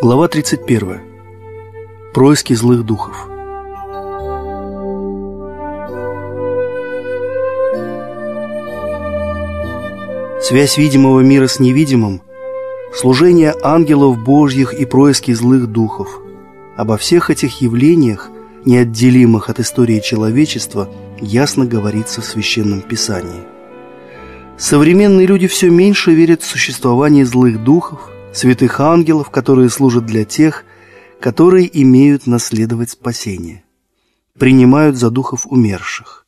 Глава 31. Происки злых духов. Связь видимого мира с невидимым, служение ангелов божьих и происки злых духов. Обо всех этих явлениях неотделимых от истории человечества, ясно говорится в Священном Писании. Современные люди все меньше верят в существование злых духов, святых ангелов, которые служат для тех, которые имеют наследовать спасение, принимают за духов умерших.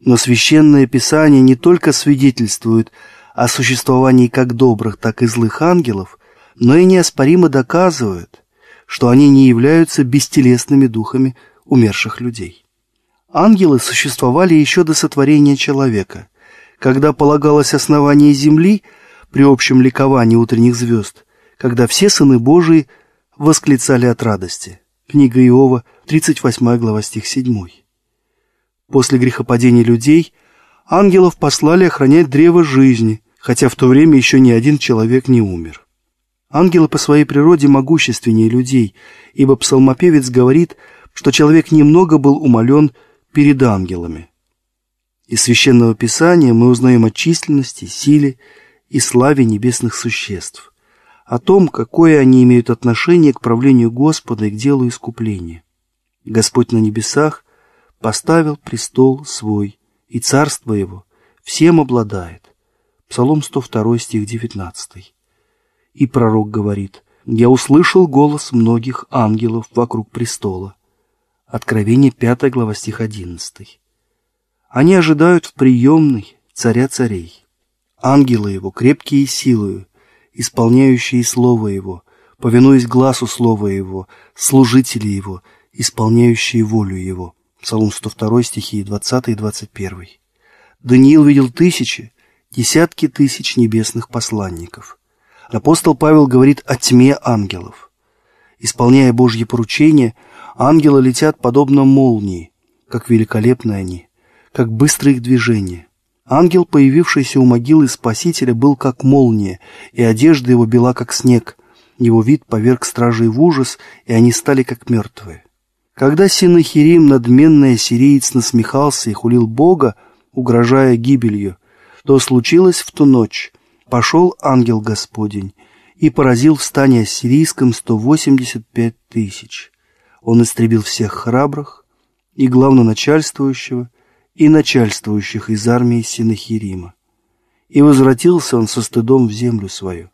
Но Священное Писание не только свидетельствует о существовании как добрых, так и злых ангелов, но и неоспоримо доказывает – что они не являются бестелесными духами умерших людей. Ангелы существовали еще до сотворения человека. Когда полагалось основание земли, при общем ликовании утренних звезд, когда все сыны Божии восклицали от радости. Книга Иова, 38 глава, стих 7. После грехопадения людей ангелов послали охранять древо жизни, хотя в то время еще ни один человек не умер. Ангелы по своей природе могущественнее людей, ибо псалмопевец говорит, что человек немного был умолен перед ангелами. Из Священного Писания мы узнаем о численности, силе и славе небесных существ, о том, какое они имеют отношение к правлению Господа и к делу искупления. Господь на небесах поставил престол свой, и царство его всем обладает. Псалом 102, стих 19. И пророк говорит, «Я услышал голос многих ангелов вокруг престола». Откровение 5 глава стих 11. Они ожидают в приемной царя царей. Ангелы его, крепкие и силою, исполняющие слово его, повинуясь глазу слова его, служители его, исполняющие волю его. Псалом 102 стихи 20 и 21. Даниил видел тысячи, десятки тысяч небесных посланников. Апостол Павел говорит о тьме ангелов. Исполняя Божье поручение, ангелы летят подобно молнии. Как великолепны они, как быстры их движения. Ангел, появившийся у могилы Спасителя, был как молния, и одежда его бела, как снег. Его вид поверг стражей в ужас, и они стали как мертвые. Когда Синахирим, надменный сириец, насмехался и хулил Бога, угрожая гибелью, то случилось в ту ночь, пошел ангел Господень и поразил в стане ассирийском 185 тысяч. Он истребил всех храбрых и главноначальствующего, и начальствующих из армии Синахирима. И возвратился он со стыдом в землю свою.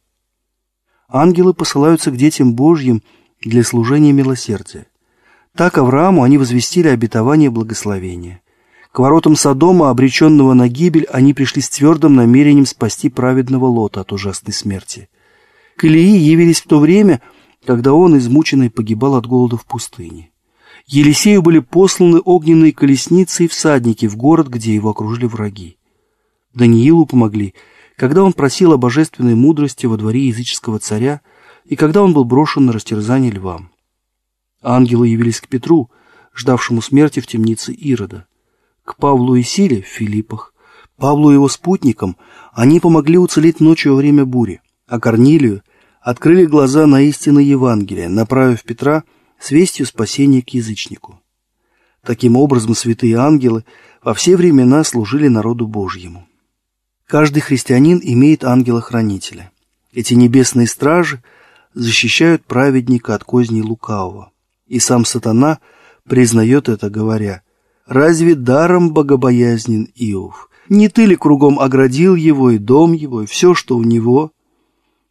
Ангелы посылаются к детям Божьим для служения милосердия. Так Аврааму они возвестили обетование благословения. К воротам Содома, обреченного на гибель, они пришли с твердым намерением спасти праведного Лота от ужасной смерти. К Илии явились в то время, когда он, измученный, погибал от голода в пустыне. Елисею были посланы огненные колесницы и всадники в город, где его окружили враги. Даниилу помогли, когда он просил о божественной мудрости во дворе языческого царя и когда он был брошен на растерзание львам. Ангелы явились к Петру, ждавшему смерти в темнице Ирода. К Павлу и Силе в Филиппах, Павлу и его спутникам они помогли уцелеть ночью во время бури, а Корнилию открыли глаза на истины Евангелия, направив Петра с вестью спасения к язычнику. Таким образом, святые ангелы во все времена служили народу Божьему. Каждый христианин имеет ангела-хранителя. Эти небесные стражи защищают праведника от козней лукавого. И сам сатана признает это, говоря – Разве даром богобоязнен Иов? Не ты ли кругом оградил его и дом его, и все, что у него?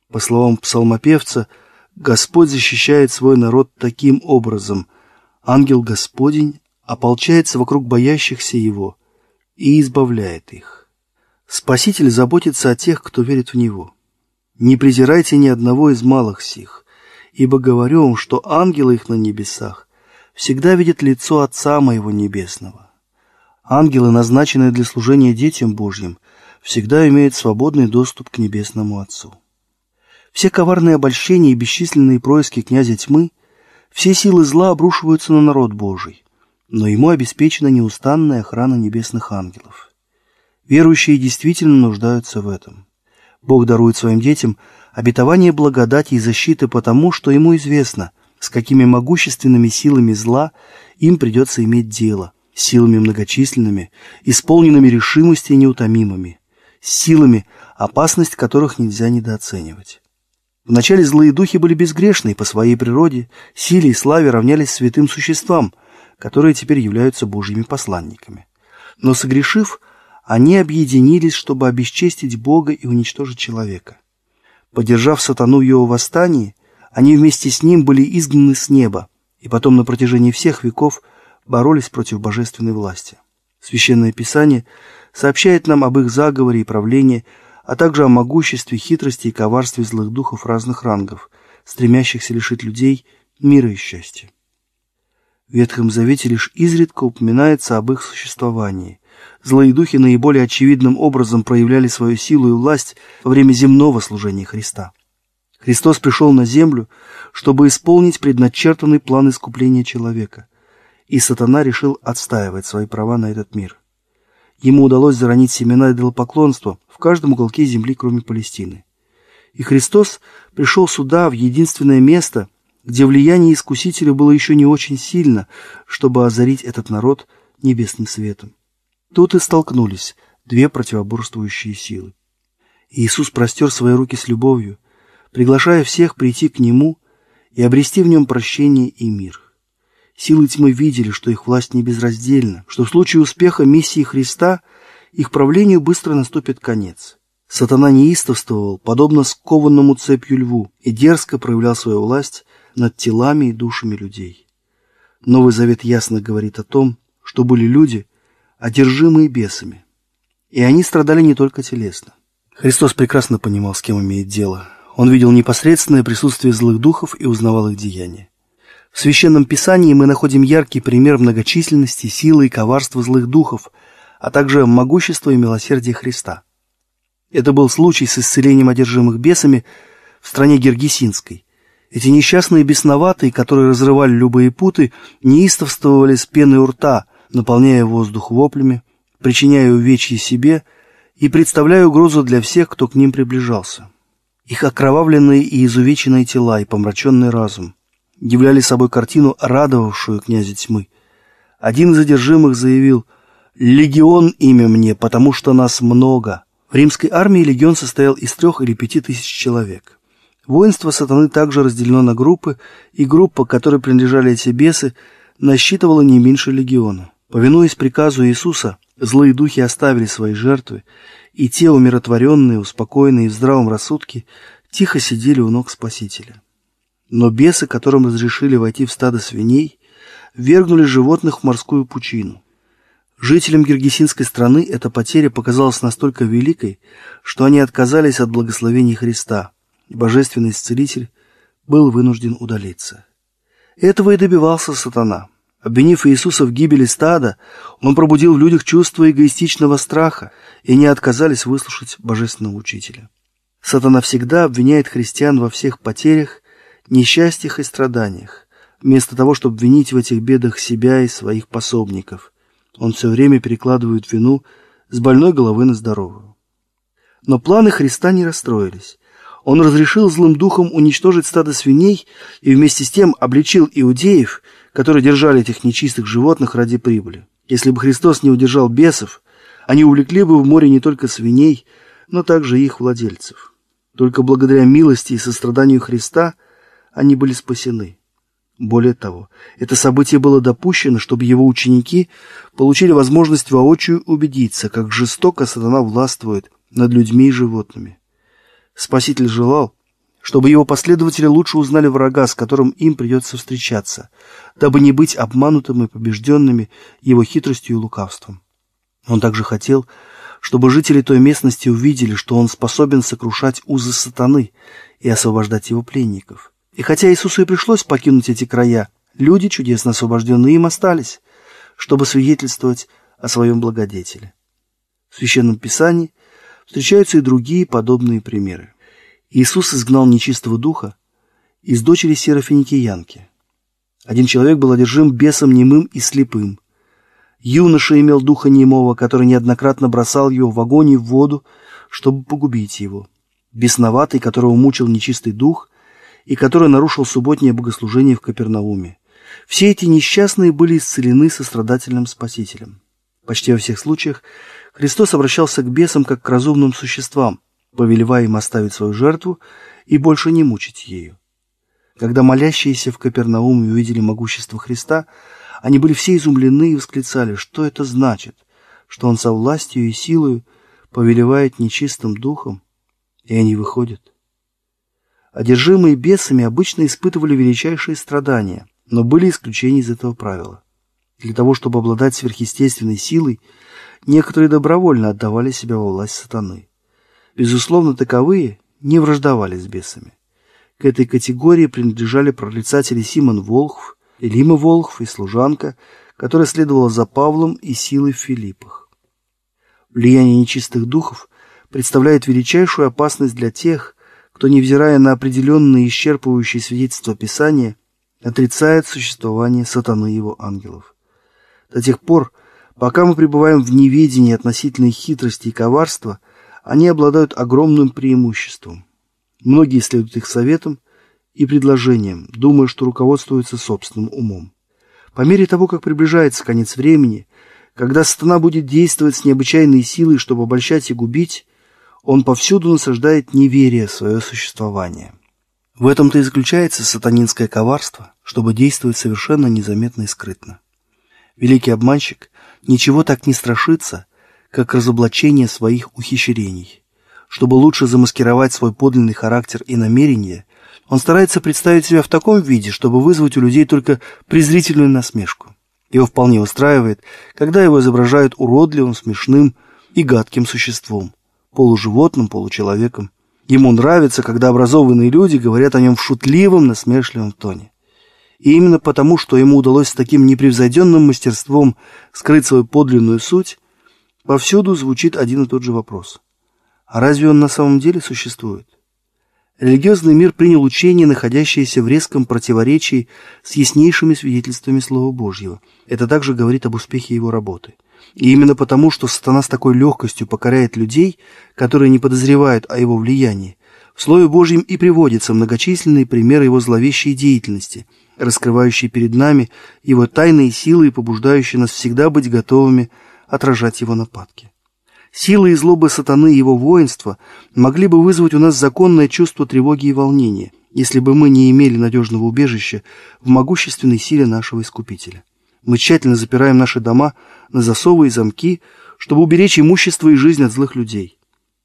По словам псалмопевца, Господь защищает свой народ таким образом. Ангел Господень ополчается вокруг боящихся его и избавляет их. Спаситель заботится о тех, кто верит в Него. Не презирайте ни одного из малых сих, ибо говорю вам, что ангелы их на небесах всегда видит лицо Отца моего Небесного. Ангелы, назначенные для служения детям Божьим, всегда имеют свободный доступ к Небесному Отцу. Все коварные обольщения и бесчисленные происки князя тьмы, все силы зла обрушиваются на народ Божий, но ему обеспечена неустанная охрана небесных ангелов. Верующие действительно нуждаются в этом. Бог дарует своим детям обетование благодати и защиты потому, что ему известно – с какими могущественными силами зла им придется иметь дело, силами многочисленными, исполненными решимости и неутомимыми, силами, опасность которых нельзя недооценивать. Вначале злые духи были безгрешны и по своей природе, силе и славе равнялись святым существам, которые теперь являются божьими посланниками. Но согрешив, они объединились, чтобы обесчестить Бога и уничтожить человека. Поддержав сатану в его восстании, они вместе с ним были изгнаны с неба и потом на протяжении всех веков боролись против божественной власти. Священное Писание сообщает нам об их заговоре и правлении, а также о могуществе, хитрости и коварстве злых духов разных рангов, стремящихся лишить людей мира и счастья. В Ветхом Завете лишь изредка упоминается об их существовании. Злые духи наиболее очевидным образом проявляли свою силу и власть во время земного служения Христа – Христос пришел на землю, чтобы исполнить предначертанный план искупления человека, и сатана решил отстаивать свои права на этот мир. Ему удалось заронить семена идолопоклонства в каждом уголке земли, кроме Палестины. И Христос пришел сюда, в единственное место, где влияние Искусителя было еще не очень сильно, чтобы озарить этот народ небесным светом. Тут и столкнулись две противоборствующие силы. Иисус простер свои руки с любовью – приглашая всех прийти к нему и обрести в нем прощение и мир. Силы тьмы видели, что их власть не безраздельна, что в случае успеха миссии Христа их правлению быстро наступит конец. Сатана неистовствовал, подобно скованному цепью льву, и дерзко проявлял свою власть над телами и душами людей. Новый Завет ясно говорит о том, что были люди, одержимые бесами. И они страдали не только телесно. Христос прекрасно понимал, с кем имеет дело – он видел непосредственное присутствие злых духов и узнавал их деяния. В Священном Писании мы находим яркий пример многочисленности, силы и коварства злых духов, а также могущества и милосердия Христа. Это был случай с исцелением одержимых бесами в стране Гергесинской. Эти несчастные бесноватые, которые разрывали любые путы, неистовствовали с пеной у рта, наполняя воздух воплями, причиняя увечья себе и представляя угрозу для всех, кто к ним приближался. Их окровавленные и изувеченные тела и помраченный разум являли собой картину, радовавшую князя тьмы. Один из задержимых заявил «Легион имя мне, потому что нас много». В римской армии легион состоял из трех или пяти тысяч человек. Воинство сатаны также разделено на группы, и группа, которой принадлежали эти бесы, насчитывала не меньше легиона. Повинуясь приказу Иисуса, злые духи оставили свои жертвы и те, умиротворенные, успокоенные и в здравом рассудке, тихо сидели у ног Спасителя. Но бесы, которым разрешили войти в стадо свиней, вергнули животных в морскую пучину. Жителям Гергесинской страны эта потеря показалась настолько великой, что они отказались от благословения Христа, и божественный исцелитель был вынужден удалиться. Этого и добивался сатана – Обвинив Иисуса в гибели стада, он пробудил в людях чувство эгоистичного страха, и не отказались выслушать божественного учителя. Сатана всегда обвиняет христиан во всех потерях, несчастьях и страданиях, вместо того, чтобы обвинить в этих бедах себя и своих пособников. Он все время перекладывает вину с больной головы на здоровую. Но планы Христа не расстроились. Он разрешил злым духом уничтожить стадо свиней и вместе с тем обличил иудеев – которые держали этих нечистых животных ради прибыли. Если бы Христос не удержал бесов, они увлекли бы в море не только свиней, но также их владельцев. Только благодаря милости и состраданию Христа они были спасены. Более того, это событие было допущено, чтобы его ученики получили возможность воочию убедиться, как жестоко сатана властвует над людьми и животными. Спаситель желал, чтобы его последователи лучше узнали врага, с которым им придется встречаться, дабы не быть обманутым и побежденными его хитростью и лукавством. Он также хотел, чтобы жители той местности увидели, что он способен сокрушать узы сатаны и освобождать его пленников. И хотя Иисусу и пришлось покинуть эти края, люди, чудесно освобожденные им, остались, чтобы свидетельствовать о своем благодетеле. В Священном Писании встречаются и другие подобные примеры. Иисус изгнал нечистого духа из дочери Серафиникиянки. Один человек был одержим бесом немым и слепым. Юноша имел духа немого, который неоднократно бросал его в огонь и в воду, чтобы погубить его. Бесноватый, которого мучил нечистый дух, и который нарушил субботнее богослужение в Капернауме. Все эти несчастные были исцелены сострадательным Спасителем. Почти во всех случаях Христос обращался к бесам как к разумным существам – повелевая им оставить свою жертву и больше не мучить ею. Когда молящиеся в Капернауме увидели могущество Христа, они были все изумлены и восклицали, что это значит, что он со властью и силою повелевает нечистым духом, и они выходят. Одержимые бесами обычно испытывали величайшие страдания, но были исключения из этого правила. Для того, чтобы обладать сверхъестественной силой, некоторые добровольно отдавали себя во власть сатаны. Безусловно, таковые не враждовали с бесами. К этой категории принадлежали прорицатели Симон Волхв, Лима Волхв и служанка, которая следовала за Павлом и силой в Филиппах. Влияние нечистых духов представляет величайшую опасность для тех, кто, невзирая на определенные исчерпывающие свидетельства Писания, отрицает существование сатаны и его ангелов. До тех пор, пока мы пребываем в неведении относительной хитрости и коварства – они обладают огромным преимуществом. Многие следуют их советам и предложениям, думая, что руководствуются собственным умом. По мере того, как приближается конец времени, когда сатана будет действовать с необычайной силой, чтобы обольщать и губить, он повсюду насаждает неверие в свое существование. В этом-то и заключается сатанинское коварство, чтобы действовать совершенно незаметно и скрытно. Великий обманщик ничего так не страшится, как разоблачение своих ухищрений. Чтобы лучше замаскировать свой подлинный характер и намерения, он старается представить себя в таком виде, чтобы вызвать у людей только презрительную насмешку. Его вполне устраивает, когда его изображают уродливым, смешным и гадким существом, полуживотным, получеловеком. Ему нравится, когда образованные люди говорят о нем в шутливом, насмешливом тоне. И именно потому, что ему удалось с таким непревзойденным мастерством скрыть свою подлинную суть, Повсюду звучит один и тот же вопрос. А разве он на самом деле существует? Религиозный мир принял учение, находящееся в резком противоречии с яснейшими свидетельствами Слова Божьего. Это также говорит об успехе его работы. И именно потому, что сатана с такой легкостью покоряет людей, которые не подозревают о его влиянии, в Слове Божьем и приводятся многочисленные примеры его зловещей деятельности, раскрывающие перед нами его тайные силы и побуждающие нас всегда быть готовыми – отражать его нападки. Силы и злоба сатаны и его воинства могли бы вызвать у нас законное чувство тревоги и волнения, если бы мы не имели надежного убежища в могущественной силе нашего Искупителя. Мы тщательно запираем наши дома на засовы и замки, чтобы уберечь имущество и жизнь от злых людей.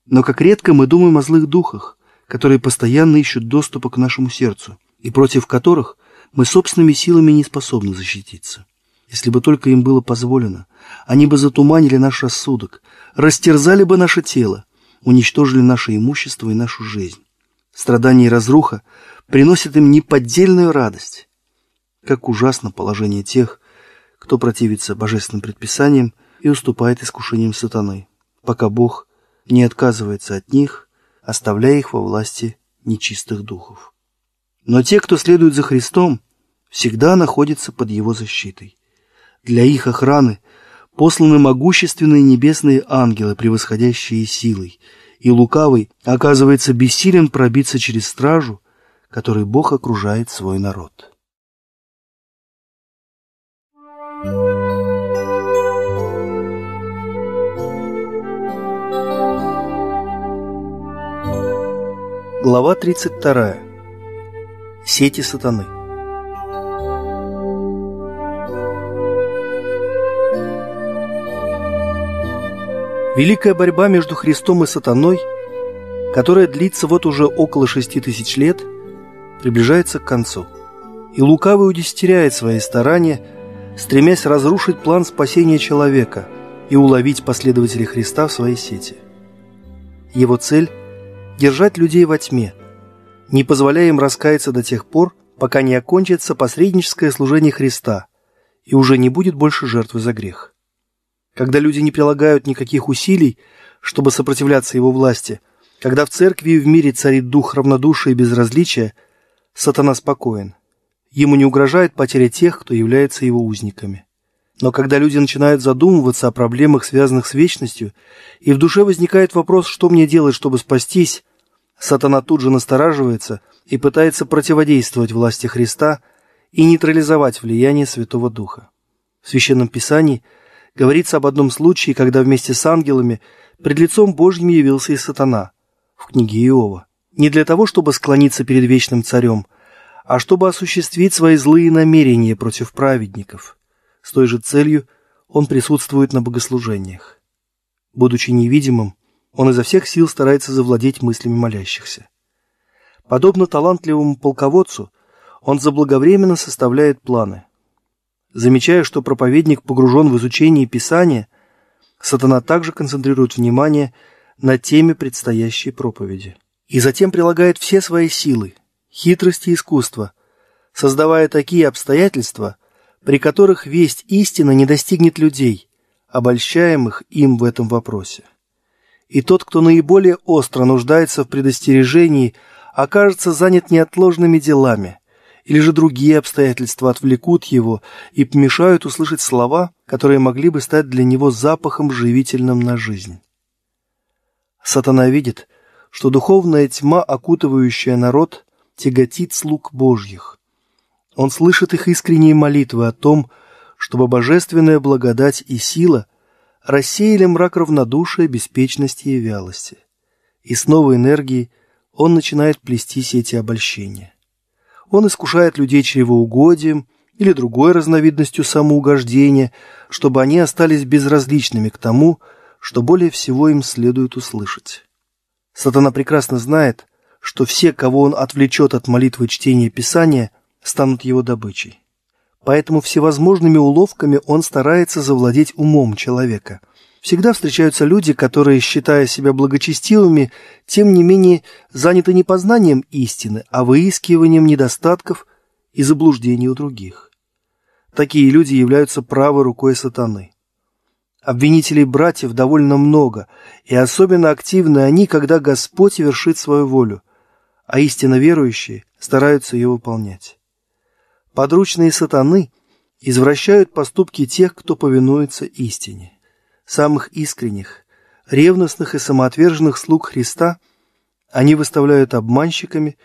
Но как редко мы думаем о злых духах, которые постоянно ищут доступа к нашему сердцу и против которых мы собственными силами не способны защититься если бы только им было позволено. Они бы затуманили наш рассудок, растерзали бы наше тело, уничтожили наше имущество и нашу жизнь. Страдания и разруха приносят им неподдельную радость. Как ужасно положение тех, кто противится божественным предписаниям и уступает искушениям сатаны, пока Бог не отказывается от них, оставляя их во власти нечистых духов. Но те, кто следует за Христом, всегда находятся под его защитой. Для их охраны посланы могущественные небесные ангелы, превосходящие силой, и лукавый оказывается бессилен пробиться через стражу, которой Бог окружает свой народ. Глава 32. Сети сатаны. Великая борьба между Христом и сатаной, которая длится вот уже около шести тысяч лет, приближается к концу. И лукавый удестеряет свои старания, стремясь разрушить план спасения человека и уловить последователей Христа в своей сети. Его цель – держать людей во тьме, не позволяя им раскаяться до тех пор, пока не окончится посредническое служение Христа и уже не будет больше жертвы за грех когда люди не прилагают никаких усилий, чтобы сопротивляться его власти, когда в церкви и в мире царит дух равнодушия и безразличия, сатана спокоен. Ему не угрожает потеря тех, кто является его узниками. Но когда люди начинают задумываться о проблемах, связанных с вечностью, и в душе возникает вопрос, что мне делать, чтобы спастись, сатана тут же настораживается и пытается противодействовать власти Христа и нейтрализовать влияние Святого Духа. В Священном Писании – говорится об одном случае, когда вместе с ангелами пред лицом Божьим явился и сатана в книге Иова. Не для того, чтобы склониться перед вечным царем, а чтобы осуществить свои злые намерения против праведников. С той же целью он присутствует на богослужениях. Будучи невидимым, он изо всех сил старается завладеть мыслями молящихся. Подобно талантливому полководцу, он заблаговременно составляет планы – Замечая, что проповедник погружен в изучение Писания, сатана также концентрирует внимание на теме предстоящей проповеди. И затем прилагает все свои силы, хитрости и искусства, создавая такие обстоятельства, при которых весть истина не достигнет людей, обольщаемых им в этом вопросе. И тот, кто наиболее остро нуждается в предостережении, окажется занят неотложными делами – или же другие обстоятельства отвлекут его и помешают услышать слова, которые могли бы стать для него запахом живительным на жизнь. Сатана видит, что духовная тьма, окутывающая народ, тяготит слуг Божьих. Он слышит их искренние молитвы о том, чтобы божественная благодать и сила рассеяли мрак равнодушия, беспечности и вялости. И с новой энергией он начинает плести сети обольщения. Он искушает людей чревоугодием или другой разновидностью самоугождения, чтобы они остались безразличными к тому, что более всего им следует услышать. Сатана прекрасно знает, что все, кого он отвлечет от молитвы чтения Писания, станут его добычей. Поэтому всевозможными уловками он старается завладеть умом человека – Всегда встречаются люди, которые, считая себя благочестивыми, тем не менее заняты не познанием истины, а выискиванием недостатков и заблуждений у других. Такие люди являются правой рукой сатаны. Обвинителей братьев довольно много, и особенно активны они, когда Господь вершит свою волю, а истинно верующие стараются ее выполнять. Подручные сатаны извращают поступки тех, кто повинуется истине самых искренних, ревностных и самоотверженных слуг Христа они выставляют обманщиками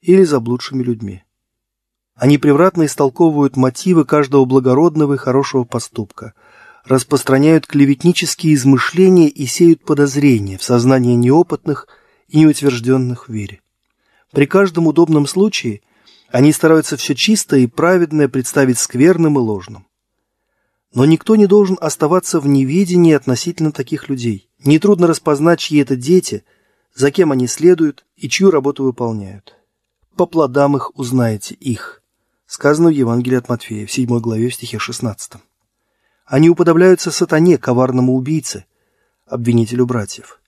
или заблудшими людьми. Они превратно истолковывают мотивы каждого благородного и хорошего поступка, распространяют клеветнические измышления и сеют подозрения в сознании неопытных и неутвержденных в вере. При каждом удобном случае они стараются все чистое и праведное представить скверным и ложным. Но никто не должен оставаться в неведении относительно таких людей. Нетрудно распознать, чьи это дети, за кем они следуют и чью работу выполняют. «По плодам их узнаете их», сказано в Евангелии от Матфея, в 7 главе, в стихе 16. Они уподобляются сатане, коварному убийце, обвинителю братьев.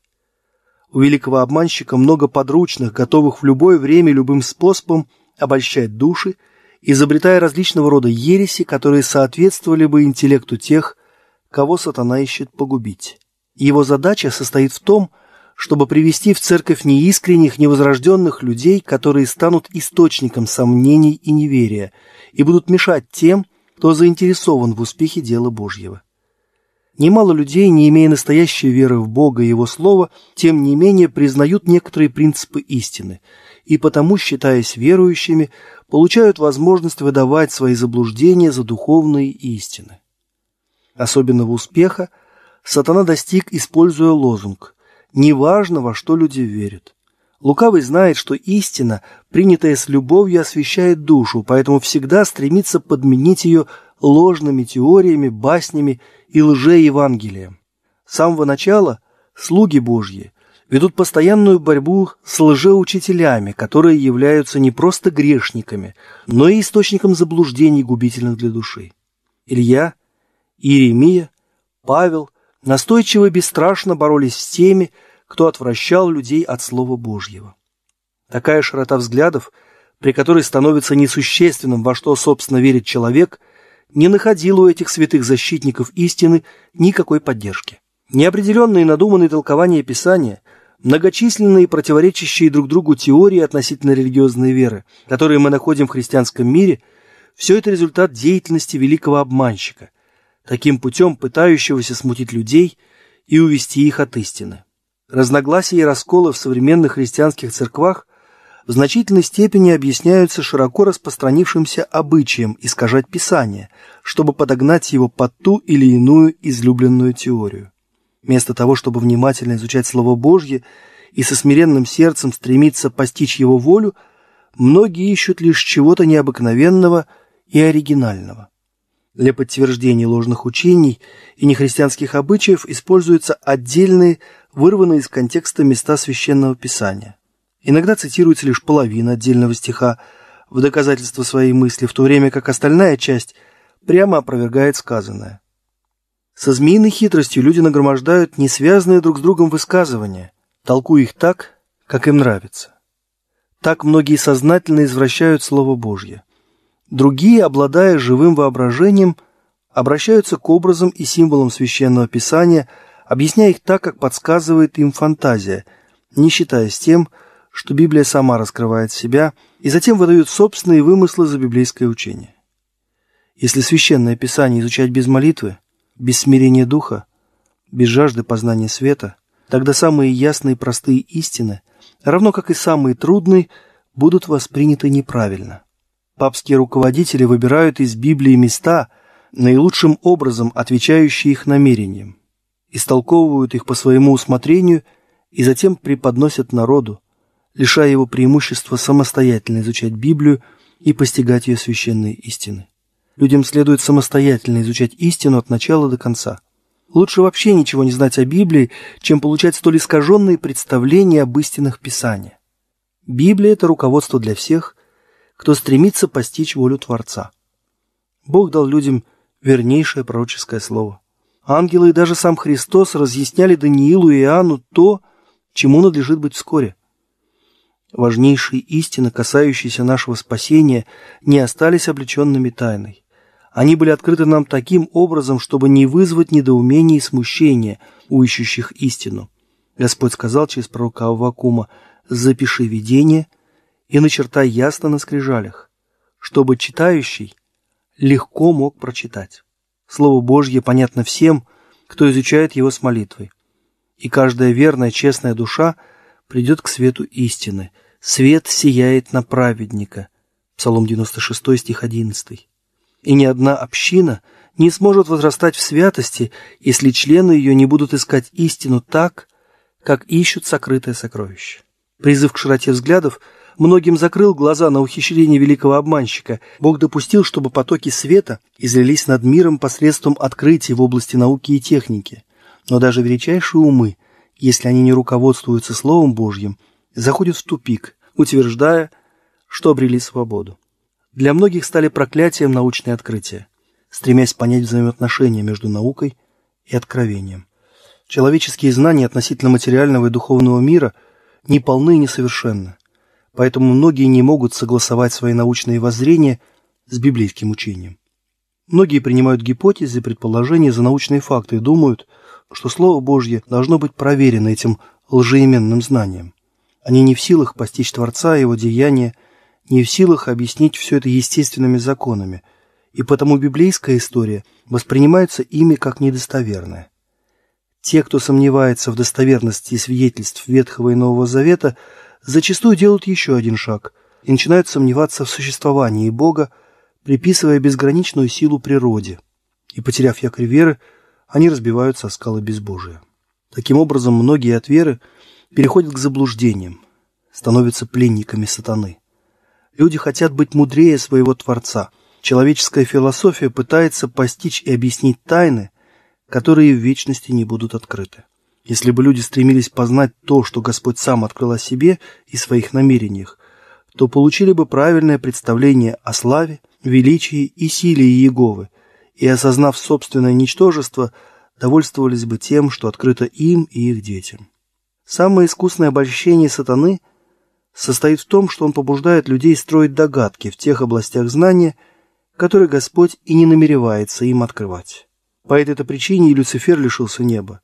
У великого обманщика много подручных, готовых в любое время любым способом обольщать души изобретая различного рода ереси, которые соответствовали бы интеллекту тех, кого сатана ищет погубить. Его задача состоит в том, чтобы привести в церковь неискренних, невозрожденных людей, которые станут источником сомнений и неверия и будут мешать тем, кто заинтересован в успехе дела Божьего. Немало людей, не имея настоящей веры в Бога и Его Слово, тем не менее признают некоторые принципы истины и потому, считаясь верующими, получают возможность выдавать свои заблуждения за духовные истины. Особенного успеха сатана достиг, используя лозунг «Неважно, во что люди верят». Лукавый знает, что истина, принятая с любовью, освещает душу, поэтому всегда стремится подменить ее ложными теориями, баснями и лже-евангелием. С самого начала слуги Божьи – ведут постоянную борьбу с лжеучителями, которые являются не просто грешниками, но и источником заблуждений, губительных для души. Илья, Иеремия, Павел настойчиво и бесстрашно боролись с теми, кто отвращал людей от Слова Божьего. Такая широта взглядов, при которой становится несущественным, во что, собственно, верит человек, не находила у этих святых защитников истины никакой поддержки. Неопределенные и надуманные толкования Писания многочисленные противоречащие друг другу теории относительно религиозной веры, которые мы находим в христианском мире, все это результат деятельности великого обманщика, таким путем пытающегося смутить людей и увести их от истины. Разногласия и расколы в современных христианских церквах в значительной степени объясняются широко распространившимся обычаем искажать Писание, чтобы подогнать его под ту или иную излюбленную теорию вместо того, чтобы внимательно изучать Слово Божье и со смиренным сердцем стремиться постичь его волю, многие ищут лишь чего-то необыкновенного и оригинального. Для подтверждения ложных учений и нехристианских обычаев используются отдельные, вырванные из контекста места Священного Писания. Иногда цитируется лишь половина отдельного стиха в доказательство своей мысли, в то время как остальная часть прямо опровергает сказанное – со змеиной хитростью люди нагромождают несвязанные друг с другом высказывания, толкуя их так, как им нравится. Так многие сознательно извращают Слово Божье. Другие, обладая живым воображением, обращаются к образам и символам Священного Писания, объясняя их так, как подсказывает им фантазия, не считаясь тем, что Библия сама раскрывает себя, и затем выдают собственные вымыслы за библейское учение. Если Священное Писание изучать без молитвы – без смирения духа, без жажды познания света, тогда самые ясные и простые истины, равно как и самые трудные, будут восприняты неправильно. Папские руководители выбирают из Библии места, наилучшим образом отвечающие их намерениям, истолковывают их по своему усмотрению и затем преподносят народу, лишая его преимущества самостоятельно изучать Библию и постигать ее священные истины людям следует самостоятельно изучать истину от начала до конца. Лучше вообще ничего не знать о Библии, чем получать столь искаженные представления об истинах Писания. Библия – это руководство для всех, кто стремится постичь волю Творца. Бог дал людям вернейшее пророческое слово. Ангелы и даже сам Христос разъясняли Даниилу и Иоанну то, чему надлежит быть вскоре. Важнейшие истины, касающиеся нашего спасения, не остались облеченными тайной. Они были открыты нам таким образом, чтобы не вызвать недоумения и смущения у ищущих истину. Господь сказал через пророка Аввакума, «Запиши видение и начертай ясно на скрижалях, чтобы читающий легко мог прочитать». Слово Божье понятно всем, кто изучает его с молитвой. И каждая верная, честная душа придет к свету истины. Свет сияет на праведника. Псалом 96, стих 11 и ни одна община не сможет возрастать в святости, если члены ее не будут искать истину так, как ищут сокрытое сокровище. Призыв к широте взглядов многим закрыл глаза на ухищрение великого обманщика. Бог допустил, чтобы потоки света излились над миром посредством открытий в области науки и техники. Но даже величайшие умы, если они не руководствуются Словом Божьим, заходят в тупик, утверждая, что обрели свободу для многих стали проклятием научные открытия, стремясь понять взаимоотношения между наукой и откровением. Человеческие знания относительно материального и духовного мира не полны и несовершенны, поэтому многие не могут согласовать свои научные воззрения с библейским учением. Многие принимают гипотезы, и предположения за научные факты и думают, что Слово Божье должно быть проверено этим лжеименным знанием. Они а не в силах постичь Творца, и Его деяния – не в силах объяснить все это естественными законами, и потому библейская история воспринимается ими как недостоверная. Те, кто сомневается в достоверности свидетельств Ветхого и Нового Завета, зачастую делают еще один шаг и начинают сомневаться в существовании Бога, приписывая безграничную силу природе. И, потеряв якорь веры, они разбиваются о скалы безбожия. Таким образом, многие от веры переходят к заблуждениям, становятся пленниками сатаны – Люди хотят быть мудрее своего Творца. Человеческая философия пытается постичь и объяснить тайны, которые в вечности не будут открыты. Если бы люди стремились познать то, что Господь сам открыл о себе и своих намерениях, то получили бы правильное представление о славе, величии и силе Иеговы, и, осознав собственное ничтожество, довольствовались бы тем, что открыто им и их детям. Самое искусное обольщение сатаны – состоит в том, что он побуждает людей строить догадки в тех областях знания, которые Господь и не намеревается им открывать. По этой причине и Люцифер лишился неба.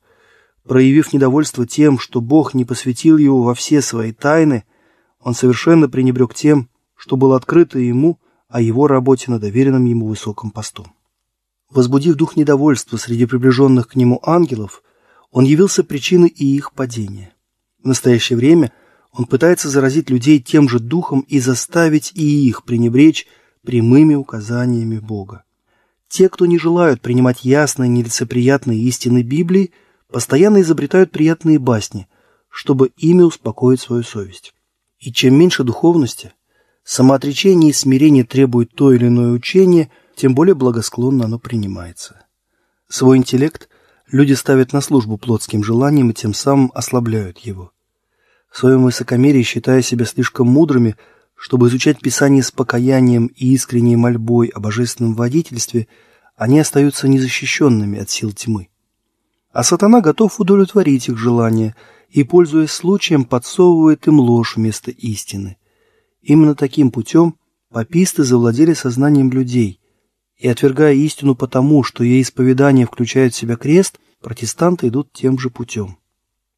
Проявив недовольство тем, что Бог не посвятил его во все свои тайны, он совершенно пренебрег тем, что было открыто ему о его работе на доверенном ему высоком посту. Возбудив дух недовольства среди приближенных к нему ангелов, он явился причиной и их падения. В настоящее время – он пытается заразить людей тем же духом и заставить и их пренебречь прямыми указаниями Бога. Те, кто не желают принимать ясные, нелицеприятные истины Библии, постоянно изобретают приятные басни, чтобы ими успокоить свою совесть. И чем меньше духовности, самоотречение и смирение требует то или иное учение, тем более благосклонно оно принимается. Свой интеллект люди ставят на службу плотским желаниям и тем самым ослабляют его в своем высокомерии считая себя слишком мудрыми, чтобы изучать Писание с покаянием и искренней мольбой о божественном водительстве, они остаются незащищенными от сил тьмы. А сатана готов удовлетворить их желания и, пользуясь случаем, подсовывает им ложь вместо истины. Именно таким путем паписты завладели сознанием людей, и, отвергая истину потому, что ее исповедание включает в себя крест, протестанты идут тем же путем.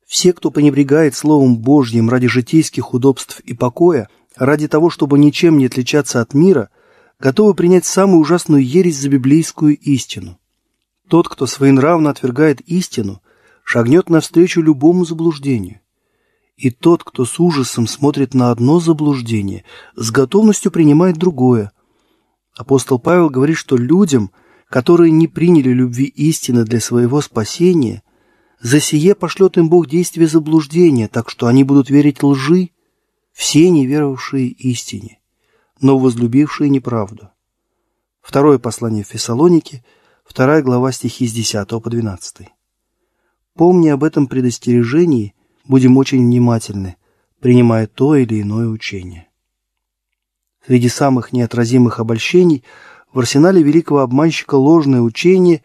Все, кто пренебрегает Словом Божьим ради житейских удобств и покоя, ради того, чтобы ничем не отличаться от мира, готовы принять самую ужасную ересь за библейскую истину. Тот, кто своенравно отвергает истину, шагнет навстречу любому заблуждению. И тот, кто с ужасом смотрит на одно заблуждение, с готовностью принимает другое. Апостол Павел говорит, что людям, которые не приняли любви истины для своего спасения, за сие пошлет им Бог действие заблуждения, так что они будут верить лжи, все неверовавшие истине, но возлюбившие неправду. Второе послание в Фессалонике, вторая глава стихи с 10 по 12. Помни об этом предостережении, будем очень внимательны, принимая то или иное учение. Среди самых неотразимых обольщений в арсенале великого обманщика ложное учение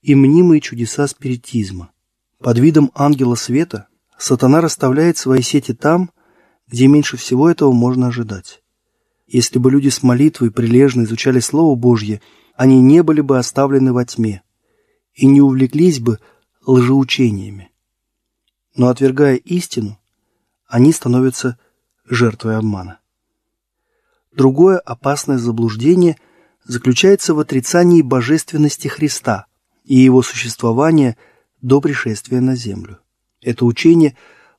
и мнимые чудеса спиритизма – под видом ангела света сатана расставляет свои сети там, где меньше всего этого можно ожидать. Если бы люди с молитвой прилежно изучали Слово Божье, они не были бы оставлены во тьме и не увлеклись бы лжеучениями. Но отвергая истину, они становятся жертвой обмана. Другое опасное заблуждение заключается в отрицании божественности Христа и его существования – до пришествия на землю. Это учение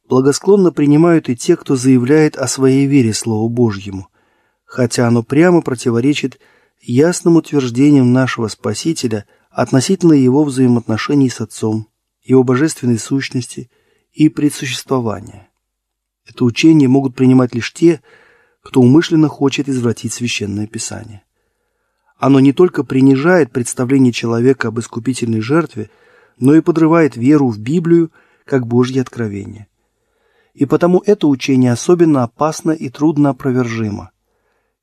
благосклонно принимают и те, кто заявляет о своей вере Слову Божьему, хотя оно прямо противоречит ясным утверждениям нашего Спасителя относительно его взаимоотношений с Отцом, его божественной сущности и предсуществования. Это учение могут принимать лишь те, кто умышленно хочет извратить Священное Писание. Оно не только принижает представление человека об искупительной жертве – но и подрывает веру в Библию как Божье откровение. И потому это учение особенно опасно и трудно опровержимо.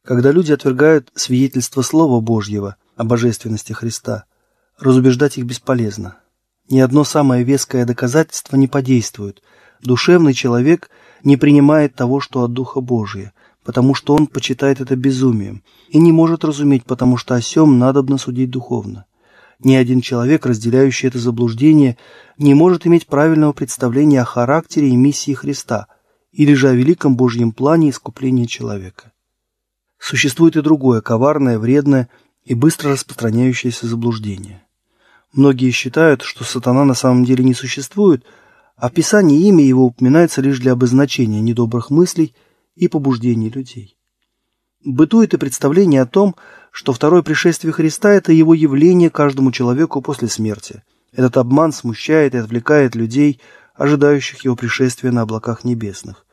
Когда люди отвергают свидетельство Слова Божьего о божественности Христа, разубеждать их бесполезно. Ни одно самое веское доказательство не подействует. Душевный человек не принимает того, что от Духа Божия, потому что он почитает это безумием, и не может разуметь, потому что о сем надобно судить духовно. Ни один человек, разделяющий это заблуждение, не может иметь правильного представления о характере и миссии Христа или же о великом Божьем плане искупления человека. Существует и другое коварное, вредное и быстро распространяющееся заблуждение. Многие считают, что сатана на самом деле не существует, а в Писании имя его упоминается лишь для обозначения недобрых мыслей и побуждений людей. Бытует и представление о том, что второе пришествие Христа – это его явление каждому человеку после смерти. Этот обман смущает и отвлекает людей, ожидающих его пришествия на облаках небесных.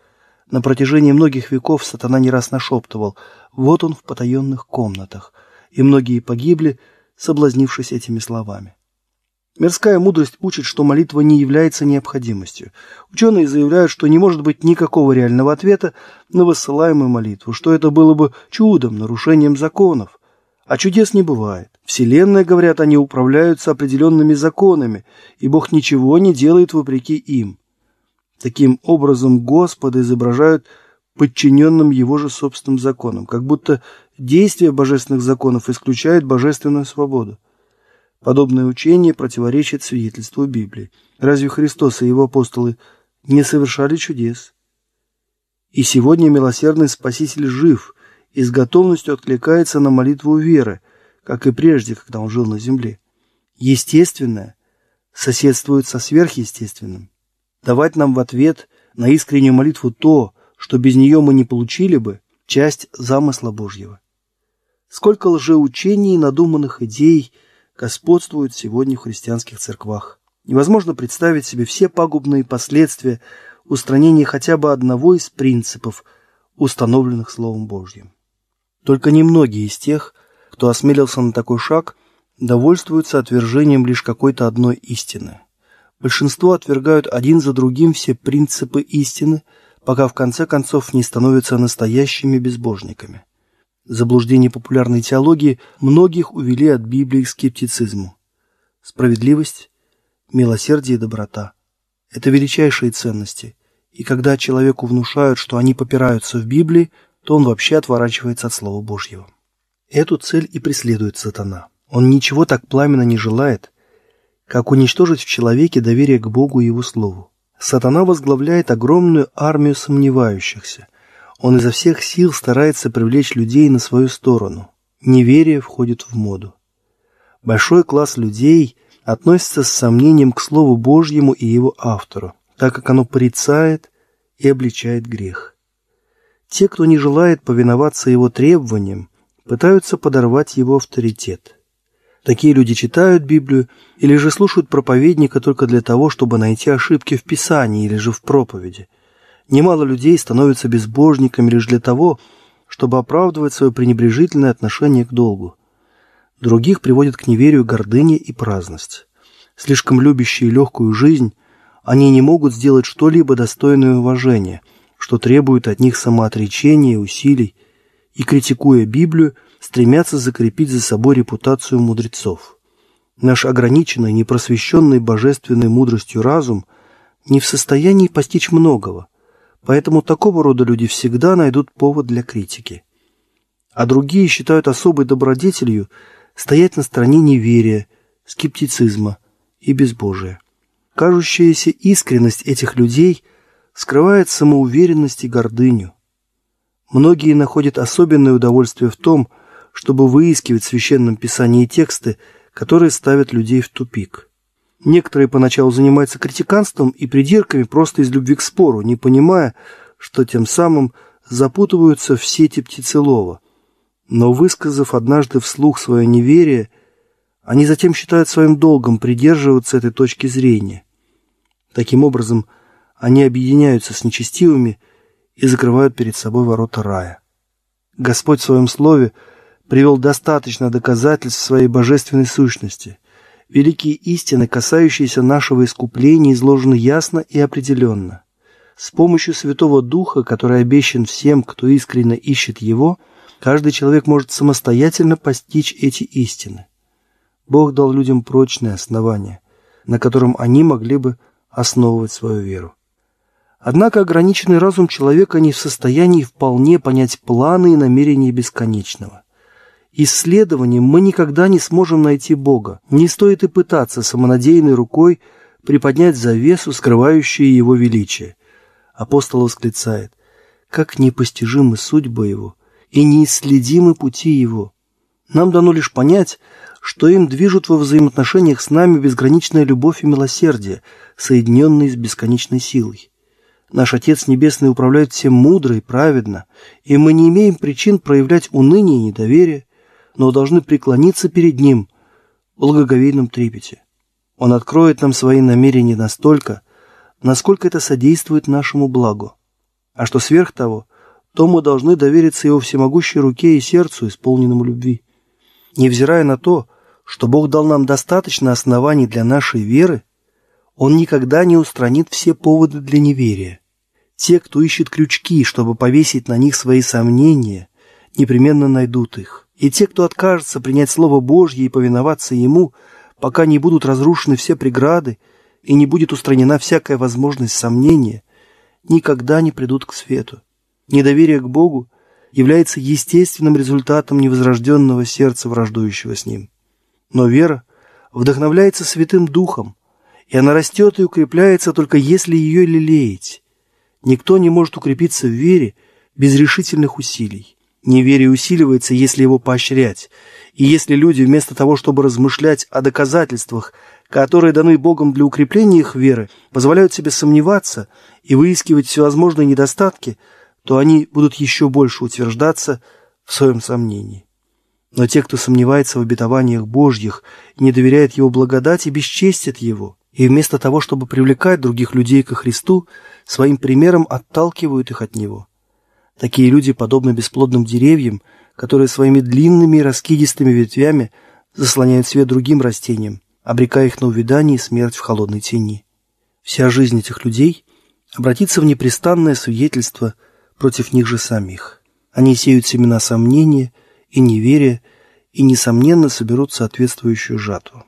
На протяжении многих веков сатана не раз нашептывал «Вот он в потаенных комнатах», и многие погибли, соблазнившись этими словами. Мирская мудрость учит, что молитва не является необходимостью. Ученые заявляют, что не может быть никакого реального ответа на высылаемую молитву, что это было бы чудом, нарушением законов. А чудес не бывает. Вселенная, говорят, они управляются определенными законами, и Бог ничего не делает вопреки им. Таким образом, Господа изображают подчиненным его же собственным законам, как будто действие божественных законов исключает божественную свободу. Подобное учение противоречит свидетельству Библии. Разве Христос и его апостолы не совершали чудес? И сегодня милосердный Спаситель жив – и с готовностью откликается на молитву веры, как и прежде, когда он жил на земле. Естественное соседствует со сверхъестественным. Давать нам в ответ на искреннюю молитву то, что без нее мы не получили бы, часть замысла Божьего. Сколько лжеучений и надуманных идей господствуют сегодня в христианских церквах. Невозможно представить себе все пагубные последствия устранения хотя бы одного из принципов, установленных Словом Божьим. Только немногие из тех, кто осмелился на такой шаг, довольствуются отвержением лишь какой-то одной истины. Большинство отвергают один за другим все принципы истины, пока в конце концов не становятся настоящими безбожниками. Заблуждение популярной теологии многих увели от Библии к скептицизму. Справедливость, милосердие и доброта – это величайшие ценности, и когда человеку внушают, что они попираются в Библии – то он вообще отворачивается от Слова Божьего. Эту цель и преследует сатана. Он ничего так пламенно не желает, как уничтожить в человеке доверие к Богу и Его Слову. Сатана возглавляет огромную армию сомневающихся. Он изо всех сил старается привлечь людей на свою сторону. Неверие входит в моду. Большой класс людей относится с сомнением к Слову Божьему и его автору, так как оно порицает и обличает грех. Те, кто не желает повиноваться его требованиям, пытаются подорвать его авторитет. Такие люди читают Библию или же слушают проповедника только для того, чтобы найти ошибки в Писании или же в проповеди. Немало людей становятся безбожниками лишь для того, чтобы оправдывать свое пренебрежительное отношение к долгу. Других приводят к неверию гордыня и праздность. Слишком любящие легкую жизнь, они не могут сделать что-либо достойное уважения – что требует от них самоотречения и усилий, и, критикуя Библию, стремятся закрепить за собой репутацию мудрецов. Наш ограниченный, непросвещенный божественной мудростью разум не в состоянии постичь многого, поэтому такого рода люди всегда найдут повод для критики. А другие считают особой добродетелью стоять на стороне неверия, скептицизма и безбожия. Кажущаяся искренность этих людей скрывает самоуверенность и гордыню. Многие находят особенное удовольствие в том, чтобы выискивать в Священном Писании тексты, которые ставят людей в тупик. Некоторые поначалу занимаются критиканством и придирками просто из любви к спору, не понимая, что тем самым запутываются все сети птицелова. Но высказав однажды вслух свое неверие, они затем считают своим долгом придерживаться этой точки зрения. Таким образом, – они объединяются с нечестивыми и закрывают перед собой ворота рая. Господь в своем слове привел достаточно доказательств своей божественной сущности. Великие истины, касающиеся нашего искупления, изложены ясно и определенно. С помощью Святого Духа, который обещан всем, кто искренне ищет Его, каждый человек может самостоятельно постичь эти истины. Бог дал людям прочное основание, на котором они могли бы основывать свою веру. Однако ограниченный разум человека не в состоянии вполне понять планы и намерения бесконечного. Исследованием мы никогда не сможем найти Бога. Не стоит и пытаться самонадеянной рукой приподнять завесу, скрывающую его величие. Апостол восклицает, «Как непостижимы судьбы его, и неисследимы пути его». Нам дано лишь понять, что им движут во взаимоотношениях с нами безграничная любовь и милосердие, соединенные с бесконечной силой. Наш Отец Небесный управляет всем мудро и праведно, и мы не имеем причин проявлять уныние и недоверие, но должны преклониться перед Ним в благоговейном трепете. Он откроет нам свои намерения настолько, насколько это содействует нашему благу. А что сверх того, то мы должны довериться Его всемогущей руке и сердцу, исполненному любви. Невзирая на то, что Бог дал нам достаточно оснований для нашей веры, Он никогда не устранит все поводы для неверия. Те, кто ищет крючки, чтобы повесить на них свои сомнения, непременно найдут их. И те, кто откажется принять Слово Божье и повиноваться Ему, пока не будут разрушены все преграды и не будет устранена всякая возможность сомнения, никогда не придут к свету. Недоверие к Богу является естественным результатом невозрожденного сердца, враждующего с Ним. Но вера вдохновляется Святым Духом, и она растет и укрепляется только если ее лелеять. Никто не может укрепиться в вере без решительных усилий. Неверие усиливается, если его поощрять. И если люди вместо того, чтобы размышлять о доказательствах, которые даны Богом для укрепления их веры, позволяют себе сомневаться и выискивать всевозможные недостатки, то они будут еще больше утверждаться в своем сомнении. Но те, кто сомневается в обетованиях Божьих, не доверяет Его благодати, бесчестят Его, и вместо того, чтобы привлекать других людей ко Христу, своим примером отталкивают их от него. Такие люди подобны бесплодным деревьям, которые своими длинными раскидистыми ветвями заслоняют свет другим растениям, обрекая их на увядание и смерть в холодной тени. Вся жизнь этих людей обратится в непрестанное свидетельство против них же самих. Они сеют семена сомнения и неверия и, несомненно, соберут соответствующую жатву.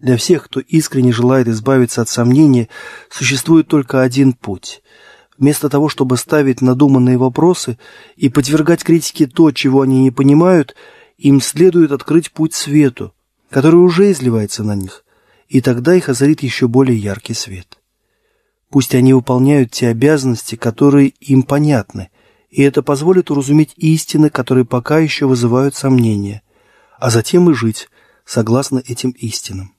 Для всех, кто искренне желает избавиться от сомнений, существует только один путь. Вместо того, чтобы ставить надуманные вопросы и подвергать критике то, чего они не понимают, им следует открыть путь свету, который уже изливается на них, и тогда их озарит еще более яркий свет. Пусть они выполняют те обязанности, которые им понятны, и это позволит уразуметь истины, которые пока еще вызывают сомнения, а затем и жить согласно этим истинам.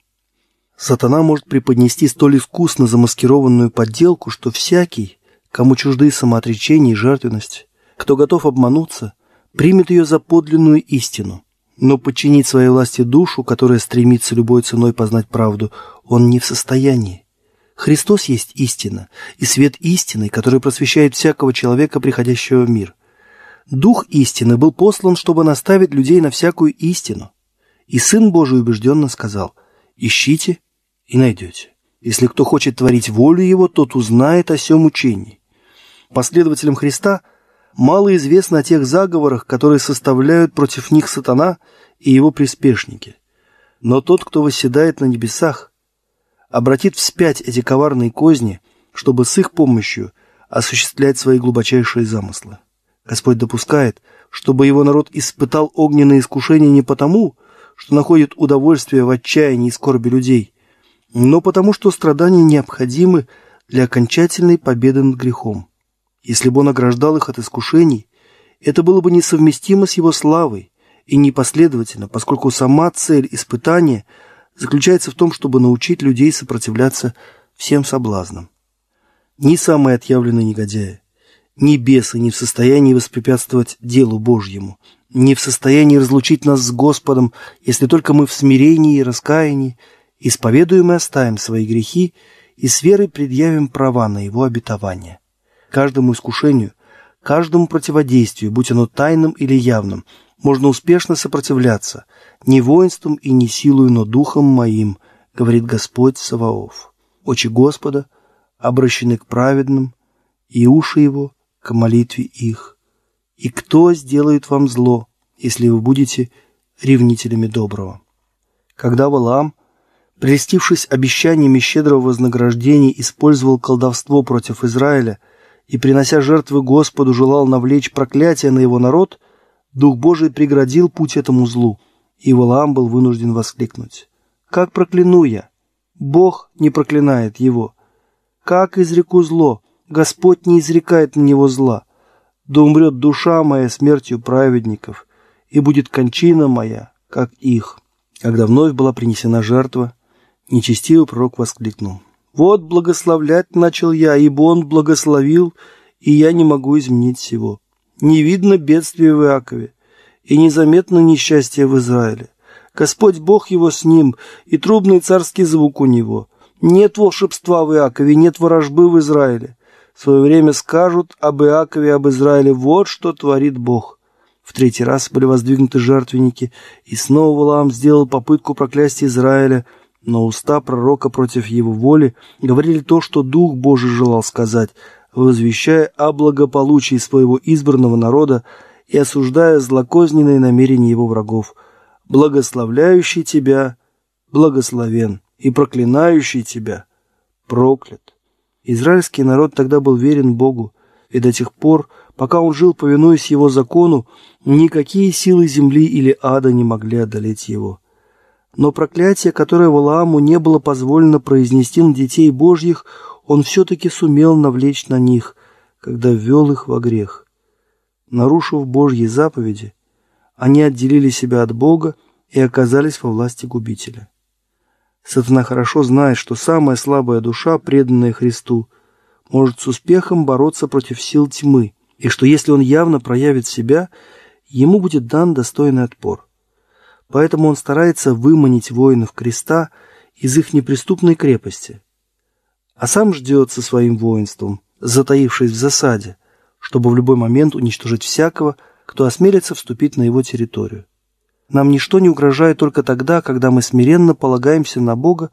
Сатана может преподнести столь искусно замаскированную подделку, что всякий, кому чужды самоотречение и жертвенность, кто готов обмануться, примет ее за подлинную истину. Но подчинить своей власти душу, которая стремится любой ценой познать правду, он не в состоянии. Христос есть истина, и свет истины, который просвещает всякого человека, приходящего в мир. Дух истины был послан, чтобы наставить людей на всякую истину. И Сын Божий убежденно сказал «Ищите и найдете. Если кто хочет творить волю его, тот узнает о сем учении. Последователям Христа мало известно о тех заговорах, которые составляют против них сатана и его приспешники. Но тот, кто восседает на небесах, обратит вспять эти коварные козни, чтобы с их помощью осуществлять свои глубочайшие замыслы. Господь допускает, чтобы его народ испытал огненные искушения не потому, что находит удовольствие в отчаянии и скорби людей – но потому что страдания необходимы для окончательной победы над грехом. Если бы он ограждал их от искушений, это было бы несовместимо с его славой и непоследовательно, поскольку сама цель испытания заключается в том, чтобы научить людей сопротивляться всем соблазнам. Ни самые отъявленные негодяи, ни бесы не в состоянии воспрепятствовать делу Божьему, не в состоянии разлучить нас с Господом, если только мы в смирении и раскаянии – Исповедуем и оставим свои грехи, и с верой предъявим права на его обетование. Каждому искушению, каждому противодействию, будь оно тайным или явным, можно успешно сопротивляться, не воинством и не силою, но духом моим, говорит Господь Саваоф. Очи Господа обращены к праведным, и уши его к молитве их. И кто сделает вам зло, если вы будете ревнителями доброго? Когда Валаам прелестившись обещаниями щедрого вознаграждения, использовал колдовство против Израиля и, принося жертвы Господу, желал навлечь проклятие на его народ, Дух Божий преградил путь этому злу, и Валаам был вынужден воскликнуть. «Как прокляну я? Бог не проклинает его. Как изреку зло? Господь не изрекает на него зла. Да умрет душа моя смертью праведников, и будет кончина моя, как их». Когда вновь была принесена жертва, Нечестивый пророк воскликнул. «Вот благословлять начал я, ибо он благословил, и я не могу изменить всего. Не видно бедствия в Иакове, и незаметно несчастье в Израиле. Господь Бог его с ним, и трубный царский звук у него. Нет волшебства в Иакове, нет ворожбы в Израиле. В свое время скажут об Иакове, об Израиле, вот что творит Бог». В третий раз были воздвигнуты жертвенники, и снова Валаам сделал попытку проклясть Израиля – но уста пророка против его воли говорили то, что Дух Божий желал сказать, возвещая о благополучии своего избранного народа и осуждая злокозненные намерения его врагов. «Благословляющий тебя благословен, и проклинающий тебя проклят». Израильский народ тогда был верен Богу, и до тех пор, пока он жил, повинуясь его закону, никакие силы земли или ада не могли одолеть его – но проклятие, которое Валааму не было позволено произнести на детей Божьих, он все-таки сумел навлечь на них, когда ввел их во грех. Нарушив Божьи заповеди, они отделили себя от Бога и оказались во власти губителя. Сатана хорошо знает, что самая слабая душа, преданная Христу, может с успехом бороться против сил тьмы, и что если он явно проявит себя, ему будет дан достойный отпор – Поэтому он старается выманить воинов креста из их неприступной крепости. А сам ждет со своим воинством, затаившись в засаде, чтобы в любой момент уничтожить всякого, кто осмелится вступить на его территорию. Нам ничто не угрожает только тогда, когда мы смиренно полагаемся на Бога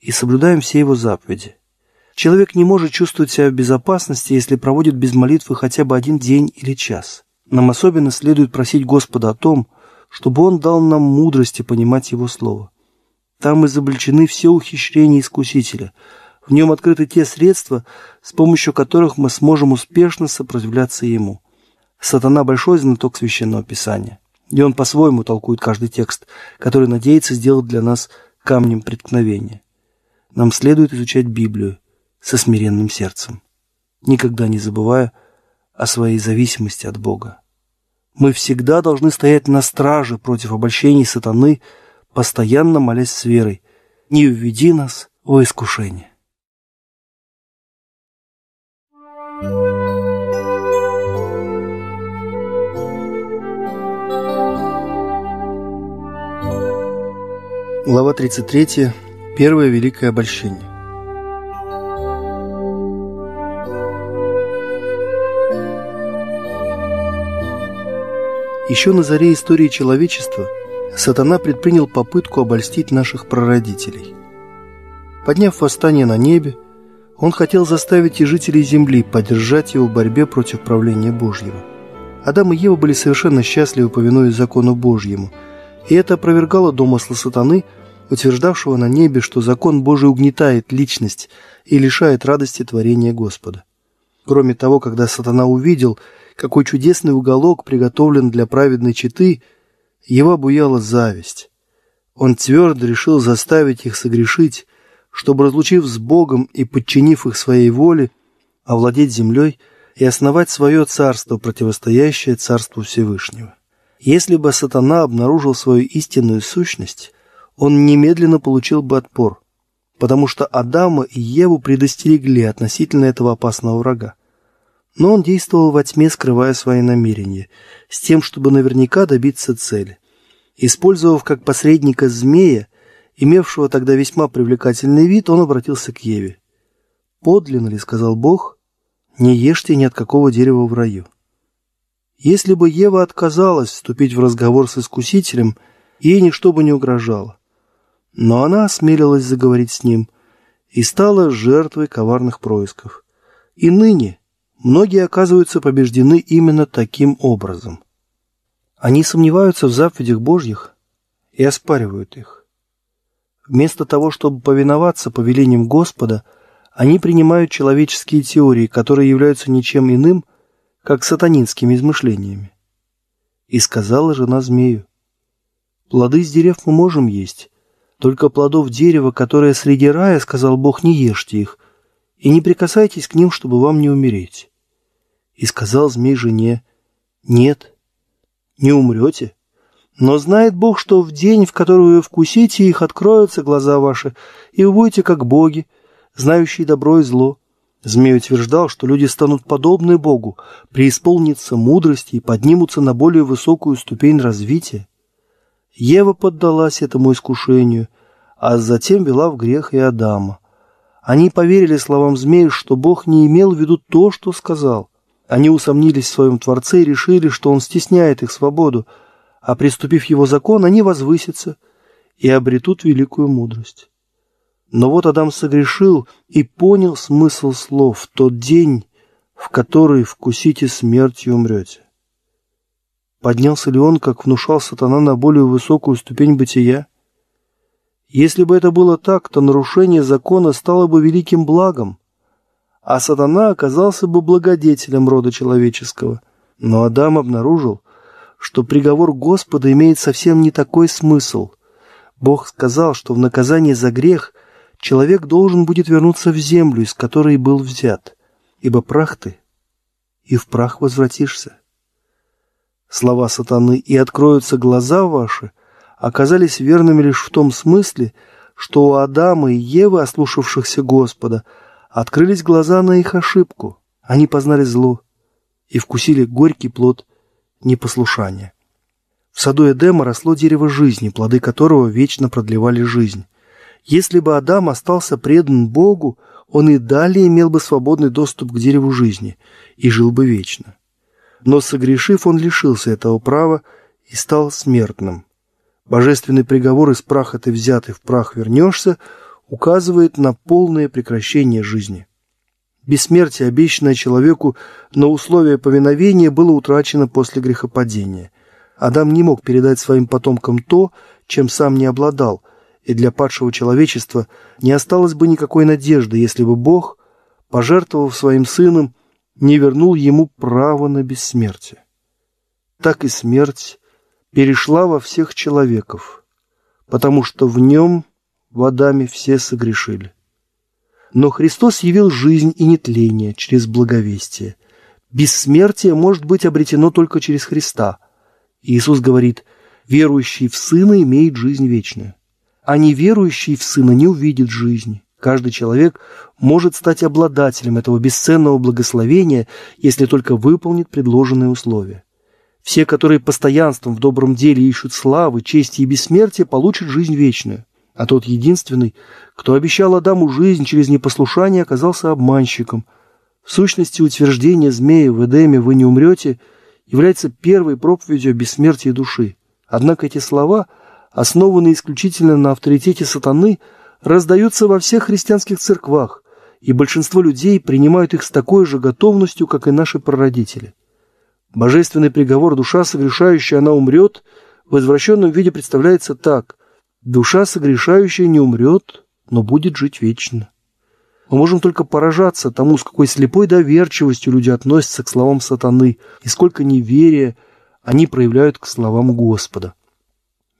и соблюдаем все его заповеди. Человек не может чувствовать себя в безопасности, если проводит без молитвы хотя бы один день или час. Нам особенно следует просить Господа о том, чтобы он дал нам мудрости понимать его слово. Там изобличены все ухищрения искусителя. В нем открыты те средства, с помощью которых мы сможем успешно сопротивляться ему. Сатана – большой знаток Священного Писания, и он по-своему толкует каждый текст, который надеется сделать для нас камнем преткновения. Нам следует изучать Библию со смиренным сердцем, никогда не забывая о своей зависимости от Бога. Мы всегда должны стоять на страже против обольщений сатаны, постоянно молясь с верой. Не введи нас во искушение. Глава 33. Первое великое обольщение. Еще на заре истории человечества сатана предпринял попытку обольстить наших прародителей. Подняв восстание на небе, он хотел заставить и жителей земли поддержать его в борьбе против правления Божьего. Адам и Ева были совершенно счастливы, повинуясь закону Божьему, и это опровергало домыслы сатаны, утверждавшего на небе, что закон Божий угнетает личность и лишает радости творения Господа. Кроме того, когда сатана увидел, какой чудесный уголок приготовлен для праведной четы, его обуяла зависть. Он твердо решил заставить их согрешить, чтобы, разлучив с Богом и подчинив их своей воле, овладеть землей и основать свое царство, противостоящее царству Всевышнего. Если бы сатана обнаружил свою истинную сущность, он немедленно получил бы отпор, потому что Адама и Еву предостерегли относительно этого опасного врага. Но он действовал во тьме, скрывая свои намерения, с тем, чтобы наверняка добиться цели. Использовав как посредника змея, имевшего тогда весьма привлекательный вид, он обратился к Еве. «Подлинно ли, — сказал Бог, — не ешьте ни от какого дерева в раю». Если бы Ева отказалась вступить в разговор с искусителем, ей ничто бы не угрожало. Но она осмелилась заговорить с ним и стала жертвой коварных происков. И ныне, Многие оказываются побеждены именно таким образом. Они сомневаются в заповедях Божьих и оспаривают их. Вместо того, чтобы повиноваться повелениям Господа, они принимают человеческие теории, которые являются ничем иным, как сатанинскими измышлениями. И сказала жена змею, «Плоды с дерев мы можем есть, только плодов дерева, которое среди рая, сказал Бог, не ешьте их, и не прикасайтесь к ним, чтобы вам не умереть». И сказал змей жене, «Нет, не умрете, но знает Бог, что в день, в который вы вкусите их, откроются глаза ваши, и вы будете как боги, знающие добро и зло». Змей утверждал, что люди станут подобны Богу, преисполнятся мудрости и поднимутся на более высокую ступень развития. Ева поддалась этому искушению, а затем вела в грех и Адама. Они поверили словам змея, что Бог не имел в виду то, что сказал. Они усомнились в своем Творце и решили, что он стесняет их свободу, а приступив его закон, они возвысятся и обретут великую мудрость. Но вот Адам согрешил и понял смысл слов в тот день, в который вкусите смерть и умрете. Поднялся ли он, как внушал сатана, на более высокую ступень бытия? Если бы это было так, то нарушение закона стало бы великим благом, а сатана оказался бы благодетелем рода человеческого. Но Адам обнаружил, что приговор Господа имеет совсем не такой смысл. Бог сказал, что в наказании за грех человек должен будет вернуться в землю, из которой был взят, ибо прах ты, и в прах возвратишься. Слова сатаны «и откроются глаза ваши» — оказались верными лишь в том смысле, что у Адама и Евы, ослушавшихся Господа, открылись глаза на их ошибку. Они познали зло и вкусили горький плод непослушания. В саду Эдема росло дерево жизни, плоды которого вечно продлевали жизнь. Если бы Адам остался предан Богу, он и далее имел бы свободный доступ к дереву жизни и жил бы вечно. Но согрешив, он лишился этого права и стал смертным. Божественный приговор «из праха ты взят и в прах вернешься» указывает на полное прекращение жизни. Бессмертие, обещанное человеку на условие повиновения, было утрачено после грехопадения. Адам не мог передать своим потомкам то, чем сам не обладал, и для падшего человечества не осталось бы никакой надежды, если бы Бог, пожертвовав своим сыном, не вернул ему право на бессмертие. Так и смерть перешла во всех человеков, потому что в нем водами все согрешили. Но Христос явил жизнь и нетление через благовестие. Бессмертие может быть обретено только через Христа. Иисус говорит, верующий в Сына имеет жизнь вечную, а неверующий в Сына не увидит жизни. Каждый человек может стать обладателем этого бесценного благословения, если только выполнит предложенные условия. Все, которые постоянством в добром деле ищут славы, чести и бессмертия, получат жизнь вечную. А тот единственный, кто обещал Адаму жизнь через непослушание, оказался обманщиком. В сущности, утверждение змея в Эдеме «вы не умрете» является первой проповедью о бессмертии души. Однако эти слова, основанные исключительно на авторитете сатаны, раздаются во всех христианских церквах, и большинство людей принимают их с такой же готовностью, как и наши прародители. Божественный приговор «душа согрешающая, она умрет» в извращенном виде представляется так «душа согрешающая не умрет, но будет жить вечно». Мы можем только поражаться тому, с какой слепой доверчивостью люди относятся к словам сатаны и сколько неверия они проявляют к словам Господа.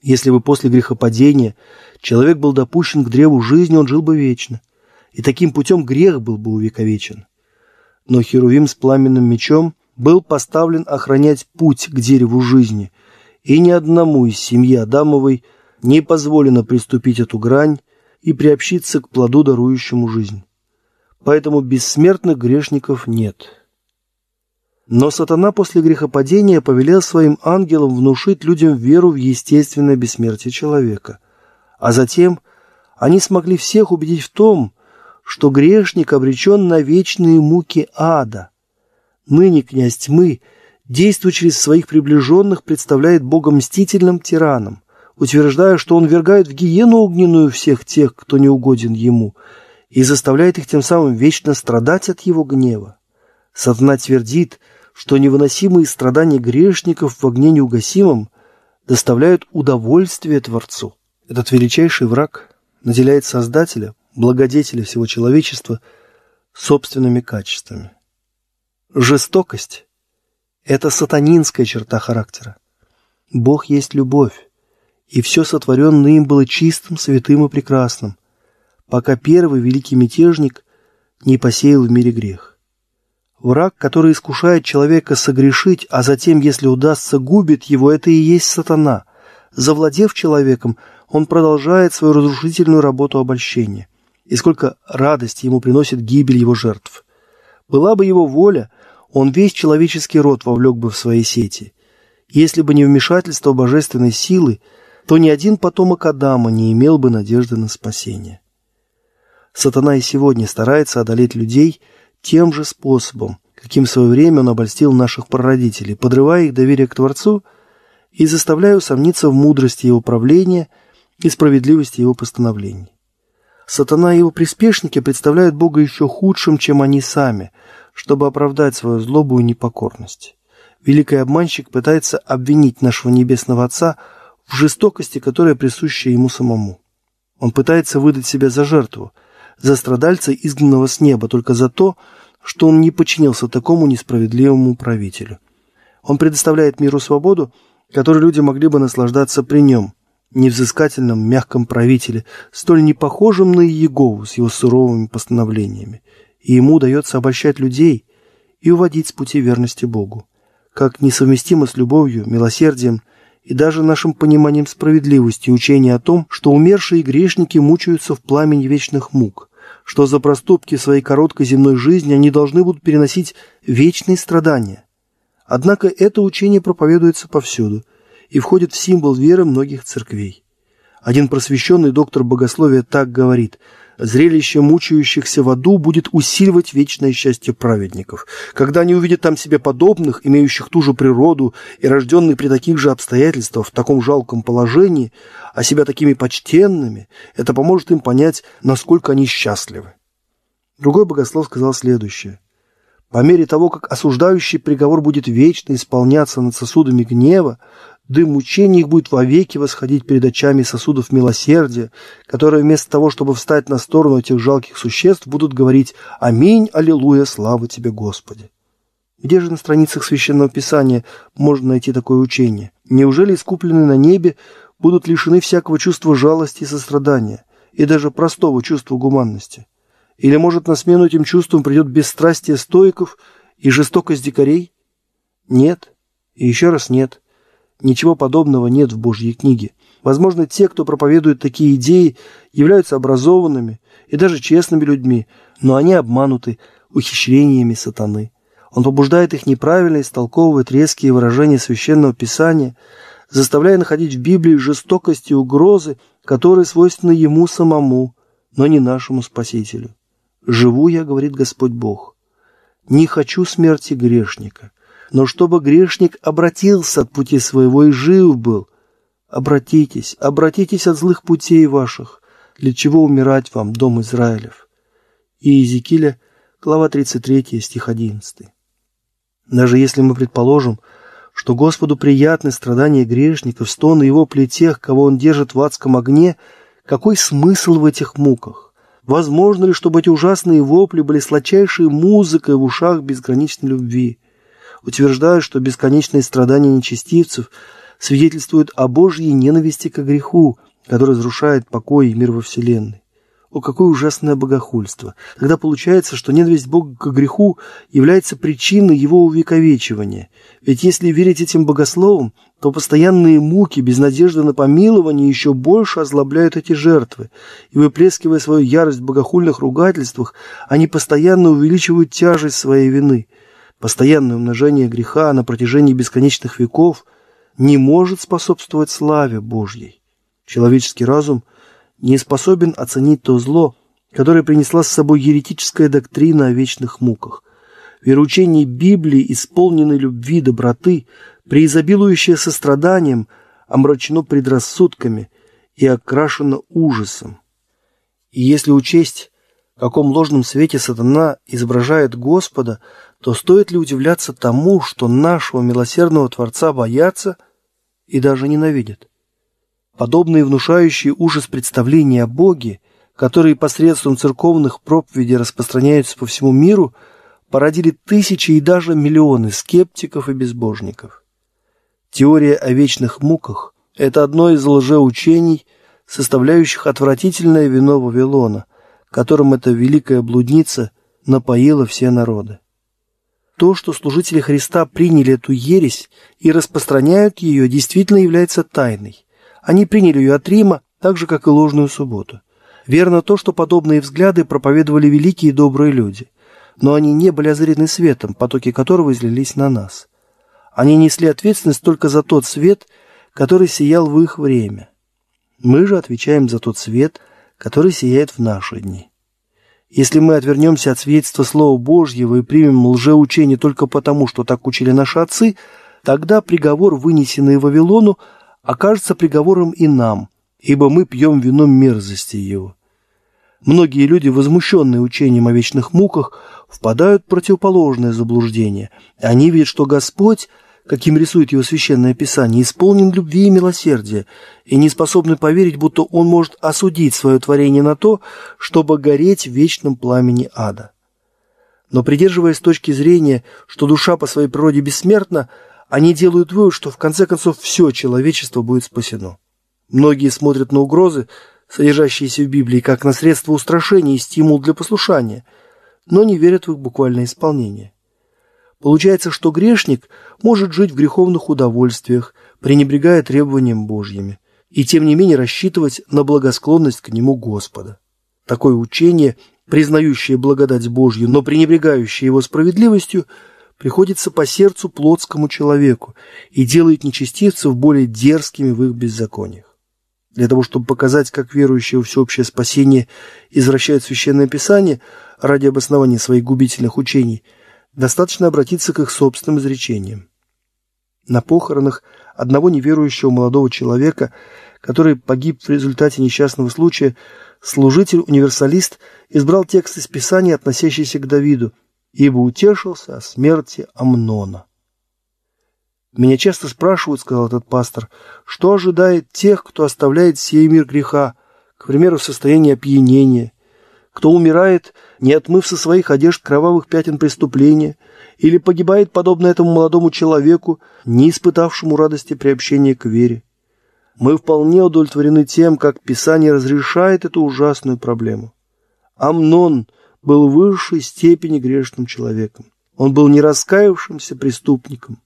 Если бы после грехопадения человек был допущен к древу жизни, он жил бы вечно, и таким путем грех был бы увековечен. Но Херувим с пламенным мечом был поставлен охранять путь к дереву жизни, и ни одному из семьи Адамовой не позволено приступить эту грань и приобщиться к плоду, дарующему жизнь. Поэтому бессмертных грешников нет. Но сатана после грехопадения повелел своим ангелам внушить людям веру в естественное бессмертие человека. А затем они смогли всех убедить в том, что грешник обречен на вечные муки ада – Ныне князь тьмы, действуя через своих приближенных, представляет Бога мстительным тираном, утверждая, что он вергает в гиену огненную всех тех, кто не угоден ему, и заставляет их тем самым вечно страдать от его гнева. Сатана твердит, что невыносимые страдания грешников в огне неугасимом доставляют удовольствие Творцу. Этот величайший враг наделяет Создателя, благодетеля всего человечества, собственными качествами. Жестокость — это сатанинская черта характера. Бог есть любовь, и все сотворенное им было чистым, святым и прекрасным, пока первый великий мятежник не посеял в мире грех. Враг, который искушает человека согрешить, а затем, если удастся, губит его, это и есть сатана. Завладев человеком, он продолжает свою разрушительную работу обольщения. И сколько радости ему приносит гибель его жертв. Была бы его воля, он весь человеческий род вовлек бы в свои сети. Если бы не вмешательство божественной силы, то ни один потомок Адама не имел бы надежды на спасение. Сатана и сегодня старается одолеть людей тем же способом, каким в свое время он обольстил наших прародителей, подрывая их доверие к Творцу и заставляя усомниться в мудрости его правления и справедливости его постановлений. Сатана и его приспешники представляют Бога еще худшим, чем они сами, чтобы оправдать свою злобу и непокорность. Великий обманщик пытается обвинить нашего Небесного Отца в жестокости, которая присуща ему самому. Он пытается выдать себя за жертву, за страдальца, изгнанного с неба, только за то, что он не подчинился такому несправедливому правителю. Он предоставляет миру свободу, которой люди могли бы наслаждаться при нем, невзыскательном, мягком правителе, столь непохожем на Егову с его суровыми постановлениями и ему удается обольщать людей и уводить с пути верности Богу, как несовместимо с любовью, милосердием и даже нашим пониманием справедливости учение о том, что умершие грешники мучаются в пламени вечных мук, что за проступки своей короткой земной жизни они должны будут переносить вечные страдания. Однако это учение проповедуется повсюду и входит в символ веры многих церквей. Один просвещенный доктор богословия так говорит – зрелище мучающихся в аду будет усиливать вечное счастье праведников. Когда они увидят там себе подобных, имеющих ту же природу и рожденных при таких же обстоятельствах, в таком жалком положении, а себя такими почтенными, это поможет им понять, насколько они счастливы. Другой богослов сказал следующее. По мере того, как осуждающий приговор будет вечно исполняться над сосудами гнева, Дым мучений их будет вовеки восходить перед очами сосудов милосердия, которые вместо того, чтобы встать на сторону этих жалких существ, будут говорить «Аминь, Аллилуйя, слава Тебе, Господи». Где же на страницах Священного Писания можно найти такое учение? Неужели искупленные на небе будут лишены всякого чувства жалости и сострадания, и даже простого чувства гуманности? Или, может, на смену этим чувствам придет бесстрастие стоиков и жестокость дикарей? Нет, и еще раз нет – Ничего подобного нет в Божьей книге. Возможно, те, кто проповедует такие идеи, являются образованными и даже честными людьми, но они обмануты ухищрениями сатаны. Он побуждает их неправильно истолковывать резкие выражения Священного Писания, заставляя находить в Библии жестокость и угрозы, которые свойственны ему самому, но не нашему Спасителю. «Живу я, — говорит Господь Бог, — не хочу смерти грешника, но чтобы грешник обратился от пути своего и жив был. Обратитесь, обратитесь от злых путей ваших, для чего умирать вам, дом Израилев». И Иезекииля, глава 33, стих 11. Даже если мы предположим, что Господу приятны страдания грешников, стоны его плетех, кого он держит в адском огне, какой смысл в этих муках? Возможно ли, чтобы эти ужасные вопли были сладчайшей музыкой в ушах безграничной любви? утверждают, что бесконечные страдания нечестивцев свидетельствуют о Божьей ненависти к греху, который разрушает покой и мир во Вселенной. О, какое ужасное богохульство! Тогда получается, что ненависть Бога к греху является причиной его увековечивания. Ведь если верить этим богословам, то постоянные муки без надежды на помилование еще больше озлобляют эти жертвы. И выплескивая свою ярость в богохульных ругательствах, они постоянно увеличивают тяжесть своей вины – Постоянное умножение греха на протяжении бесконечных веков не может способствовать славе Божьей. Человеческий разум не способен оценить то зло, которое принесла с собой еретическая доктрина о вечных муках. Вероучение Библии, исполненной любви, доброты, преизобилующее состраданием, омрачено предрассудками и окрашено ужасом. И если учесть, в каком ложном свете сатана изображает Господа – то стоит ли удивляться тому, что нашего милосердного Творца боятся и даже ненавидят? Подобные внушающие ужас представления о Боге, которые посредством церковных проповедей распространяются по всему миру, породили тысячи и даже миллионы скептиков и безбожников. Теория о вечных муках – это одно из лжеучений, составляющих отвратительное вино Вавилона, которым эта великая блудница напоила все народы то, что служители Христа приняли эту ересь и распространяют ее, действительно является тайной. Они приняли ее от Рима, так же, как и ложную субботу. Верно то, что подобные взгляды проповедовали великие и добрые люди. Но они не были озарены светом, потоки которого излились на нас. Они несли ответственность только за тот свет, который сиял в их время. Мы же отвечаем за тот свет, который сияет в наши дни. Если мы отвернемся от свидетельства Слова Божьего и примем лжеучение только потому, что так учили наши отцы, тогда приговор, вынесенный Вавилону, окажется приговором и нам, ибо мы пьем вино мерзости его. Многие люди, возмущенные учением о вечных муках, впадают в противоположное заблуждение. Они видят, что Господь – каким рисует его священное писание, исполнен любви и милосердия, и не способны поверить, будто он может осудить свое творение на то, чтобы гореть в вечном пламени ада. Но придерживаясь точки зрения, что душа по своей природе бессмертна, они делают вывод, что в конце концов все человечество будет спасено. Многие смотрят на угрозы, содержащиеся в Библии, как на средство устрашения и стимул для послушания, но не верят в их буквальное исполнение. Получается, что грешник может жить в греховных удовольствиях, пренебрегая требованиям Божьими, и тем не менее рассчитывать на благосклонность к нему Господа. Такое учение, признающее благодать Божью, но пренебрегающее его справедливостью, приходится по сердцу плотскому человеку и делает нечестивцев более дерзкими в их беззакониях. Для того, чтобы показать, как верующие в всеобщее спасение извращают Священное Писание ради обоснования своих губительных учений – Достаточно обратиться к их собственным изречениям. На похоронах одного неверующего молодого человека, который погиб в результате несчастного случая, служитель-универсалист избрал текст из Писания, относящийся к Давиду, ибо утешился о смерти Амнона. «Меня часто спрашивают, — сказал этот пастор, — что ожидает тех, кто оставляет сей мир греха, к примеру, в состоянии опьянения, кто умирает — не отмыв со своих одежд кровавых пятен преступления, или погибает, подобно этому молодому человеку, не испытавшему радости приобщения к вере. Мы вполне удовлетворены тем, как Писание разрешает эту ужасную проблему. Амнон был в высшей степени грешным человеком. Он был не раскаявшимся преступником.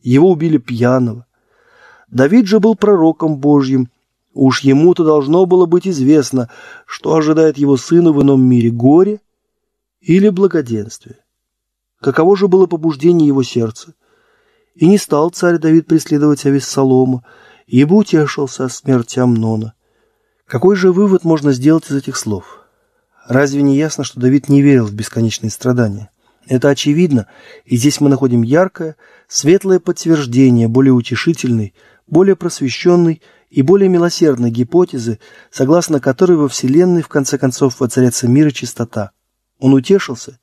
Его убили пьяного. Давид же был пророком Божьим – Уж ему-то должно было быть известно, что ожидает его сына в ином мире горе или благоденствие. Каково же было побуждение его сердца? И не стал царь Давид преследовать Авессалома, ибо утешился смерть Амнона. Какой же вывод можно сделать из этих слов? Разве не ясно, что Давид не верил в бесконечные страдания? Это очевидно, и здесь мы находим яркое, светлое подтверждение более утешительной, более просвещенной и более милосердной гипотезы, согласно которой во Вселенной в конце концов воцарятся мир и чистота – он утешился,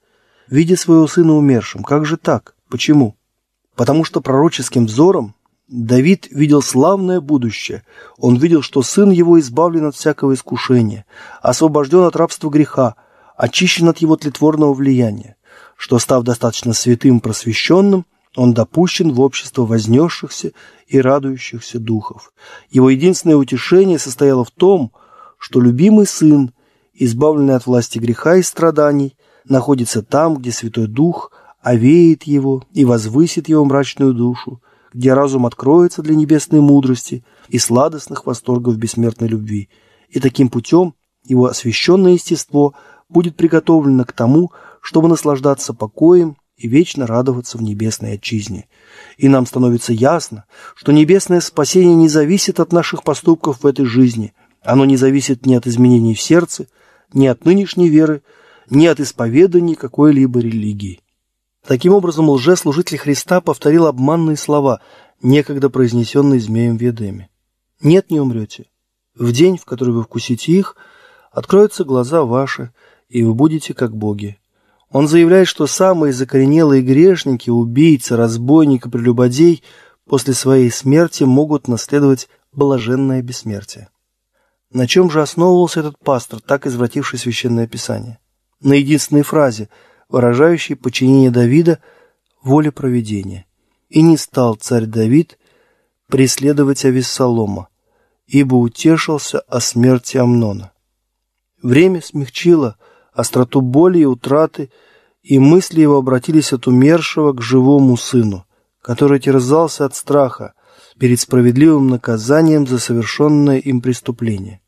видя своего сына умершим. Как же так? Почему? Потому что пророческим взором Давид видел славное будущее. Он видел, что сын его избавлен от всякого искушения, освобожден от рабства греха, очищен от его тлетворного влияния, что, став достаточно святым просвещенным, он допущен в общество вознесшихся и радующихся духов. Его единственное утешение состояло в том, что любимый сын избавленный от власти греха и страданий, находится там, где Святой Дух овеет его и возвысит его мрачную душу, где разум откроется для небесной мудрости и сладостных восторгов бессмертной любви. И таким путем его освященное естество будет приготовлено к тому, чтобы наслаждаться покоем и вечно радоваться в небесной отчизне. И нам становится ясно, что небесное спасение не зависит от наших поступков в этой жизни. Оно не зависит ни от изменений в сердце – ни от нынешней веры, ни от исповедания какой-либо религии. Таким образом, лжеслужитель Христа повторил обманные слова, некогда произнесенные змеем Ведами: «Нет, не умрете. В день, в который вы вкусите их, откроются глаза ваши, и вы будете как боги». Он заявляет, что самые закоренелые грешники, убийцы, разбойники, прелюбодей после своей смерти могут наследовать блаженное бессмертие. На чем же основывался этот пастор, так извративший священное писание? На единственной фразе, выражающей подчинение Давида воле проведения. «И не стал царь Давид преследовать Авессалома, ибо утешился о смерти Амнона». Время смягчило остроту боли и утраты, и мысли его обратились от умершего к живому сыну, который терзался от страха перед справедливым наказанием за совершенное им преступление.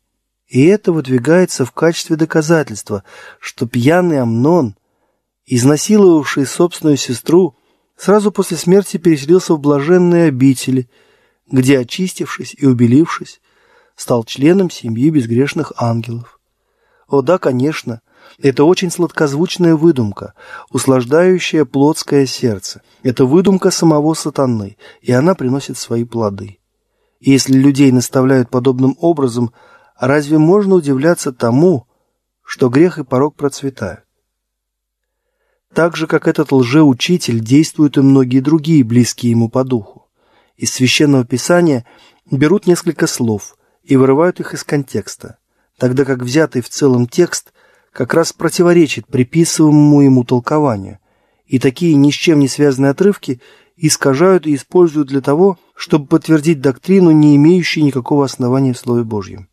И это выдвигается в качестве доказательства, что пьяный Амнон, изнасиловавший собственную сестру, сразу после смерти переселился в блаженные обители, где, очистившись и убелившись, стал членом семьи безгрешных ангелов. О да, конечно, это очень сладкозвучная выдумка, услаждающая плотское сердце. Это выдумка самого сатаны, и она приносит свои плоды. И если людей наставляют подобным образом – Разве можно удивляться тому, что грех и порог процветают? Так же, как этот лжеучитель, действуют и многие другие, близкие ему по духу. Из Священного Писания берут несколько слов и вырывают их из контекста, тогда как взятый в целом текст как раз противоречит приписываемому ему толкованию, и такие ни с чем не связанные отрывки искажают и используют для того, чтобы подтвердить доктрину, не имеющую никакого основания в Слове Божьем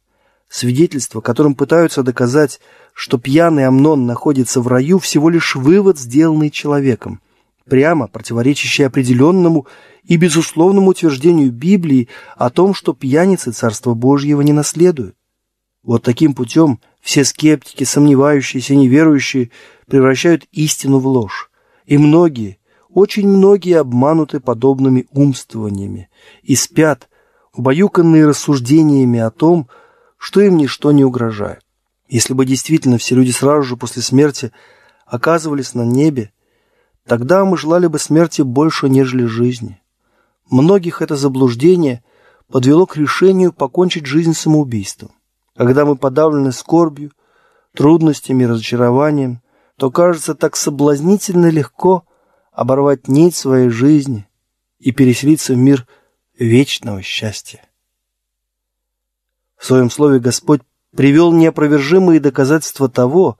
свидетельство, которым пытаются доказать, что пьяный Амнон находится в раю, всего лишь вывод, сделанный человеком, прямо противоречащий определенному и безусловному утверждению Библии о том, что пьяницы Царства Божьего не наследуют. Вот таким путем все скептики, сомневающиеся, неверующие превращают истину в ложь. И многие, очень многие обмануты подобными умствованиями и спят, убаюканные рассуждениями о том, что что им ничто не угрожает. Если бы действительно все люди сразу же после смерти оказывались на небе, тогда мы желали бы смерти больше, нежели жизни. Многих это заблуждение подвело к решению покончить жизнь самоубийством. Когда мы подавлены скорбью, трудностями, разочарованием, то кажется так соблазнительно легко оборвать нить своей жизни и переселиться в мир вечного счастья. В своем слове Господь привел неопровержимые доказательства того,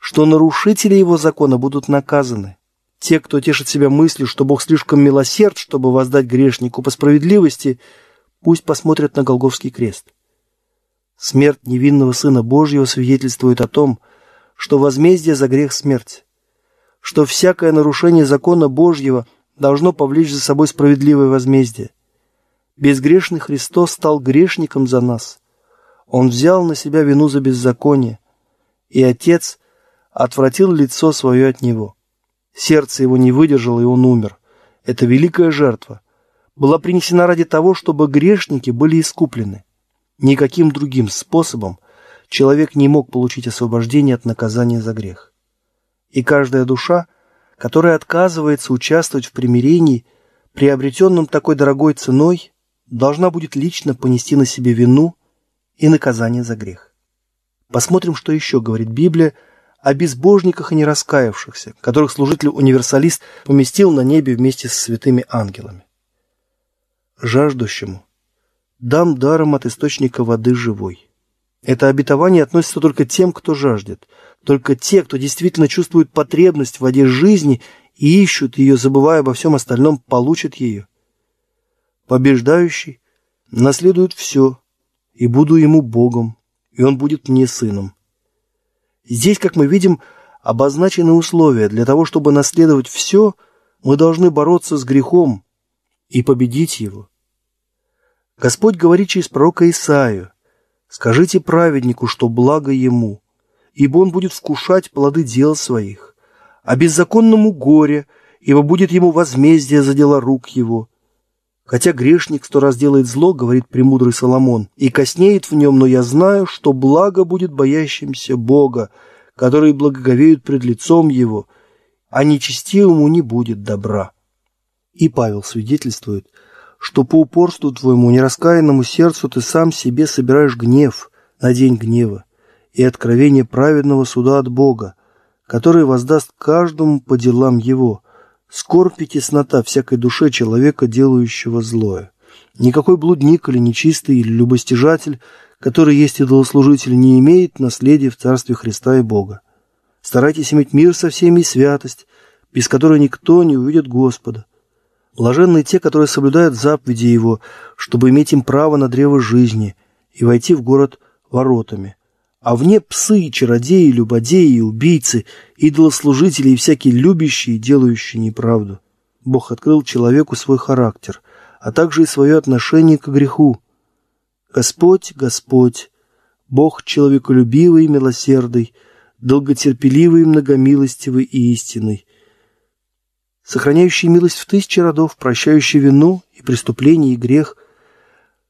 что нарушители его закона будут наказаны. Те, кто тешит себя мыслью, что Бог слишком милосерд, чтобы воздать грешнику по справедливости, пусть посмотрят на Голговский крест. Смерть невинного Сына Божьего свидетельствует о том, что возмездие за грех – смерть, что всякое нарушение закона Божьего должно повлечь за собой справедливое возмездие. Безгрешный Христос стал грешником за нас. Он взял на себя вину за беззаконие, и отец отвратил лицо свое от него. Сердце его не выдержало, и он умер. Это великая жертва была принесена ради того, чтобы грешники были искуплены. Никаким другим способом человек не мог получить освобождение от наказания за грех. И каждая душа, которая отказывается участвовать в примирении, приобретенном такой дорогой ценой, должна будет лично понести на себе вину и наказание за грех. Посмотрим, что еще говорит Библия о безбожниках и не нераскаявшихся, которых служитель-универсалист поместил на небе вместе с святыми ангелами. «Жаждущему дам даром от источника воды живой». Это обетование относится только тем, кто жаждет, только те, кто действительно чувствует потребность в воде жизни и ищут ее, забывая обо всем остальном, получат ее. Побеждающий наследует все, и буду ему Богом, и он будет мне сыном. Здесь, как мы видим, обозначены условия для того, чтобы наследовать все, мы должны бороться с грехом и победить его. Господь говорит через пророка Исаию, «Скажите праведнику, что благо ему, ибо он будет вкушать плоды дел своих, а беззаконному горе, ибо будет ему возмездие за дела рук его, Хотя грешник сто раз делает зло, говорит премудрый Соломон, и коснеет в нем, но я знаю, что благо будет боящимся Бога, которые благоговеют пред лицом Его, а нечестивому не будет добра. И Павел свидетельствует, что по упорству твоему нераскаянному сердцу ты сам себе собираешь гнев на день гнева и откровение праведного суда от Бога, который воздаст каждому по делам его – Скорбь и теснота всякой душе человека, делающего злое. Никакой блудник или нечистый, или любостяжатель, который есть идолослужитель, не имеет наследия в Царстве Христа и Бога. Старайтесь иметь мир со всеми и святость, без которой никто не увидит Господа. Блаженны те, которые соблюдают заповеди Его, чтобы иметь им право на древо жизни и войти в город воротами. А вне псы, чародеи, любодеи, убийцы, идолослужители и всякие любящие и делающие неправду. Бог открыл человеку свой характер, а также и свое отношение к греху. Господь, Господь, Бог человеколюбивый и милосердный, долготерпеливый и многомилостивый и истинный, сохраняющий милость в тысячи родов, прощающий вину и преступление и грех,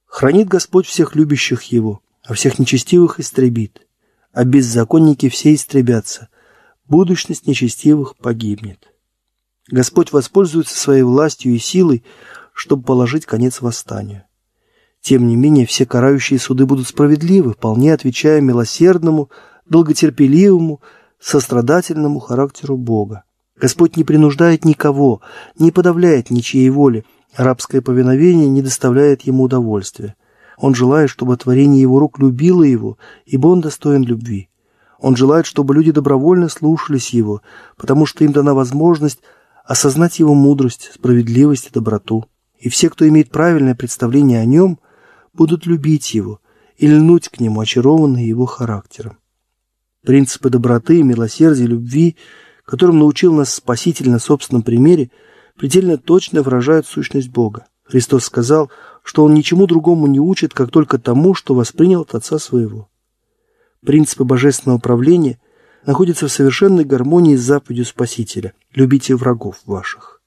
хранит Господь всех любящих Его а всех нечестивых истребит, а беззаконники все истребятся, будущность нечестивых погибнет. Господь воспользуется своей властью и силой, чтобы положить конец восстанию. Тем не менее, все карающие суды будут справедливы, вполне отвечая милосердному, долготерпеливому, сострадательному характеру Бога. Господь не принуждает никого, не подавляет ничьей воли, рабское повиновение не доставляет ему удовольствия. Он желает, чтобы творение его рук любило его, ибо он достоин любви. Он желает, чтобы люди добровольно слушались его, потому что им дана возможность осознать его мудрость, справедливость и доброту. И все, кто имеет правильное представление о нем, будут любить его и льнуть к нему, очарованные его характером. Принципы доброты, милосердия, любви, которым научил нас Спаситель на собственном примере, предельно точно выражают сущность Бога. Христос сказал – что он ничему другому не учит, как только тому, что воспринял от отца своего. Принципы божественного правления находятся в совершенной гармонии с заповедью Спасителя «Любите врагов ваших».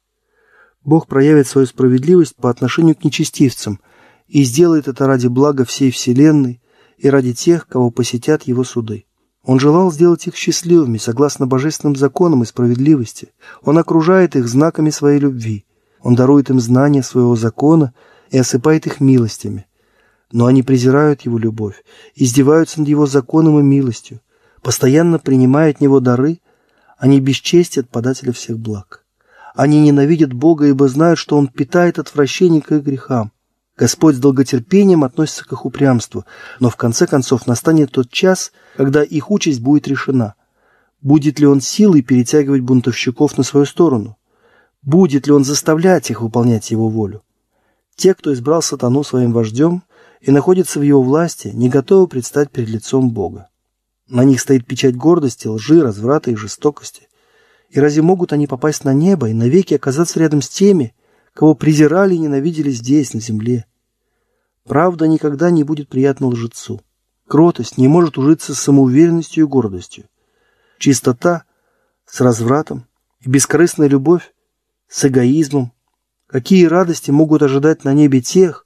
Бог проявит свою справедливость по отношению к нечестивцам и сделает это ради блага всей Вселенной и ради тех, кого посетят его суды. Он желал сделать их счастливыми, согласно божественным законам и справедливости. Он окружает их знаками своей любви. Он дарует им знание своего закона – и осыпает их милостями. Но они презирают его любовь, издеваются над его законом и милостью, постоянно принимают от него дары, они бесчестят подателя всех благ. Они ненавидят Бога, ибо знают, что Он питает отвращение к их грехам. Господь с долготерпением относится к их упрямству, но в конце концов настанет тот час, когда их участь будет решена. Будет ли он силой перетягивать бунтовщиков на свою сторону? Будет ли он заставлять их выполнять его волю? Те, кто избрал сатану своим вождем и находится в его власти, не готовы предстать перед лицом Бога. На них стоит печать гордости, лжи, разврата и жестокости. И разве могут они попасть на небо и навеки оказаться рядом с теми, кого презирали и ненавидели здесь, на земле? Правда никогда не будет приятна лжецу. Кротость не может ужиться с самоуверенностью и гордостью. Чистота с развратом и бескорыстная любовь с эгоизмом Какие радости могут ожидать на небе тех,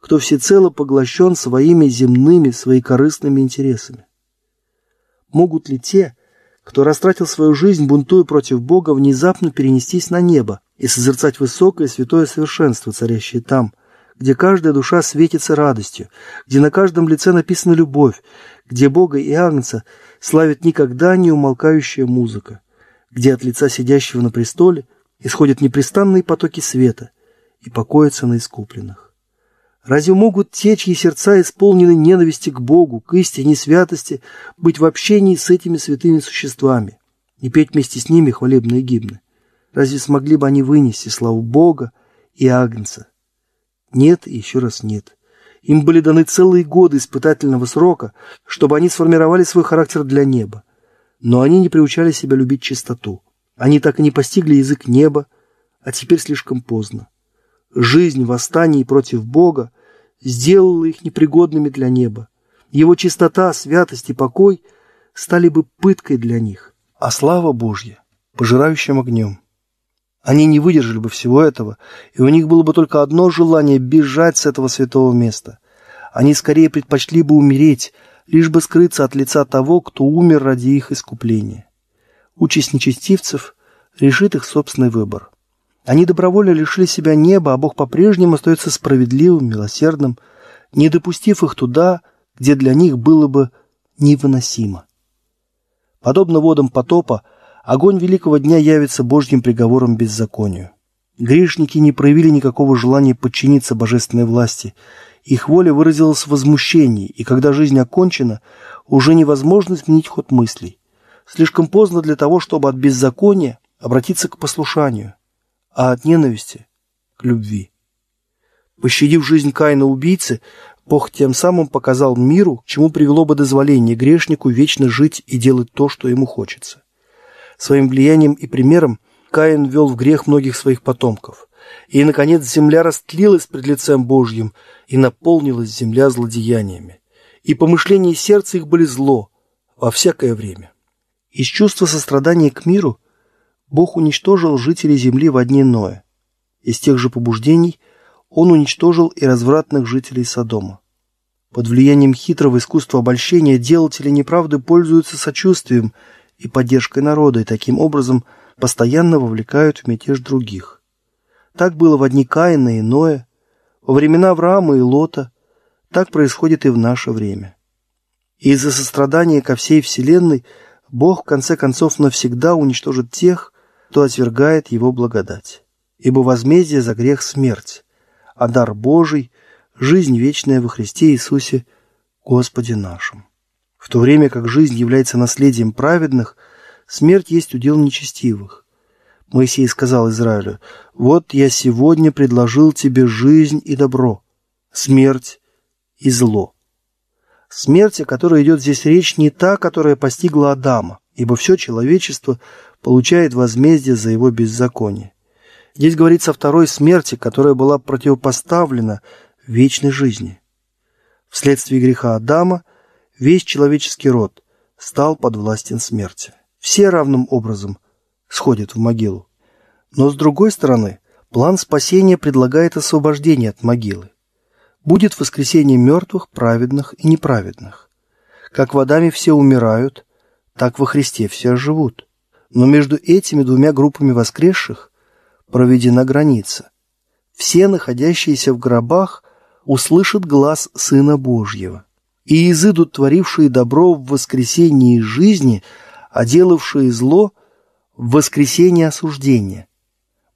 кто всецело поглощен своими земными, свои корыстными интересами? Могут ли те, кто растратил свою жизнь, бунтуя против Бога, внезапно перенестись на небо и созерцать высокое святое совершенство, царящее там, где каждая душа светится радостью, где на каждом лице написана любовь, где Бога и Агнца славит никогда не умолкающая музыка, где от лица сидящего на престоле – исходят непрестанные потоки света и покоятся на искупленных. Разве могут те, чьи сердца исполнены ненависти к Богу, к истине святости, быть в общении с этими святыми существами и петь вместе с ними хвалебные гимны? Разве смогли бы они вынести славу Бога и Агнца? Нет и еще раз нет. Им были даны целые годы испытательного срока, чтобы они сформировали свой характер для неба. Но они не приучали себя любить чистоту – они так и не постигли язык неба, а теперь слишком поздно. Жизнь восстаний против Бога сделала их непригодными для неба. Его чистота, святость и покой стали бы пыткой для них, а слава Божья – пожирающим огнем. Они не выдержали бы всего этого, и у них было бы только одно желание – бежать с этого святого места. Они скорее предпочли бы умереть, лишь бы скрыться от лица того, кто умер ради их искупления. Участь нечестивцев решит их собственный выбор. Они добровольно лишили себя неба, а Бог по-прежнему остается справедливым, милосердным, не допустив их туда, где для них было бы невыносимо. Подобно водам потопа, огонь великого дня явится Божьим приговором беззаконию. Грешники не проявили никакого желания подчиниться божественной власти. Их воля выразилась в возмущении, и когда жизнь окончена, уже невозможно изменить ход мыслей слишком поздно для того, чтобы от беззакония обратиться к послушанию, а от ненависти – к любви. Пощадив жизнь Каина-убийцы, Бог тем самым показал миру, к чему привело бы дозволение грешнику вечно жить и делать то, что ему хочется. Своим влиянием и примером Каин вел в грех многих своих потомков. И, наконец, земля растлилась пред лицем Божьим, и наполнилась земля злодеяниями. И помышления сердца их были зло во всякое время. Из чувства сострадания к миру Бог уничтожил жителей земли в одни Ноя. Из тех же побуждений он уничтожил и развратных жителей Содома. Под влиянием хитрого искусства обольщения делатели неправды пользуются сочувствием и поддержкой народа и таким образом постоянно вовлекают в мятеж других. Так было в одни Каина и Ноя, во времена Авраама и Лота, так происходит и в наше время. И из-за сострадания ко всей Вселенной – Бог, в конце концов, навсегда уничтожит тех, кто отвергает его благодать. Ибо возмездие за грех – смерть, а дар Божий – жизнь вечная во Христе Иисусе, Господе нашим. В то время как жизнь является наследием праведных, смерть есть удел нечестивых. Моисей сказал Израилю, «Вот я сегодня предложил тебе жизнь и добро, смерть и зло». Смерть, о которой идет здесь речь, не та, которая постигла Адама, ибо все человечество получает возмездие за его беззаконие. Здесь говорится о второй смерти, которая была противопоставлена вечной жизни. Вследствие греха Адама весь человеческий род стал подвластен смерти. Все равным образом сходят в могилу. Но с другой стороны, план спасения предлагает освобождение от могилы будет воскресение мертвых, праведных и неправедных. Как водами все умирают, так во Христе все живут. Но между этими двумя группами воскресших проведена граница. Все, находящиеся в гробах, услышат глаз Сына Божьего. И изыдут творившие добро в воскресении жизни, а делавшие зло в воскресении осуждения.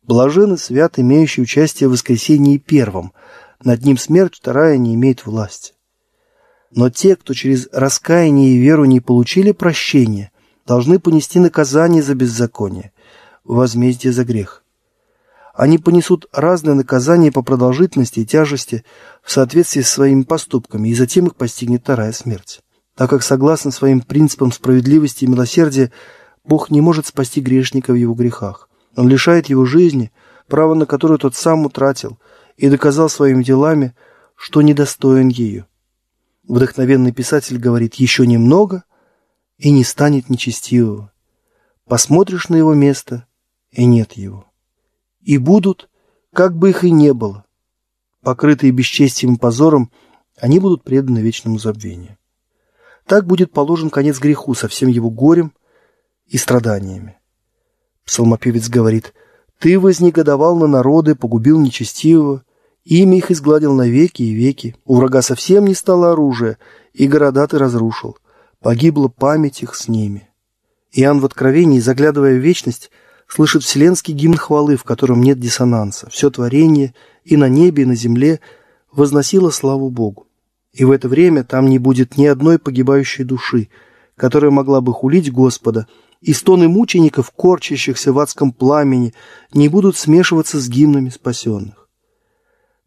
Блажен и свят, имеющий участие в воскресении первом – над ним смерть, вторая не имеет власти. Но те, кто через раскаяние и веру не получили прощения, должны понести наказание за беззаконие, возмездие за грех. Они понесут разные наказания по продолжительности и тяжести в соответствии с своими поступками, и затем их постигнет вторая смерть. Так как, согласно своим принципам справедливости и милосердия, Бог не может спасти грешника в его грехах. Он лишает его жизни, право на которую тот сам утратил, и доказал своими делами, что недостоин ее. Вдохновенный писатель говорит «еще немного» и не станет нечестивого. Посмотришь на его место, и нет его. И будут, как бы их и не было. Покрытые бесчестием и позором, они будут преданы вечному забвению. Так будет положен конец греху со всем его горем и страданиями. Псалмопевец говорит, «Ты вознегодовал на народы, погубил нечестивого, Ими их изгладил на веки и веки. У врага совсем не стало оружия, и города ты разрушил. Погибла память их с ними. Иоанн в Откровении, заглядывая в вечность, слышит вселенский гимн хвалы, в котором нет диссонанса. Все творение и на небе, и на земле возносило славу Богу. И в это время там не будет ни одной погибающей души, которая могла бы хулить Господа, и стоны мучеников, корчащихся в адском пламени, не будут смешиваться с гимнами спасенных.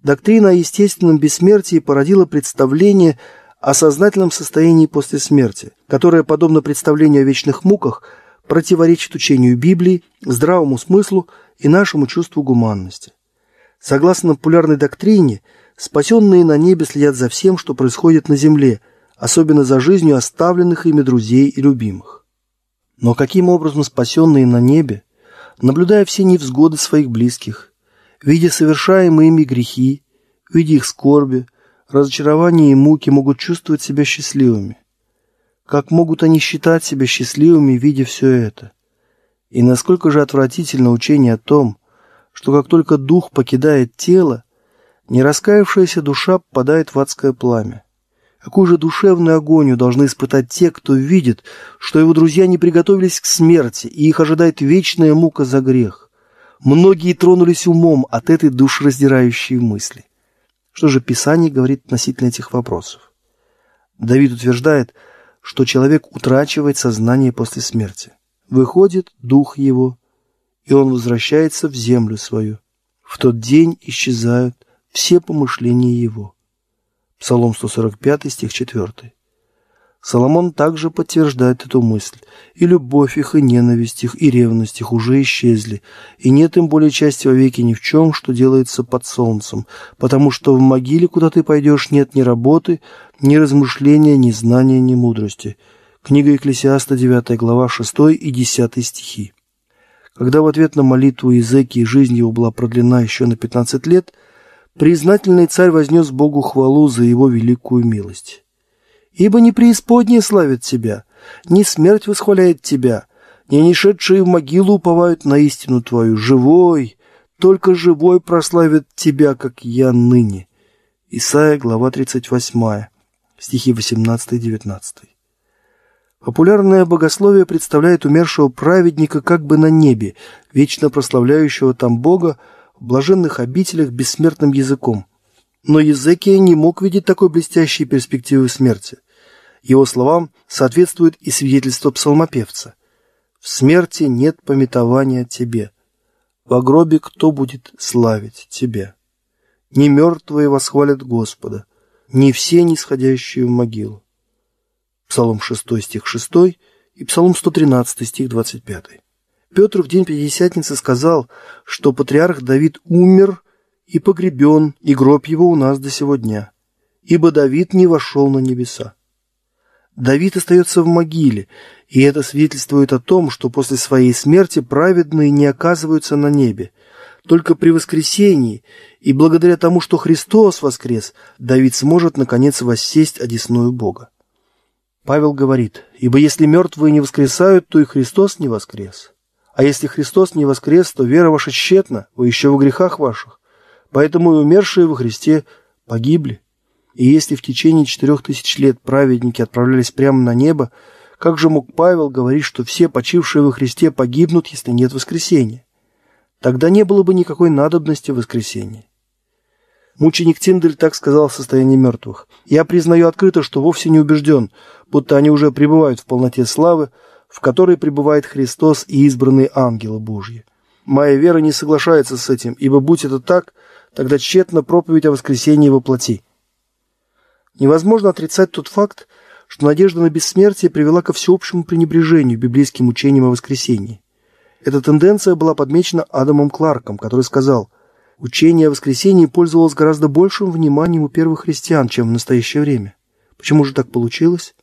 Доктрина о естественном бессмертии породила представление о сознательном состоянии после смерти, которое, подобно представлению о вечных муках, противоречит учению Библии, здравому смыслу и нашему чувству гуманности. Согласно популярной доктрине, спасенные на небе следят за всем, что происходит на земле, особенно за жизнью оставленных ими друзей и любимых. Но каким образом спасенные на небе, наблюдая все невзгоды своих близких, Видя совершаемые ими грехи, видя их скорби, разочарование и муки, могут чувствовать себя счастливыми. Как могут они считать себя счастливыми, видя все это? И насколько же отвратительно учение о том, что как только дух покидает тело, не раскаявшаяся душа попадает в адское пламя. Какую же душевную агонию должны испытать те, кто видит, что его друзья не приготовились к смерти, и их ожидает вечная мука за грех? Многие тронулись умом от этой душераздирающей мысли. Что же Писание говорит относительно этих вопросов? Давид утверждает, что человек утрачивает сознание после смерти. Выходит дух его, и он возвращается в землю свою. В тот день исчезают все помышления его. Псалом 145, стих 4. Соломон также подтверждает эту мысль. И любовь их, и ненависть их, и ревность их уже исчезли, и нет им более части во веки ни в чем, что делается под солнцем, потому что в могиле, куда ты пойдешь, нет ни работы, ни размышления, ни знания, ни мудрости». Книга Екклесиаста, 9 глава, 6 и 10 стихи. Когда в ответ на молитву Иезекии жизнь его была продлена еще на 15 лет, признательный царь вознес Богу хвалу за его великую милость. Ибо не преисподняя славит тебя, не смерть восхваляет тебя, не нешедшие в могилу уповают на истину твою, живой, только живой прославит тебя, как я ныне». Исайя, глава 38, стихи 18-19. Популярное богословие представляет умершего праведника как бы на небе, вечно прославляющего там Бога в блаженных обителях бессмертным языком. Но Езекия не мог видеть такой блестящей перспективы смерти. Его словам соответствует и свидетельство псалмопевца. «В смерти нет пометования тебе, во гробе кто будет славить тебя? Не мертвые восхвалят Господа, не все нисходящие в могилу». Псалом 6, стих 6 и Псалом 113, стих 25. Петр в день Пятидесятницы сказал, что патриарх Давид умер и погребен, и гроб его у нас до сего дня, ибо Давид не вошел на небеса. Давид остается в могиле, и это свидетельствует о том, что после своей смерти праведные не оказываются на небе. Только при воскресении и благодаря тому, что Христос воскрес, Давид сможет, наконец, воссесть одесную Бога. Павел говорит, «Ибо если мертвые не воскресают, то и Христос не воскрес. А если Христос не воскрес, то вера ваша тщетна, вы еще в грехах ваших. Поэтому и умершие во Христе погибли». И если в течение четырех тысяч лет праведники отправлялись прямо на небо, как же мог Павел говорить, что все почившие во Христе погибнут, если нет воскресения? Тогда не было бы никакой надобности воскресения. Мученик Тиндель так сказал о состоянии мертвых. «Я признаю открыто, что вовсе не убежден, будто они уже пребывают в полноте славы, в которой пребывает Христос и избранные ангелы Божьи. Моя вера не соглашается с этим, ибо будь это так, тогда тщетна проповедь о воскресении воплоти. плоти. Невозможно отрицать тот факт, что надежда на бессмертие привела ко всеобщему пренебрежению библейским учениям о воскресении. Эта тенденция была подмечена Адамом Кларком, который сказал, «Учение о воскресении пользовалось гораздо большим вниманием у первых христиан, чем в настоящее время. Почему же так получилось?»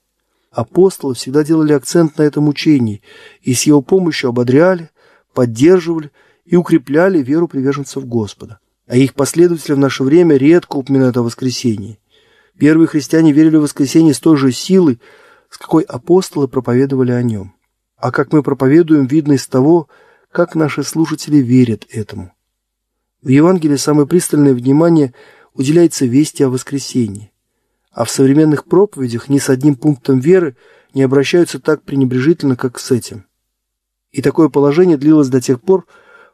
Апостолы всегда делали акцент на этом учении и с его помощью ободряли, поддерживали и укрепляли веру приверженцев Господа. А их последователи в наше время редко упоминают о воскресении – Первые христиане верили в воскресение с той же силой, с какой апостолы проповедовали о нем. А как мы проповедуем, видно из того, как наши слушатели верят этому. В Евангелии самое пристальное внимание уделяется вести о воскресении. А в современных проповедях ни с одним пунктом веры не обращаются так пренебрежительно, как с этим. И такое положение длилось до тех пор,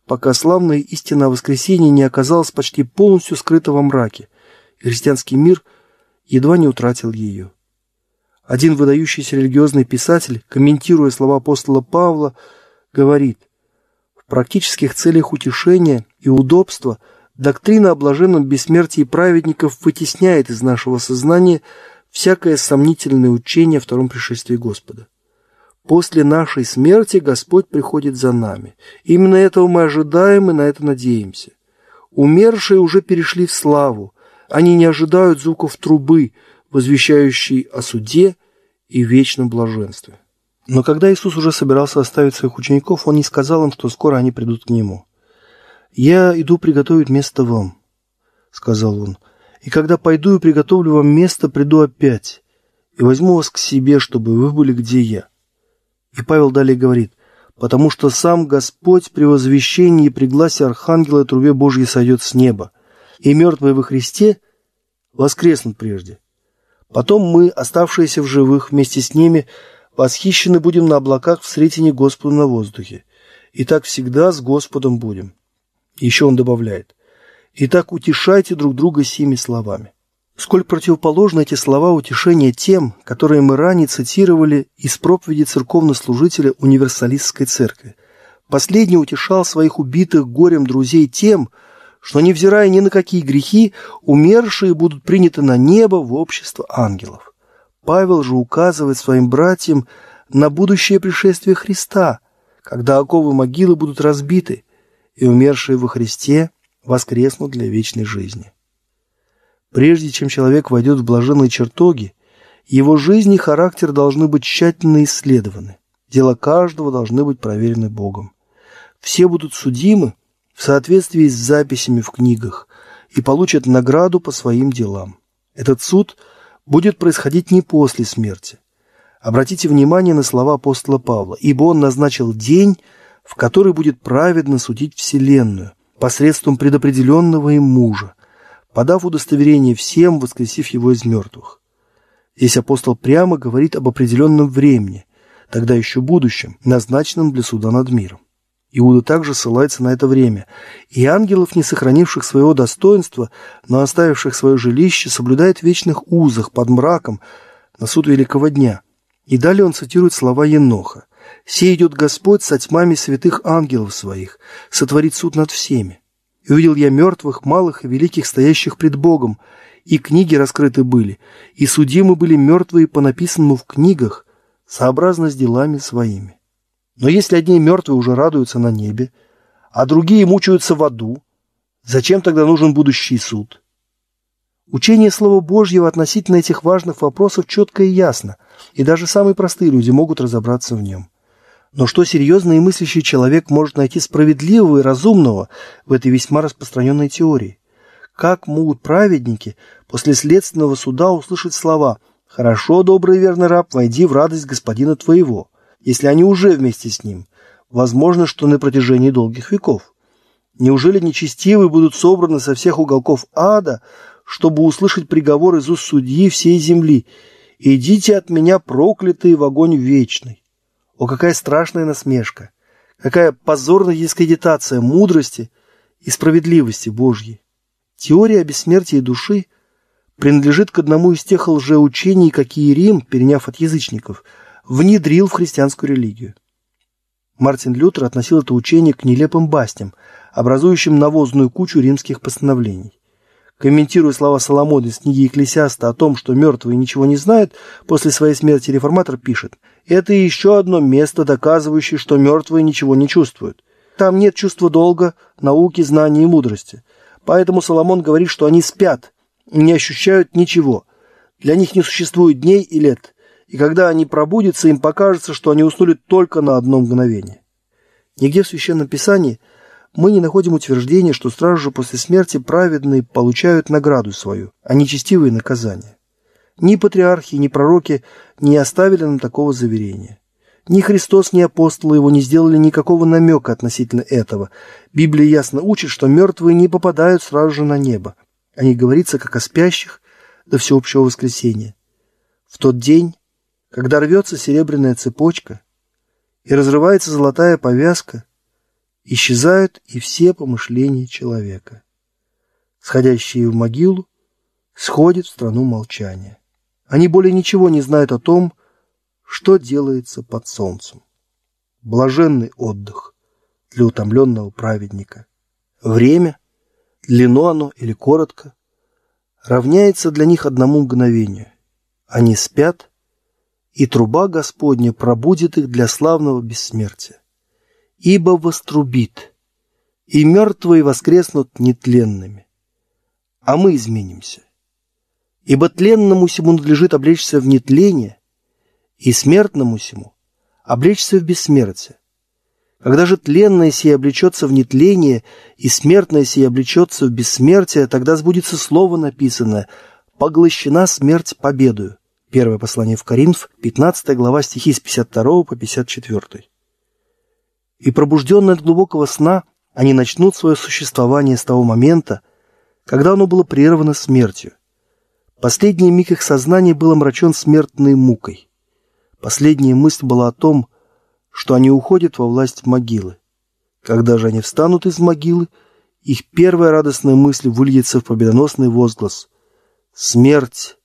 пока славная истина о воскресении не оказалась почти полностью скрыта во мраке, и христианский мир – едва не утратил ее. Один выдающийся религиозный писатель, комментируя слова апостола Павла, говорит, «В практических целях утешения и удобства доктрина о блаженном бессмертии праведников вытесняет из нашего сознания всякое сомнительное учение о втором пришествии Господа. После нашей смерти Господь приходит за нами. Именно этого мы ожидаем и на это надеемся. Умершие уже перешли в славу, они не ожидают звуков трубы, возвещающей о суде и вечном блаженстве. Но когда Иисус уже собирался оставить своих учеников, Он не сказал им, что скоро они придут к Нему. «Я иду приготовить место вам», — сказал Он. «И когда пойду и приготовлю вам место, приду опять, и возьму вас к себе, чтобы вы были где я». И Павел далее говорит, «Потому что сам Господь при возвещении и при Архангела и трубе Божьей сойдет с неба, и мертвые во Христе воскреснут прежде. Потом мы, оставшиеся в живых вместе с ними, восхищены будем на облаках в сретении Господа на воздухе. И так всегда с Господом будем. Еще он добавляет. И так утешайте друг друга сими словами. Сколь противоположны эти слова утешения тем, которые мы ранее цитировали из проповеди церковнослужителя универсалистской церкви. Последний утешал своих убитых горем друзей тем, что, невзирая ни на какие грехи, умершие будут приняты на небо в общество ангелов. Павел же указывает своим братьям на будущее пришествие Христа, когда оковы могилы будут разбиты, и умершие во Христе воскреснут для вечной жизни. Прежде чем человек войдет в блаженные чертоги, его жизнь и характер должны быть тщательно исследованы. Дела каждого должны быть проверены Богом. Все будут судимы в соответствии с записями в книгах и получат награду по своим делам. Этот суд будет происходить не после смерти. Обратите внимание на слова апостола Павла, ибо он назначил день, в который будет праведно судить Вселенную посредством предопределенного им мужа, подав удостоверение всем, воскресив его из мертвых. Здесь апостол прямо говорит об определенном времени, тогда еще будущем, назначенном для суда над миром. Иуда также ссылается на это время. «И ангелов, не сохранивших своего достоинства, но оставивших свое жилище, соблюдает в вечных узах, под мраком, на суд великого дня». И далее он цитирует слова Еноха. «Сей идет Господь со тьмами святых ангелов своих, сотворит суд над всеми. И увидел я мертвых, малых и великих, стоящих пред Богом, и книги раскрыты были, и судимы были мертвые по написанному в книгах, сообразно с делами своими». Но если одни мертвые уже радуются на небе, а другие мучаются в аду, зачем тогда нужен будущий суд? Учение Слова Божьего относительно этих важных вопросов четко и ясно, и даже самые простые люди могут разобраться в нем. Но что серьезный и мыслящий человек может найти справедливого и разумного в этой весьма распространенной теории? Как могут праведники после следственного суда услышать слова «Хорошо, добрый и верный раб, войди в радость господина твоего»? если они уже вместе с ним? Возможно, что на протяжении долгих веков. Неужели нечестивые будут собраны со всех уголков ада, чтобы услышать приговор из уст судьи всей земли? «Идите от меня, проклятые, в огонь вечный!» О, какая страшная насмешка! Какая позорная дискредитация мудрости и справедливости Божьей! Теория о бессмертии души принадлежит к одному из тех лжеучений, какие Рим, переняв от язычников – внедрил в христианскую религию. Мартин Лютер относил это учение к нелепым басням, образующим навозную кучу римских постановлений. Комментируя слова Соломона из книги Екклесиаста о том, что мертвые ничего не знают, после своей смерти реформатор пишет «Это еще одно место, доказывающее, что мертвые ничего не чувствуют. Там нет чувства долга, науки, знаний и мудрости. Поэтому Соломон говорит, что они спят, не ощущают ничего. Для них не существует дней и лет и когда они пробудятся, им покажется, что они уснули только на одно мгновение. Нигде в Священном Писании мы не находим утверждения, что сразу же после смерти праведные получают награду свою, а нечестивые – наказание. Ни патриархи, ни пророки не оставили нам такого заверения. Ни Христос, ни апостолы его не сделали никакого намека относительно этого. Библия ясно учит, что мертвые не попадают сразу же на небо. О них говорится, как о спящих до всеобщего воскресения. В тот день когда рвется серебряная цепочка и разрывается золотая повязка, исчезают и все помышления человека. Сходящие в могилу сходит в страну молчания. Они более ничего не знают о том, что делается под солнцем. Блаженный отдых для утомленного праведника. Время, длинно оно или коротко, равняется для них одному мгновению. Они спят – и труба Господня пробудит их для славного бессмертия. Ибо вострубит, и мертвые воскреснут нетленными, а мы изменимся. Ибо тленному сему надлежит облечься в нетление, и смертному сему облечься в бессмертие. Когда же тленное сие облечется в нетление, и смертное сие облечется в бессмертие, тогда сбудется слово написанное «Поглощена смерть победою». Первое послание в Коринф, 15 глава стихи с 52 по 54. «И пробужденные от глубокого сна, они начнут свое существование с того момента, когда оно было прервано смертью. Последний миг их сознания был омрачен смертной мукой. Последняя мысль была о том, что они уходят во власть могилы. Когда же они встанут из могилы, их первая радостная мысль выльется в победоносный возглас «Смерть!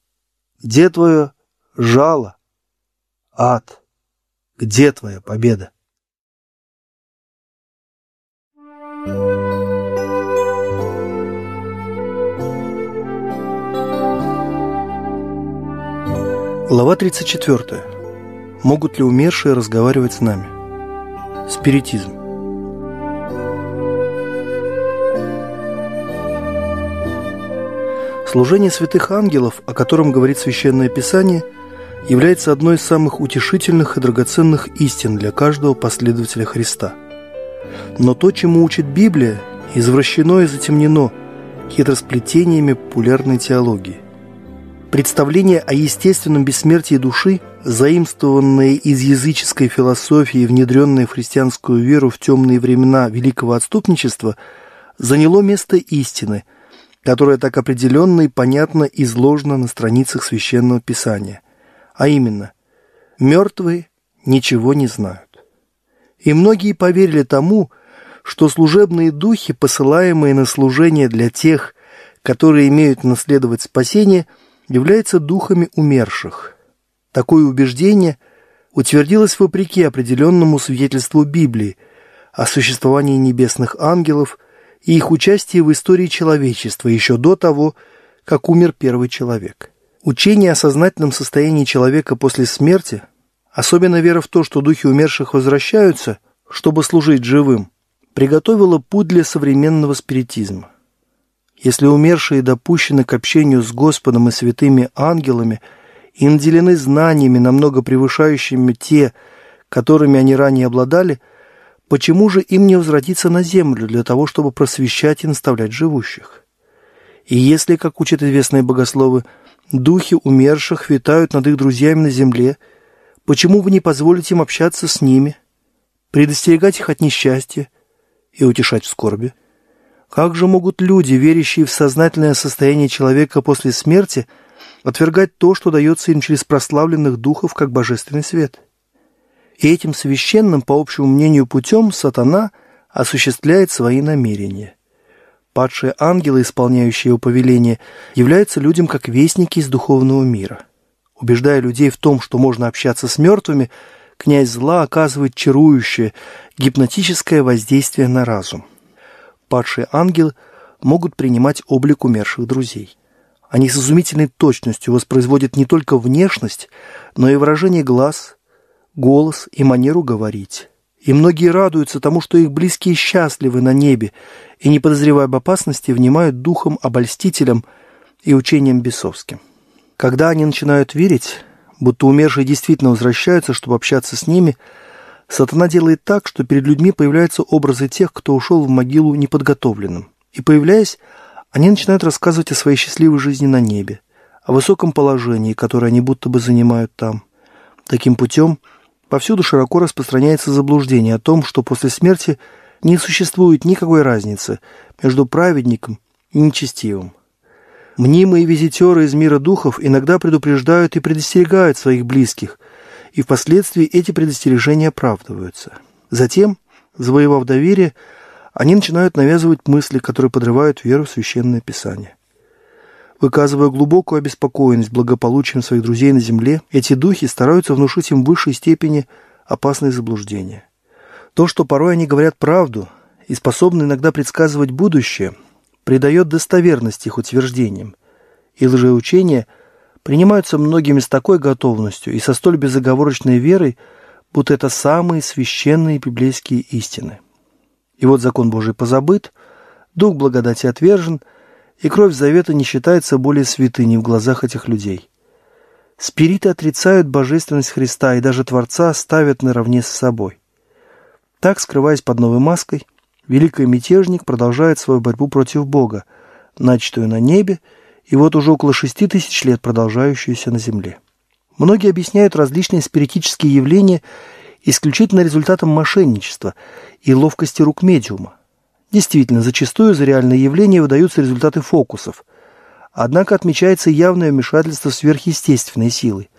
Где твое жало. Ад, где твоя победа? Глава 34. Могут ли умершие разговаривать с нами? Спиритизм. Служение святых ангелов, о котором говорит Священное Писание – является одной из самых утешительных и драгоценных истин для каждого последователя Христа. Но то, чему учит Библия, извращено и затемнено хитросплетениями популярной теологии. Представление о естественном бессмертии души, заимствованное из языческой философии и внедренное в христианскую веру в темные времена Великого Отступничества, заняло место истины, которая так определенно и понятно изложена на страницах Священного Писания – а именно, мертвые ничего не знают. И многие поверили тому, что служебные духи, посылаемые на служение для тех, которые имеют наследовать спасение, являются духами умерших. Такое убеждение утвердилось вопреки определенному свидетельству Библии о существовании небесных ангелов и их участии в истории человечества еще до того, как умер первый человек. Учение о сознательном состоянии человека после смерти, особенно вера в то, что духи умерших возвращаются, чтобы служить живым, приготовило путь для современного спиритизма. Если умершие допущены к общению с Господом и святыми ангелами и наделены знаниями, намного превышающими те, которыми они ранее обладали, почему же им не возвратиться на землю для того, чтобы просвещать и наставлять живущих? И если, как учат известные богословы, Духи умерших витают над их друзьями на земле. Почему бы не позволить им общаться с ними, предостерегать их от несчастья и утешать в скорби? Как же могут люди, верящие в сознательное состояние человека после смерти, отвергать то, что дается им через прославленных духов, как божественный свет? И этим священным, по общему мнению, путем сатана осуществляет свои намерения. Падшие ангелы, исполняющие его повеление, являются людям как вестники из духовного мира. Убеждая людей в том, что можно общаться с мертвыми, князь зла оказывает чарующее, гипнотическое воздействие на разум. Падшие ангелы могут принимать облик умерших друзей. Они с изумительной точностью воспроизводят не только внешность, но и выражение глаз, голос и манеру говорить. И многие радуются тому, что их близкие счастливы на небе, и, не подозревая об опасности, внимают духом обольстителям и учением бесовским. Когда они начинают верить, будто умершие действительно возвращаются, чтобы общаться с ними, сатана делает так, что перед людьми появляются образы тех, кто ушел в могилу неподготовленным. И, появляясь, они начинают рассказывать о своей счастливой жизни на небе, о высоком положении, которое они будто бы занимают там. Таким путем повсюду широко распространяется заблуждение о том, что после смерти – не существует никакой разницы между праведником и нечестивым. Мнимые визитеры из мира духов иногда предупреждают и предостерегают своих близких, и впоследствии эти предостережения оправдываются. Затем, завоевав доверие, они начинают навязывать мысли, которые подрывают веру в Священное Писание. Выказывая глубокую обеспокоенность благополучием своих друзей на земле, эти духи стараются внушить им в высшей степени опасные заблуждения – то, что порой они говорят правду и способны иногда предсказывать будущее, придает достоверность их утверждениям, и лжеучения принимаются многими с такой готовностью и со столь безоговорочной верой, будто это самые священные библейские истины. И вот закон Божий позабыт, дух благодати отвержен, и кровь завета не считается более святыней в глазах этих людей. Спириты отрицают божественность Христа и даже Творца ставят наравне с собой. Так, скрываясь под новой маской, великий мятежник продолжает свою борьбу против Бога, начатую на небе, и вот уже около шести тысяч лет продолжающуюся на земле. Многие объясняют различные спиритические явления исключительно результатом мошенничества и ловкости рук медиума. Действительно, зачастую за реальные явления выдаются результаты фокусов. Однако отмечается явное вмешательство в сверхъестественные силы.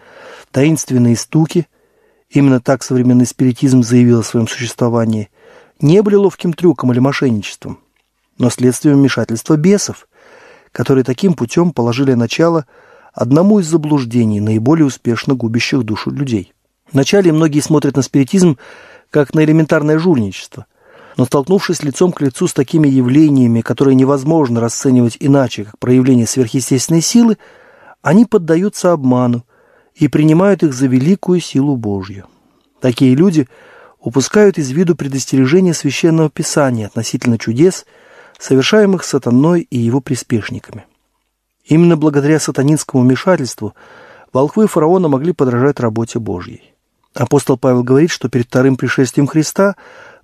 Таинственные стуки – Именно так современный спиритизм заявил о своем существовании. Не были ловким трюком или мошенничеством, но следствием вмешательства бесов, которые таким путем положили начало одному из заблуждений, наиболее успешно губящих душу людей. Вначале многие смотрят на спиритизм как на элементарное жульничество – но столкнувшись лицом к лицу с такими явлениями, которые невозможно расценивать иначе, как проявление сверхъестественной силы, они поддаются обману и принимают их за великую силу Божью. Такие люди упускают из виду предостережение Священного Писания относительно чудес, совершаемых сатаной и его приспешниками. Именно благодаря сатанинскому вмешательству волхвы фараона могли подражать работе Божьей. Апостол Павел говорит, что перед вторым пришествием Христа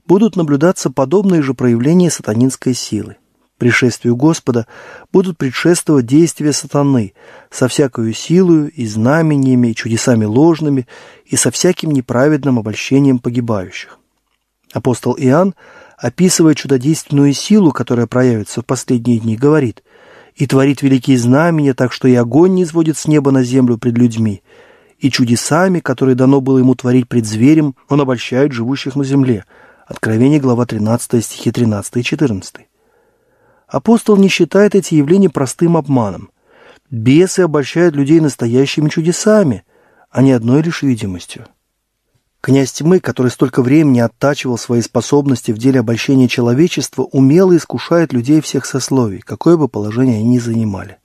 будут наблюдаться подобные же проявления сатанинской силы пришествию Господа будут предшествовать действия сатаны со всякою силою и знамениями, и чудесами ложными, и со всяким неправедным обольщением погибающих. Апостол Иоанн, описывая чудодейственную силу, которая проявится в последние дни, говорит «И творит великие знамения, так что и огонь не изводит с неба на землю пред людьми, и чудесами, которые дано было ему творить пред зверем, он обольщает живущих на земле». Откровение, глава 13, стихи 13 и 14. Апостол не считает эти явления простым обманом. Бесы обольщают людей настоящими чудесами, а не одной лишь видимостью. Князь тьмы, который столько времени оттачивал свои способности в деле обольщения человечества, умело искушает людей всех сословий, какое бы положение они ни занимали.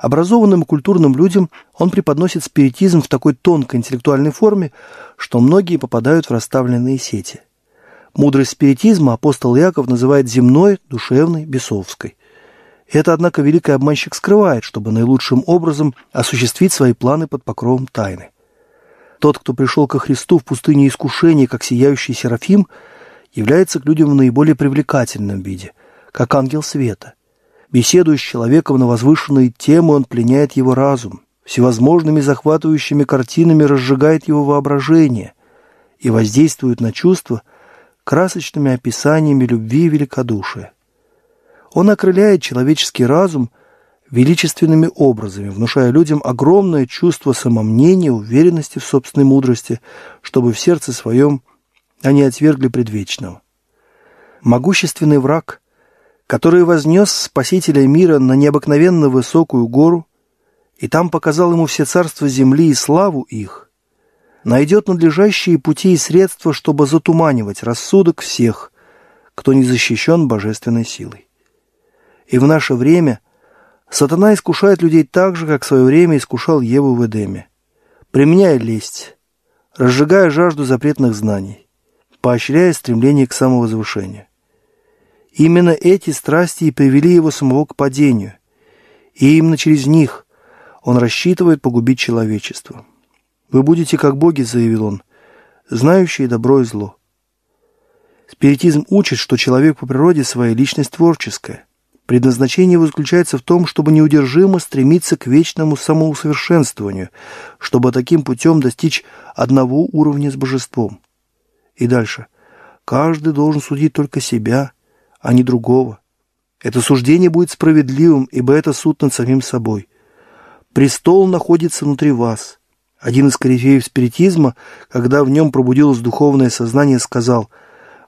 Образованным и культурным людям он преподносит спиритизм в такой тонкой интеллектуальной форме, что многие попадают в расставленные сети – Мудрость спиритизма апостол Яков называет земной, душевной, бесовской. Это, однако, великий обманщик скрывает, чтобы наилучшим образом осуществить свои планы под покровом тайны. Тот, кто пришел ко Христу в пустыне искушений, как сияющий Серафим, является к людям в наиболее привлекательном виде, как ангел света. Беседуя с человеком на возвышенные темы, он пленяет его разум, всевозможными захватывающими картинами разжигает его воображение и воздействует на чувства – красочными описаниями любви и великодушия. Он окрыляет человеческий разум величественными образами, внушая людям огромное чувство самомнения, уверенности в собственной мудрости, чтобы в сердце своем они отвергли предвечного. Могущественный враг, который вознес Спасителя мира на необыкновенно высокую гору и там показал ему все царства земли и славу их – найдет надлежащие пути и средства, чтобы затуманивать рассудок всех, кто не защищен божественной силой. И в наше время сатана искушает людей так же, как в свое время искушал Еву в Эдеме, применяя лесть, разжигая жажду запретных знаний, поощряя стремление к самовозвышению. Именно эти страсти и привели его самого к падению, и именно через них он рассчитывает погубить человечество. «Вы будете как боги», — заявил он, — «знающие добро и зло». Спиритизм учит, что человек по природе своей личность творческая. Предназначение его заключается в том, чтобы неудержимо стремиться к вечному самоусовершенствованию, чтобы таким путем достичь одного уровня с божеством. И дальше. Каждый должен судить только себя, а не другого. Это суждение будет справедливым, ибо это суд над самим собой. Престол находится внутри вас. Один из корифеев спиритизма, когда в нем пробудилось духовное сознание, сказал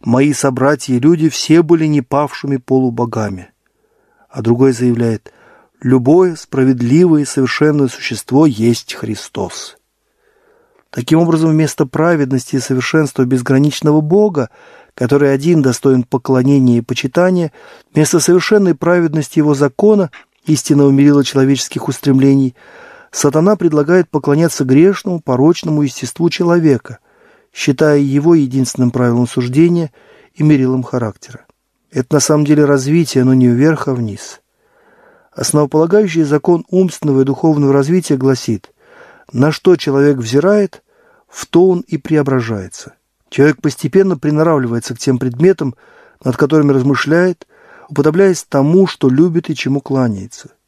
«Мои собратья и люди все были не павшими полубогами». А другой заявляет «Любое справедливое и совершенное существо есть Христос». Таким образом, вместо праведности и совершенства безграничного Бога, который один достоин поклонения и почитания, вместо совершенной праведности его закона, истинно умерила человеческих устремлений – Сатана предлагает поклоняться грешному, порочному естеству человека, считая его единственным правилом суждения и мерилом характера. Это на самом деле развитие, но не вверх, а вниз. Основополагающий закон умственного и духовного развития гласит, на что человек взирает, в то он и преображается. Человек постепенно приноравливается к тем предметам, над которыми размышляет, уподобляясь тому, что любит и чему кланяется –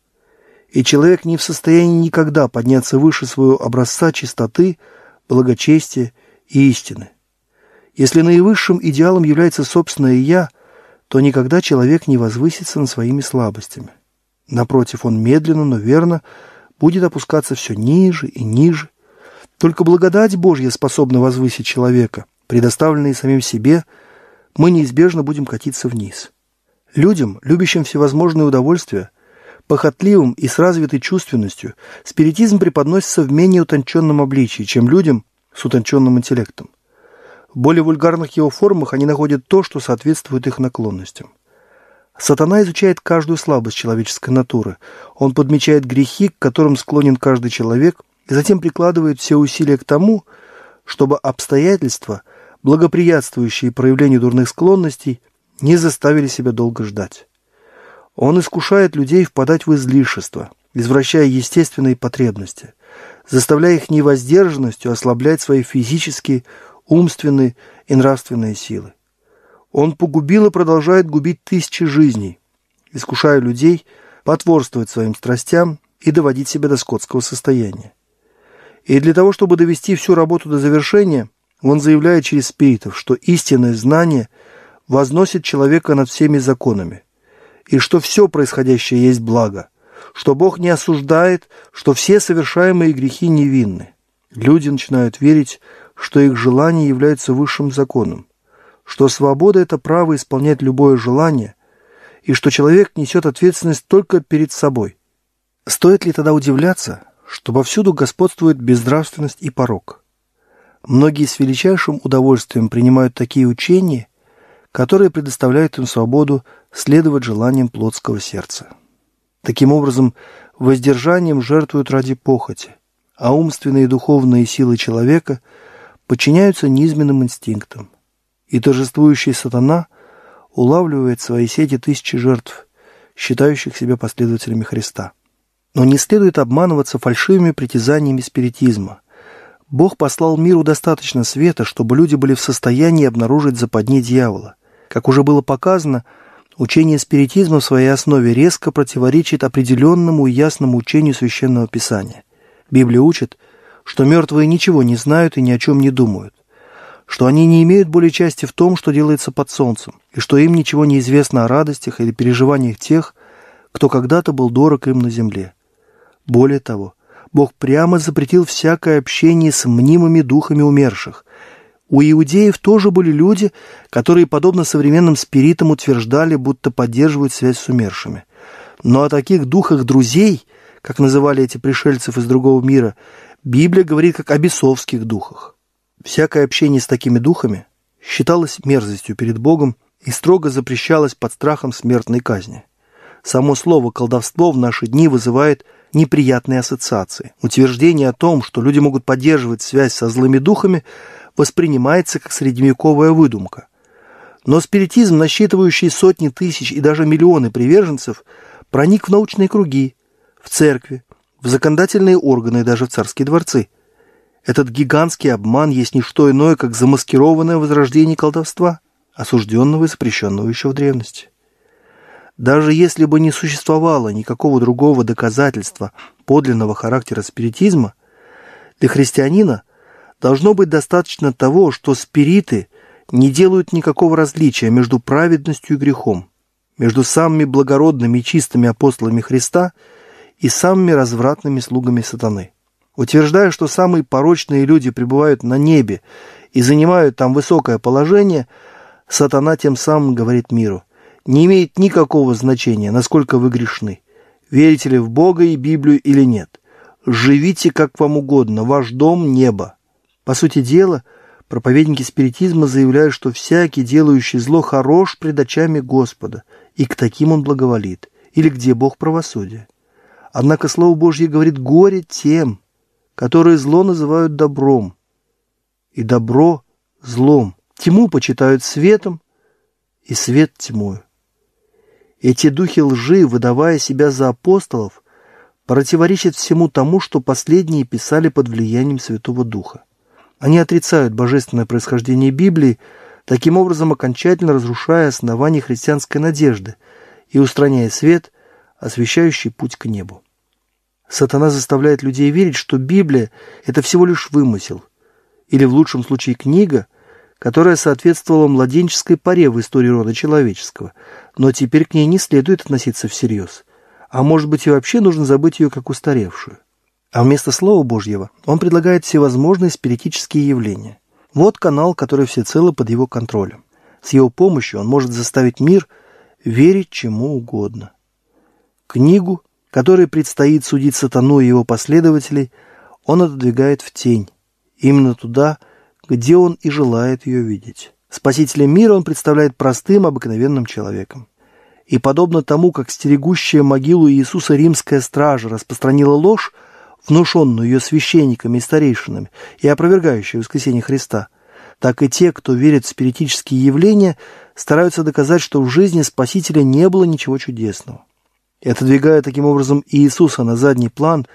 и человек не в состоянии никогда подняться выше своего образца чистоты, благочестия и истины. Если наивысшим идеалом является собственное «я», то никогда человек не возвысится над своими слабостями. Напротив, он медленно, но верно будет опускаться все ниже и ниже. Только благодать Божья способна возвысить человека, предоставленные самим себе, мы неизбежно будем катиться вниз. Людям, любящим всевозможные удовольствия, похотливым и с развитой чувственностью, спиритизм преподносится в менее утонченном обличии, чем людям с утонченным интеллектом. В более вульгарных его формах они находят то, что соответствует их наклонностям. Сатана изучает каждую слабость человеческой натуры. Он подмечает грехи, к которым склонен каждый человек, и затем прикладывает все усилия к тому, чтобы обстоятельства, благоприятствующие проявлению дурных склонностей, не заставили себя долго ждать. Он искушает людей впадать в излишество, извращая естественные потребности, заставляя их невоздержанностью ослаблять свои физические, умственные и нравственные силы. Он погубил и продолжает губить тысячи жизней, искушая людей потворствовать своим страстям и доводить себя до скотского состояния. И для того, чтобы довести всю работу до завершения, он заявляет через спиритов, что истинное знание возносит человека над всеми законами – и что все происходящее есть благо, что Бог не осуждает, что все совершаемые грехи невинны. Люди начинают верить, что их желание является высшим законом, что свобода – это право исполнять любое желание, и что человек несет ответственность только перед собой. Стоит ли тогда удивляться, что повсюду господствует бездравственность и порок? Многие с величайшим удовольствием принимают такие учения, которые предоставляют им свободу следовать желаниям плотского сердца. Таким образом, воздержанием жертвуют ради похоти, а умственные и духовные силы человека подчиняются низменным инстинктам. И торжествующий сатана улавливает свои сети тысячи жертв, считающих себя последователями Христа. Но не следует обманываться фальшивыми притязаниями спиритизма. Бог послал миру достаточно света, чтобы люди были в состоянии обнаружить западни дьявола. Как уже было показано, Учение спиритизма в своей основе резко противоречит определенному и ясному учению Священного Писания. Библия учит, что мертвые ничего не знают и ни о чем не думают, что они не имеют более части в том, что делается под солнцем, и что им ничего не известно о радостях или переживаниях тех, кто когда-то был дорог им на земле. Более того, Бог прямо запретил всякое общение с мнимыми духами умерших, у иудеев тоже были люди, которые, подобно современным спиритам, утверждали, будто поддерживают связь с умершими. Но о таких духах друзей, как называли эти пришельцев из другого мира, Библия говорит как о бесовских духах. Всякое общение с такими духами считалось мерзостью перед Богом и строго запрещалось под страхом смертной казни. Само слово «колдовство» в наши дни вызывает неприятные ассоциации. Утверждение о том, что люди могут поддерживать связь со злыми духами – воспринимается как средневековая выдумка. Но спиритизм, насчитывающий сотни тысяч и даже миллионы приверженцев, проник в научные круги, в церкви, в законодательные органы и даже в царские дворцы. Этот гигантский обман есть не что иное, как замаскированное возрождение колдовства, осужденного и запрещенного еще в древности. Даже если бы не существовало никакого другого доказательства подлинного характера спиритизма, для христианина – Должно быть достаточно того, что спириты не делают никакого различия между праведностью и грехом, между самыми благородными и чистыми апостолами Христа и самыми развратными слугами сатаны. Утверждая, что самые порочные люди пребывают на небе и занимают там высокое положение, сатана тем самым говорит миру, не имеет никакого значения, насколько вы грешны, верите ли в Бога и Библию или нет. Живите как вам угодно, ваш дом – небо. По сути дела, проповедники спиритизма заявляют, что всякий, делающий зло, хорош пред очами Господа, и к таким он благоволит, или где Бог правосудия. Однако Слово Божье говорит «горе тем», которые зло называют добром, и добро – злом. Тьму почитают светом, и свет тьмою. Эти духи лжи, выдавая себя за апостолов, противоречат всему тому, что последние писали под влиянием Святого Духа. Они отрицают божественное происхождение Библии, таким образом окончательно разрушая основание христианской надежды и устраняя свет, освещающий путь к небу. Сатана заставляет людей верить, что Библия – это всего лишь вымысел, или в лучшем случае книга, которая соответствовала младенческой паре в истории рода человеческого, но теперь к ней не следует относиться всерьез, а может быть и вообще нужно забыть ее как устаревшую. А вместо Слова Божьего он предлагает всевозможные спиритические явления. Вот канал, который всецело под его контролем. С его помощью он может заставить мир верить чему угодно. Книгу, которой предстоит судить сатану и его последователей, он отодвигает в тень, именно туда, где он и желает ее видеть. Спасителя мира он представляет простым, обыкновенным человеком. И подобно тому, как стерегущая могилу Иисуса римская стража распространила ложь, внушенную ее священниками и старейшинами и опровергающую воскресение Христа, так и те, кто верит в спиритические явления, стараются доказать, что в жизни Спасителя не было ничего чудесного. И отодвигая таким образом Иисуса на задний план,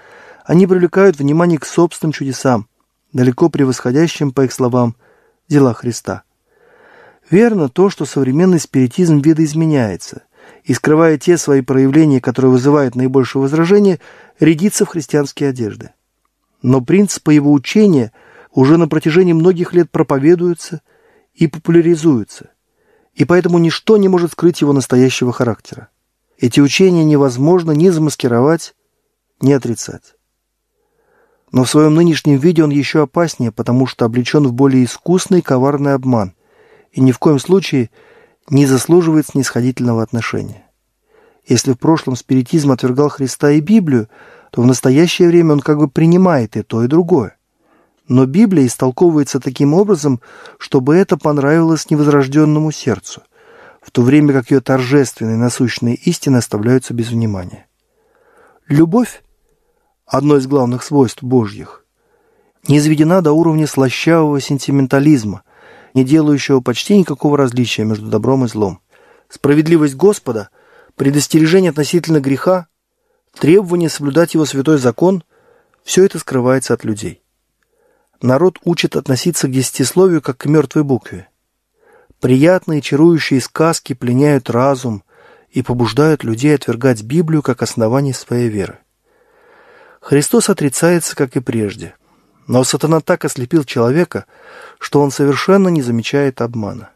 они привлекают внимание к собственным чудесам, далеко превосходящим, по их словам, дела Христа. Верно то, что современный спиритизм видоизменяется – и, скрывая те свои проявления, которые вызывают наибольшее возражение, рядится в христианские одежды. Но принципы его учения уже на протяжении многих лет проповедуются и популяризуются, и поэтому ничто не может скрыть его настоящего характера. Эти учения невозможно ни замаскировать, ни отрицать. Но в своем нынешнем виде он еще опаснее, потому что облечен в более искусный коварный обман, и ни в коем случае – не заслуживает снисходительного отношения. Если в прошлом спиритизм отвергал Христа и Библию, то в настоящее время он как бы принимает и то, и другое. Но Библия истолковывается таким образом, чтобы это понравилось невозрожденному сердцу, в то время как ее торжественные насущные истины оставляются без внимания. Любовь – одно из главных свойств Божьих – не изведена до уровня слащавого сентиментализма, не делающего почти никакого различия между добром и злом. Справедливость Господа, предостережение относительно греха, требование соблюдать его святой закон – все это скрывается от людей. Народ учит относиться к десятисловию как к мертвой букве. Приятные чарующие сказки пленяют разум и побуждают людей отвергать Библию как основание своей веры. Христос отрицается, как и прежде. Но сатана так ослепил человека, что он совершенно не замечает обмана.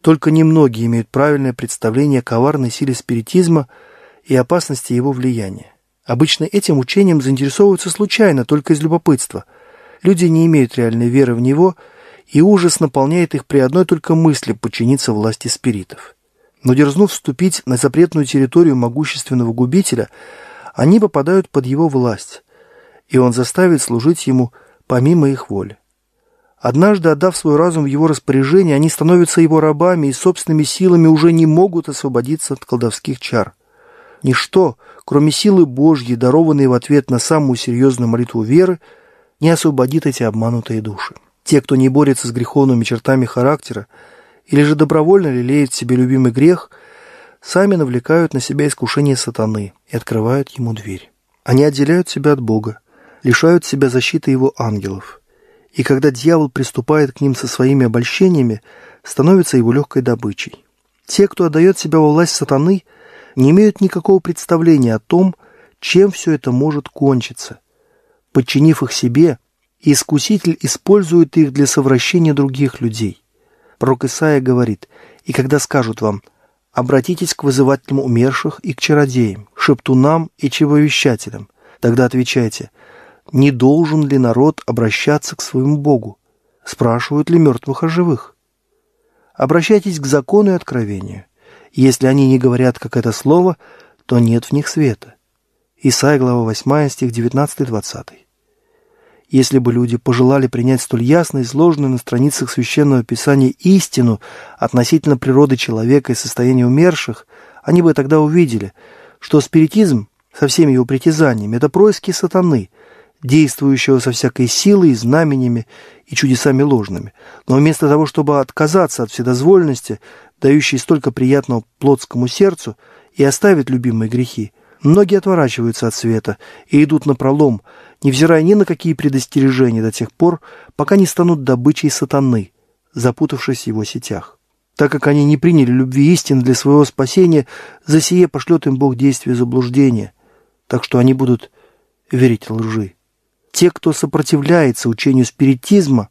Только немногие имеют правильное представление о коварной силе спиритизма и опасности его влияния. Обычно этим учением заинтересовываются случайно, только из любопытства. Люди не имеют реальной веры в него, и ужас наполняет их при одной только мысли подчиниться власти спиритов. Но дерзнув вступить на запретную территорию могущественного губителя, они попадают под его власть, и он заставит служить ему – помимо их воли. Однажды, отдав свой разум в его распоряжение, они становятся его рабами и собственными силами уже не могут освободиться от колдовских чар. Ничто, кроме силы Божьей, дарованной в ответ на самую серьезную молитву веры, не освободит эти обманутые души. Те, кто не борется с греховными чертами характера или же добровольно лелеет в себе любимый грех, сами навлекают на себя искушение сатаны и открывают ему дверь. Они отделяют себя от Бога, лишают себя защиты его ангелов. И когда дьявол приступает к ним со своими обольщениями, становится его легкой добычей. Те, кто отдает себя во власть сатаны, не имеют никакого представления о том, чем все это может кончиться. Подчинив их себе, искуситель использует их для совращения других людей. Пророк Исаия говорит, «И когда скажут вам, обратитесь к вызывателям умерших и к чародеям, шептунам и чревовещателям, тогда отвечайте, не должен ли народ обращаться к своему Богу? Спрашивают ли мертвых о живых? Обращайтесь к закону и откровению. Если они не говорят, как это слово, то нет в них света. Исайя, глава 8, стих 19-20. Если бы люди пожелали принять столь ясно изложенную на страницах Священного Писания истину относительно природы человека и состояния умерших, они бы тогда увидели, что спиритизм со всеми его притязаниями – это происки сатаны, действующего со всякой силой, знамениями и чудесами ложными. Но вместо того, чтобы отказаться от вседозвольности, дающей столько приятного плотскому сердцу, и оставить любимые грехи, многие отворачиваются от света и идут на пролом, невзирая ни на какие предостережения до тех пор, пока не станут добычей сатаны, запутавшись в его сетях. Так как они не приняли любви истины для своего спасения, за сие пошлет им Бог действие заблуждения, так что они будут верить лжи. Те, кто сопротивляется учению спиритизма,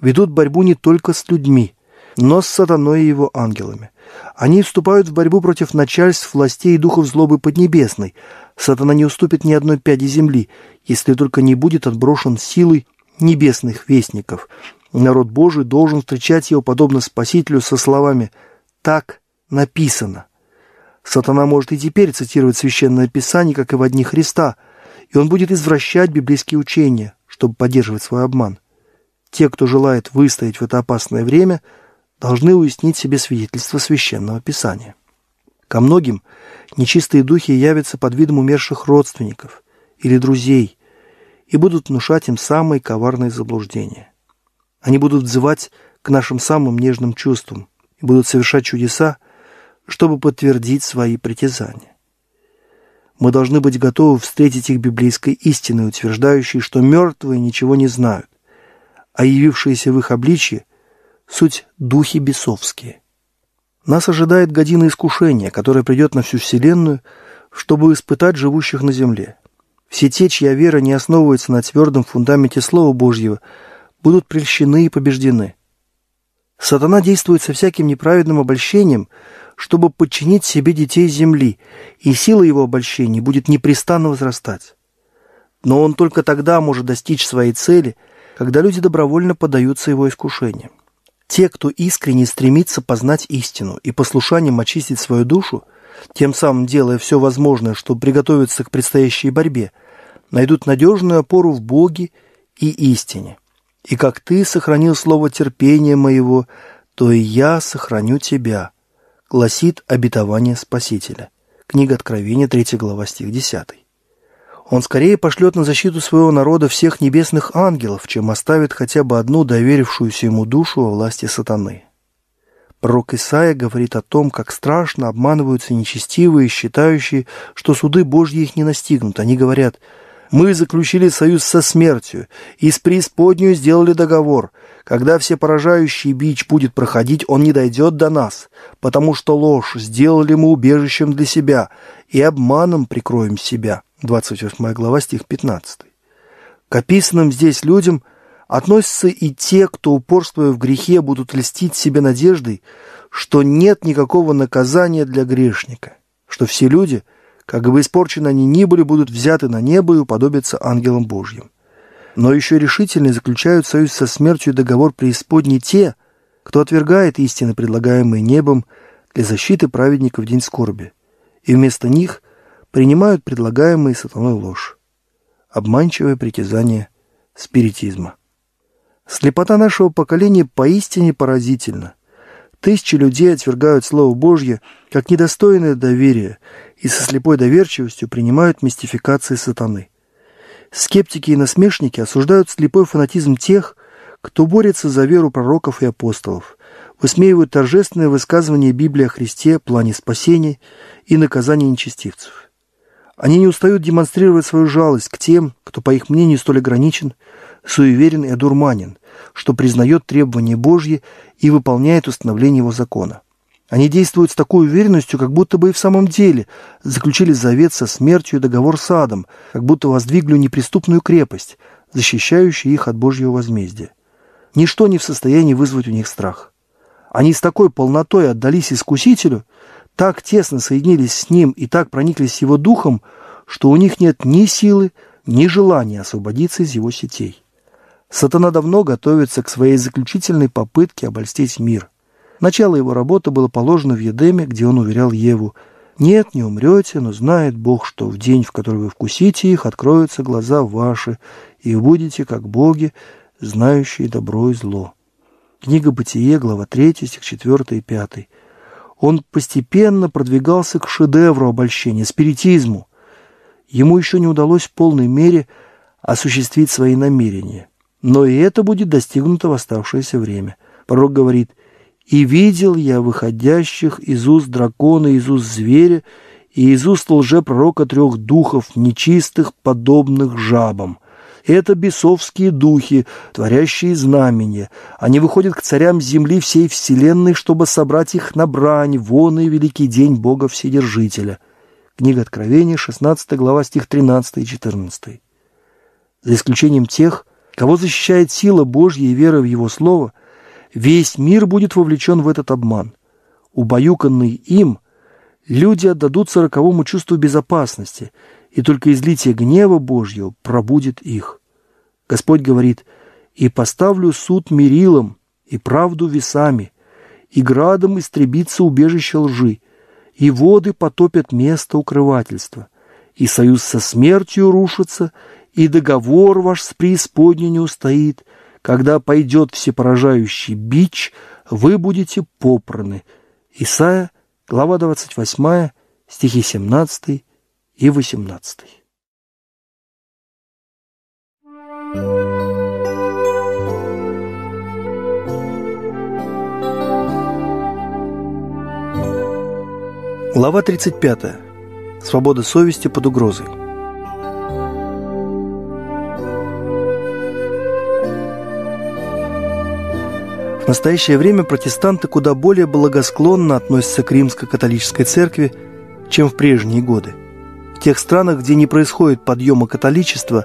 ведут борьбу не только с людьми, но с сатаной и его ангелами. Они вступают в борьбу против начальств, властей и духов злобы поднебесной. Сатана не уступит ни одной пяди земли, если только не будет отброшен силой небесных вестников. Народ Божий должен встречать его подобно Спасителю со словами «Так написано». Сатана может и теперь цитировать Священное Писание, как и в одни Христа – и он будет извращать библейские учения, чтобы поддерживать свой обман. Те, кто желает выстоять в это опасное время, должны уяснить себе свидетельство Священного Писания. Ко многим нечистые духи явятся под видом умерших родственников или друзей и будут внушать им самые коварные заблуждения. Они будут взывать к нашим самым нежным чувствам и будут совершать чудеса, чтобы подтвердить свои притязания мы должны быть готовы встретить их библейской истиной, утверждающей, что мертвые ничего не знают, а явившиеся в их обличье – суть духи бесовские. Нас ожидает година искушения, которая придет на всю Вселенную, чтобы испытать живущих на земле. Все те, чья вера не основывается на твердом фундаменте Слова Божьего, будут прельщены и побеждены. Сатана действует со всяким неправедным обольщением – чтобы подчинить себе детей земли, и сила его обольщения будет непрестанно возрастать. Но он только тогда может достичь своей цели, когда люди добровольно поддаются его искушениям. Те, кто искренне стремится познать истину и послушанием очистить свою душу, тем самым делая все возможное, чтобы приготовиться к предстоящей борьбе, найдут надежную опору в Боге и истине. И как ты сохранил слово терпения моего, то и я сохраню тебя гласит обетование Спасителя. Книга Откровения, 3 глава, стих 10. Он скорее пошлет на защиту своего народа всех небесных ангелов, чем оставит хотя бы одну доверившуюся ему душу во власти сатаны. Пророк Исаия говорит о том, как страшно обманываются нечестивые, считающие, что суды Божьи их не настигнут. Они говорят, «Мы заключили союз со смертью и с преисподнюю сделали договор. Когда все поражающий бич будет проходить, он не дойдет до нас, потому что ложь сделали мы убежищем для себя, и обманом прикроем себя». 28 глава, стих 15. К описанным здесь людям относятся и те, кто, упорствуя в грехе, будут льстить себе надеждой, что нет никакого наказания для грешника, что все люди, как бы испорчены они ни были, будут взяты на небо и уподобятся ангелам Божьим но еще решительнее заключают союз со смертью и договор преисподней те, кто отвергает истины, предлагаемые небом для защиты праведника в день скорби, и вместо них принимают предлагаемые сатаной ложь, обманчивое притязание спиритизма. Слепота нашего поколения поистине поразительна. Тысячи людей отвергают Слово Божье как недостойное доверие и со слепой доверчивостью принимают мистификации сатаны – Скептики и насмешники осуждают слепой фанатизм тех, кто борется за веру пророков и апостолов, высмеивают торжественное высказывание Библии о Христе, плане спасения и наказании нечестивцев. Они не устают демонстрировать свою жалость к тем, кто, по их мнению, столь ограничен, суеверен и одурманен, что признает требования Божьи и выполняет установление его закона. Они действуют с такой уверенностью, как будто бы и в самом деле заключили завет со смертью и договор с адом, как будто воздвигли неприступную крепость, защищающую их от Божьего возмездия. Ничто не в состоянии вызвать у них страх. Они с такой полнотой отдались искусителю, так тесно соединились с ним и так прониклись его духом, что у них нет ни силы, ни желания освободиться из его сетей. Сатана давно готовится к своей заключительной попытке обольстить мир – Начало его работы было положено в Едеме, где он уверял Еву «Нет, не умрете, но знает Бог, что в день, в который вы вкусите их, откроются глаза ваши, и будете, как боги, знающие добро и зло». Книга «Бытие», глава 3, стих 4 и 5. Он постепенно продвигался к шедевру обольщения, спиритизму. Ему еще не удалось в полной мере осуществить свои намерения. Но и это будет достигнуто в оставшееся время. Пророк говорит – и видел я выходящих из уст дракона, из уст зверя и из уст лжепророка трех духов, нечистых, подобных жабам. Это бесовские духи, творящие знамения. Они выходят к царям земли всей вселенной, чтобы собрать их на брань, вон и великий день Бога Вседержителя». Книга Откровения, 16 глава, стих 13 и 14. За исключением тех, кого защищает сила Божья и вера в Его Слово – Весь мир будет вовлечен в этот обман. Убаюканный им, люди отдадутся роковому чувству безопасности, и только излитие гнева Божьего пробудет их. Господь говорит, «И поставлю суд мерилом, и правду весами, и градом истребится убежище лжи, и воды потопят место укрывательства, и союз со смертью рушится, и договор ваш с преисподней не устоит, когда пойдет всепоражающий бич, вы будете попраны. Исая, глава 28, стихи 17 и 18. Глава 35. Свобода совести под угрозой. В настоящее время протестанты куда более благосклонно относятся к римско-католической церкви, чем в прежние годы. В тех странах, где не происходит подъема католичества,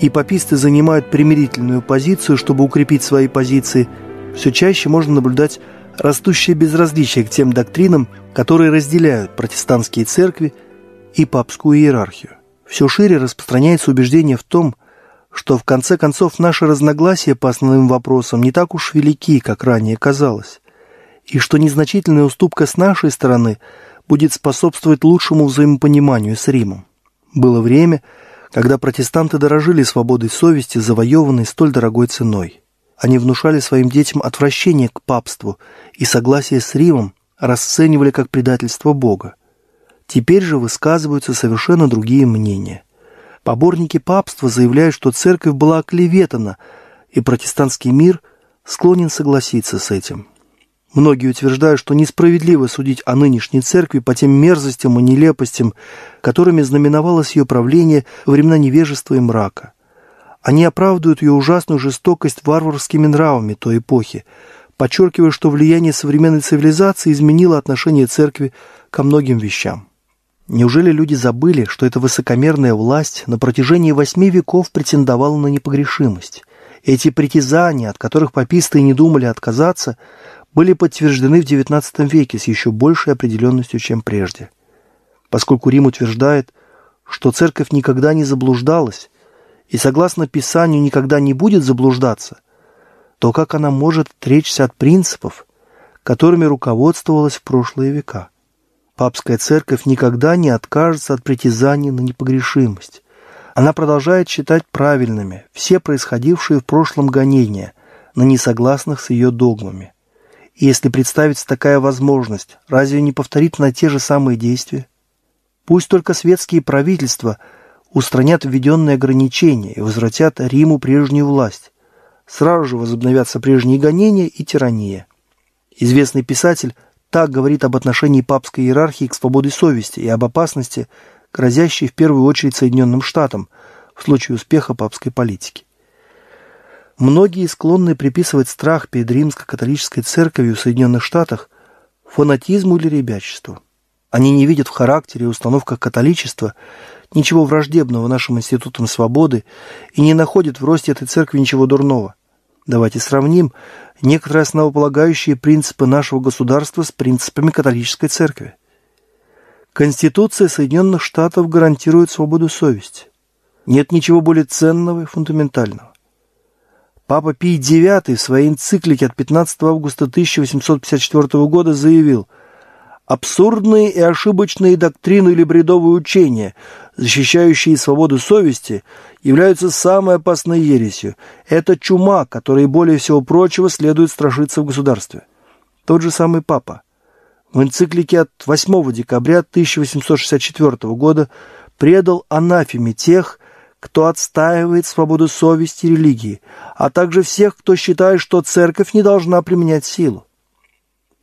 и паписты занимают примирительную позицию, чтобы укрепить свои позиции, все чаще можно наблюдать растущее безразличие к тем доктринам, которые разделяют протестантские церкви и папскую иерархию. Все шире распространяется убеждение в том, что в конце концов наши разногласия по основным вопросам не так уж велики, как ранее казалось, и что незначительная уступка с нашей стороны будет способствовать лучшему взаимопониманию с Римом. Было время, когда протестанты дорожили свободой совести, завоеванной столь дорогой ценой. Они внушали своим детям отвращение к папству и согласие с Римом расценивали как предательство Бога. Теперь же высказываются совершенно другие мнения – Поборники папства заявляют, что церковь была оклеветана, и протестантский мир склонен согласиться с этим. Многие утверждают, что несправедливо судить о нынешней церкви по тем мерзостям и нелепостям, которыми знаменовалось ее правление во времена невежества и мрака. Они оправдывают ее ужасную жестокость варварскими нравами той эпохи, подчеркивая, что влияние современной цивилизации изменило отношение церкви ко многим вещам. Неужели люди забыли, что эта высокомерная власть на протяжении восьми веков претендовала на непогрешимость? Эти притязания, от которых пописты и не думали отказаться, были подтверждены в XIX веке с еще большей определенностью, чем прежде. Поскольку Рим утверждает, что церковь никогда не заблуждалась и, согласно Писанию, никогда не будет заблуждаться, то как она может отречься от принципов, которыми руководствовалась в прошлые века? Папская церковь никогда не откажется от притязаний на непогрешимость. Она продолжает считать правильными все происходившие в прошлом гонения на несогласных с ее догмами. И если представится такая возможность, разве не повторит на те же самые действия? Пусть только светские правительства устранят введенные ограничения и возвратят Риму прежнюю власть. Сразу же возобновятся прежние гонения и тирания. Известный писатель так говорит об отношении папской иерархии к свободе совести и об опасности, грозящей в первую очередь Соединенным Штатам в случае успеха папской политики. Многие склонны приписывать страх перед римско-католической церковью в Соединенных Штатах фанатизму или ребячеству. Они не видят в характере и установках католичества ничего враждебного нашим институтам свободы и не находят в росте этой церкви ничего дурного – Давайте сравним некоторые основополагающие принципы нашего государства с принципами католической церкви. Конституция Соединенных Штатов гарантирует свободу совести. Нет ничего более ценного и фундаментального. Папа Пий IX в своей энциклике от 15 августа 1854 года заявил – Абсурдные и ошибочные доктрины или бредовые учения, защищающие свободу совести, являются самой опасной ересью. Это чума, которой более всего прочего следует страшиться в государстве. Тот же самый папа. В энциклике от 8 декабря 1864 года предал анафеме тех, кто отстаивает свободу совести и религии, а также всех, кто считает, что церковь не должна применять силу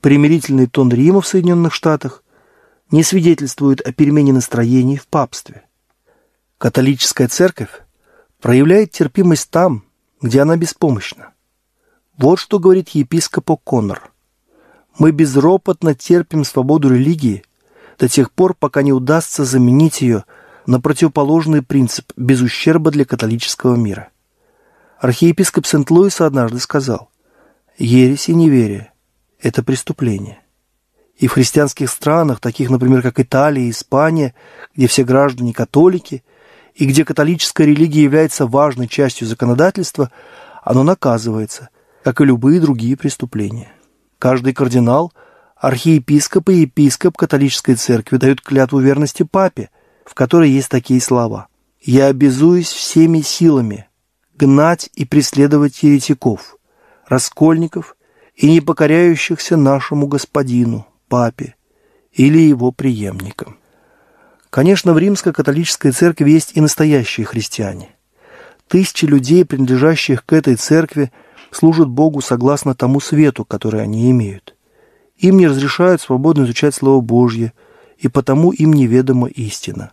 примирительный тон Рима в Соединенных Штатах не свидетельствует о перемене настроений в папстве. Католическая церковь проявляет терпимость там, где она беспомощна. Вот что говорит епископ О'Коннор. «Мы безропотно терпим свободу религии до тех пор, пока не удастся заменить ее на противоположный принцип без ущерба для католического мира». Архиепископ сент луис однажды сказал, «Ересь и неверие это преступление. И в христианских странах, таких, например, как Италия и Испания, где все граждане католики, и где католическая религия является важной частью законодательства, оно наказывается, как и любые другие преступления. Каждый кардинал, архиепископ и епископ католической церкви дают клятву верности папе, в которой есть такие слова. «Я обязуюсь всеми силами гнать и преследовать еретиков, раскольников – и не покоряющихся нашему господину, папе или его преемникам. Конечно, в римско-католической церкви есть и настоящие христиане. Тысячи людей, принадлежащих к этой церкви, служат Богу согласно тому свету, который они имеют. Им не разрешают свободно изучать Слово Божье, и потому им неведома истина.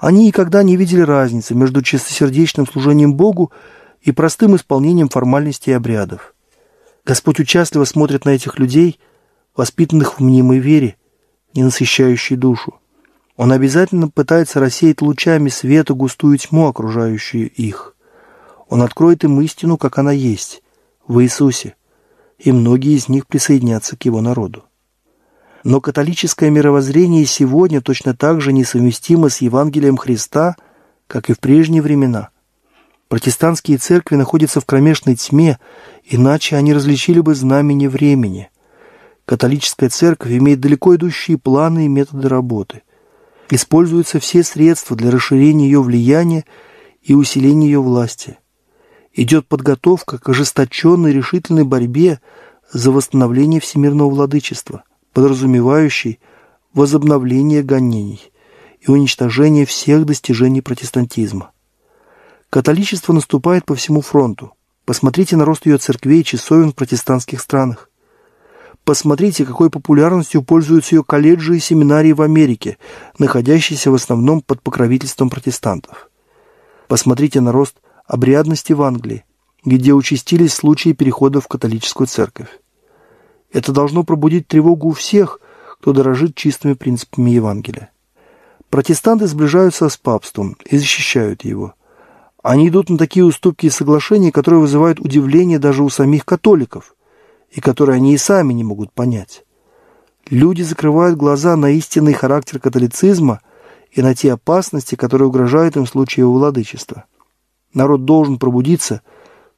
Они никогда не видели разницы между чистосердечным служением Богу и простым исполнением формальностей и обрядов – Господь участливо смотрит на этих людей, воспитанных в мнимой вере, не насыщающей душу. Он обязательно пытается рассеять лучами света густую тьму, окружающую их. Он откроет им истину, как она есть, в Иисусе, и многие из них присоединятся к его народу. Но католическое мировоззрение сегодня точно так же несовместимо с Евангелием Христа, как и в прежние времена – Протестантские церкви находятся в кромешной тьме, иначе они различили бы знамени времени. Католическая церковь имеет далеко идущие планы и методы работы. Используются все средства для расширения ее влияния и усиления ее власти. Идет подготовка к ожесточенной решительной борьбе за восстановление всемирного владычества, подразумевающей возобновление гонений и уничтожение всех достижений протестантизма. Католичество наступает по всему фронту. Посмотрите на рост ее церквей и часовен в протестантских странах. Посмотрите, какой популярностью пользуются ее колледжи и семинарии в Америке, находящиеся в основном под покровительством протестантов. Посмотрите на рост обрядности в Англии, где участились случаи перехода в католическую церковь. Это должно пробудить тревогу у всех, кто дорожит чистыми принципами Евангелия. Протестанты сближаются с папством и защищают его – они идут на такие уступки и соглашения, которые вызывают удивление даже у самих католиков, и которые они и сами не могут понять. Люди закрывают глаза на истинный характер католицизма и на те опасности, которые угрожают им в случае его владычества. Народ должен пробудиться,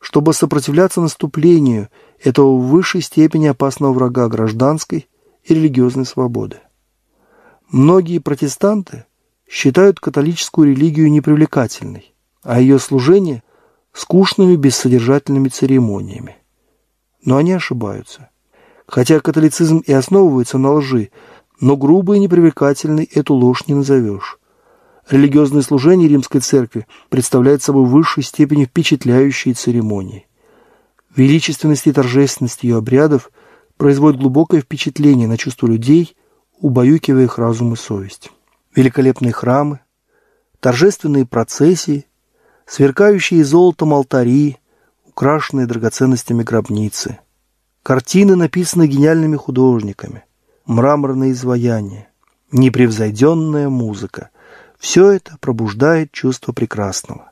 чтобы сопротивляться наступлению этого в высшей степени опасного врага гражданской и религиозной свободы. Многие протестанты считают католическую религию непривлекательной, а ее служение – скучными бессодержательными церемониями. Но они ошибаются. Хотя католицизм и основывается на лжи, но грубой и непривлекательной эту ложь не назовешь. Религиозное служение Римской Церкви представляет собой в высшей степени впечатляющие церемонии. Величественность и торжественность ее обрядов производит глубокое впечатление на чувства людей, убаюкивая их разум и совесть. Великолепные храмы, торжественные процессии – сверкающие золотом алтари, украшенные драгоценностями гробницы. Картины написанные гениальными художниками, мраморные изваяния, непревзойденная музыка. Все это пробуждает чувство прекрасного.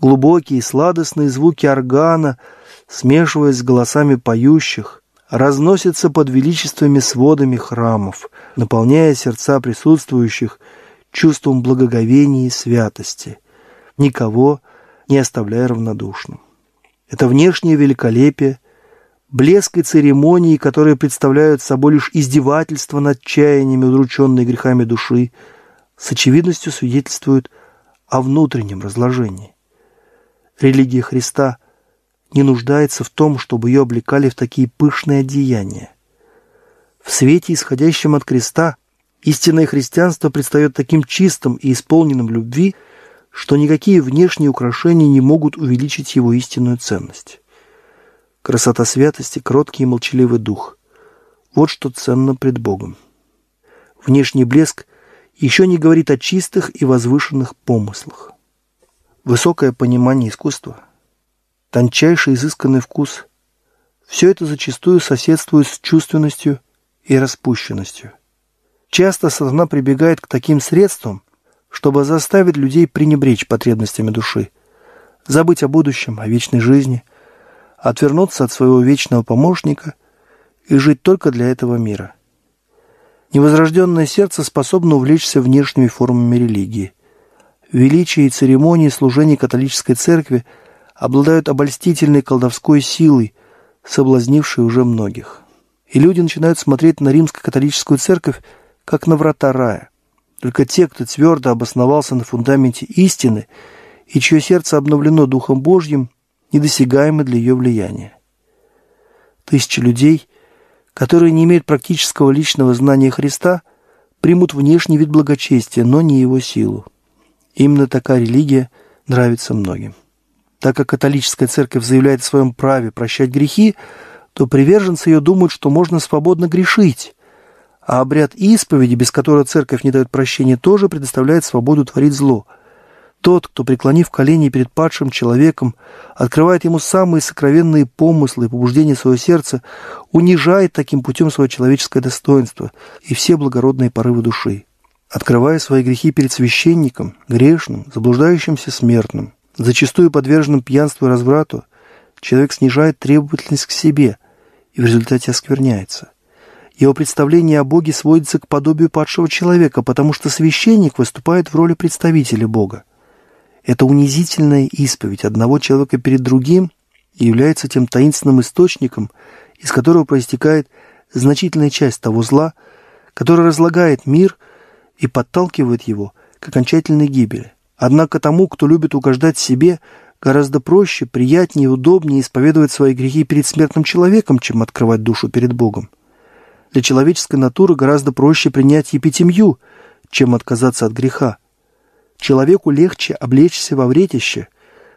Глубокие и сладостные звуки органа, смешиваясь с голосами поющих, разносятся под величественными сводами храмов, наполняя сердца присутствующих чувством благоговения и святости – никого не оставляя равнодушным. Это внешнее великолепие, блеск и церемонии, которые представляют собой лишь издевательство над чаяниями, удрученной грехами души, с очевидностью свидетельствуют о внутреннем разложении. Религия Христа не нуждается в том, чтобы ее облекали в такие пышные одеяния. В свете, исходящем от креста, истинное христианство предстает таким чистым и исполненным любви – что никакие внешние украшения не могут увеличить его истинную ценность. Красота святости, кроткий и молчаливый дух – вот что ценно пред Богом. Внешний блеск еще не говорит о чистых и возвышенных помыслах. Высокое понимание искусства, тончайший изысканный вкус – все это зачастую соседствует с чувственностью и распущенностью. Часто сатана прибегает к таким средствам – чтобы заставить людей пренебречь потребностями души, забыть о будущем, о вечной жизни, отвернуться от своего вечного помощника и жить только для этого мира. Невозрожденное сердце способно увлечься внешними формами религии. Величие и церемонии служения католической церкви обладают обольстительной колдовской силой, соблазнившей уже многих. И люди начинают смотреть на римско-католическую церковь как на врата рая. Только те, кто твердо обосновался на фундаменте истины и чье сердце обновлено Духом Божьим, недосягаемы для ее влияния. Тысячи людей, которые не имеют практического личного знания Христа, примут внешний вид благочестия, но не его силу. Именно такая религия нравится многим. Так как католическая церковь заявляет о своем праве прощать грехи, то приверженцы ее думают, что можно свободно грешить, а обряд исповеди, без которого церковь не дает прощения, тоже предоставляет свободу творить зло. Тот, кто, преклонив колени перед падшим человеком, открывает ему самые сокровенные помыслы и побуждения своего сердца, унижает таким путем свое человеческое достоинство и все благородные порывы души. Открывая свои грехи перед священником, грешным, заблуждающимся смертным, зачастую подверженным пьянству и разврату, человек снижает требовательность к себе и в результате оскверняется – его представление о Боге сводится к подобию падшего человека, потому что священник выступает в роли представителя Бога. Это унизительная исповедь одного человека перед другим является тем таинственным источником, из которого проистекает значительная часть того зла, которое разлагает мир и подталкивает его к окончательной гибели. Однако тому, кто любит угождать себе, гораздо проще, приятнее и удобнее исповедовать свои грехи перед смертным человеком, чем открывать душу перед Богом. Для человеческой натуры гораздо проще принять епитемью, чем отказаться от греха. Человеку легче облечься во вретище,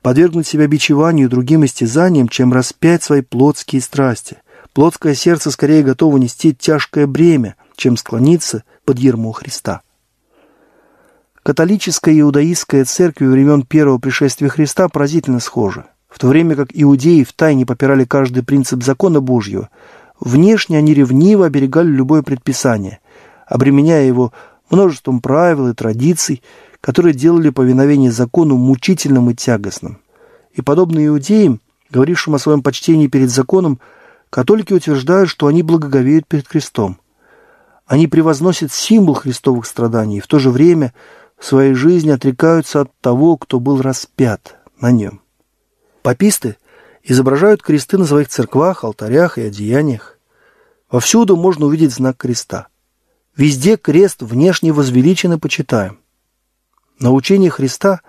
подвергнуть себя бичеванию и другим истязаниям, чем распять свои плотские страсти. Плотское сердце скорее готово нести тяжкое бремя, чем склониться под ерму Христа. Католическая и иудаистская церкви времен первого пришествия Христа поразительно схожи. В то время как иудеи втайне попирали каждый принцип закона Божьего, Внешне они ревниво оберегали любое предписание, обременяя его множеством правил и традиций, которые делали повиновение закону мучительным и тягостным. И подобно иудеям, говорившим о своем почтении перед законом, католики утверждают, что они благоговеют перед крестом. Они превозносят символ христовых страданий и в то же время в своей жизни отрекаются от того, кто был распят на нем. Паписты – изображают кресты на своих церквах, алтарях и одеяниях. Повсюду можно увидеть знак креста. Везде крест внешне возвеличен и почитаем. Но учение Христа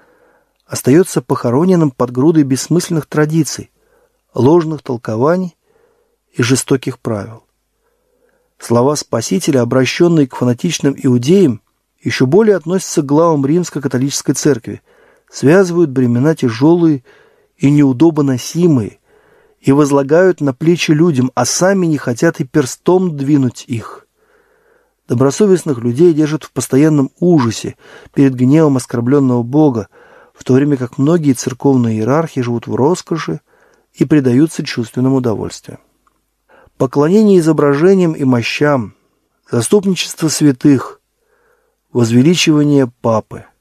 остается похороненным под грудой бессмысленных традиций, ложных толкований и жестоких правил. Слова Спасителя, обращенные к фанатичным иудеям, еще более относятся к главам римско-католической церкви, связывают бремена тяжелые, и неудобоносимые, и возлагают на плечи людям, а сами не хотят и перстом двинуть их. Добросовестных людей держат в постоянном ужасе перед гневом оскорбленного Бога, в то время как многие церковные иерархи живут в роскоши и предаются чувственным удовольствиям. Поклонение изображениям и мощам, заступничество святых, возвеличивание папы –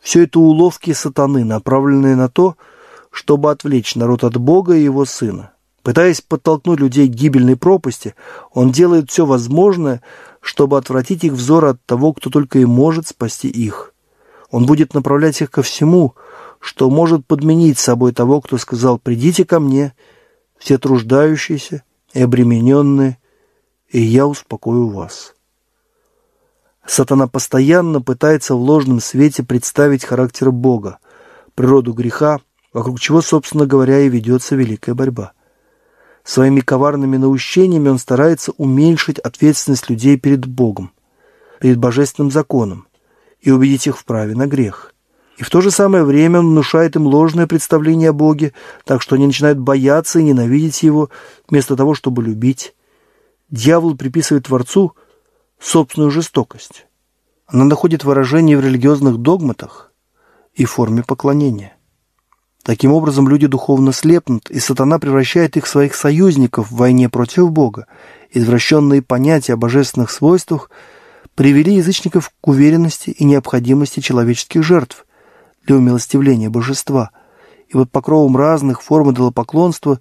все это уловки сатаны, направленные на то, что чтобы отвлечь народ от Бога и его сына. Пытаясь подтолкнуть людей к гибельной пропасти, он делает все возможное, чтобы отвратить их взор от того, кто только и может спасти их. Он будет направлять их ко всему, что может подменить собой того, кто сказал «придите ко мне, все труждающиеся и обремененные, и я успокою вас». Сатана постоянно пытается в ложном свете представить характер Бога, природу греха вокруг чего, собственно говоря, и ведется великая борьба. Своими коварными наущениями он старается уменьшить ответственность людей перед Богом, перед божественным законом, и убедить их в праве на грех. И в то же самое время он внушает им ложное представление о Боге, так что они начинают бояться и ненавидеть его, вместо того, чтобы любить. Дьявол приписывает Творцу собственную жестокость. Она находит выражение в религиозных догматах и форме поклонения. Таким образом, люди духовно слепнут, и сатана превращает их в своих союзников в войне против Бога. Извращенные понятия о божественных свойствах привели язычников к уверенности и необходимости человеческих жертв для умилостивления божества. И вот покровом разных форм идолопоклонства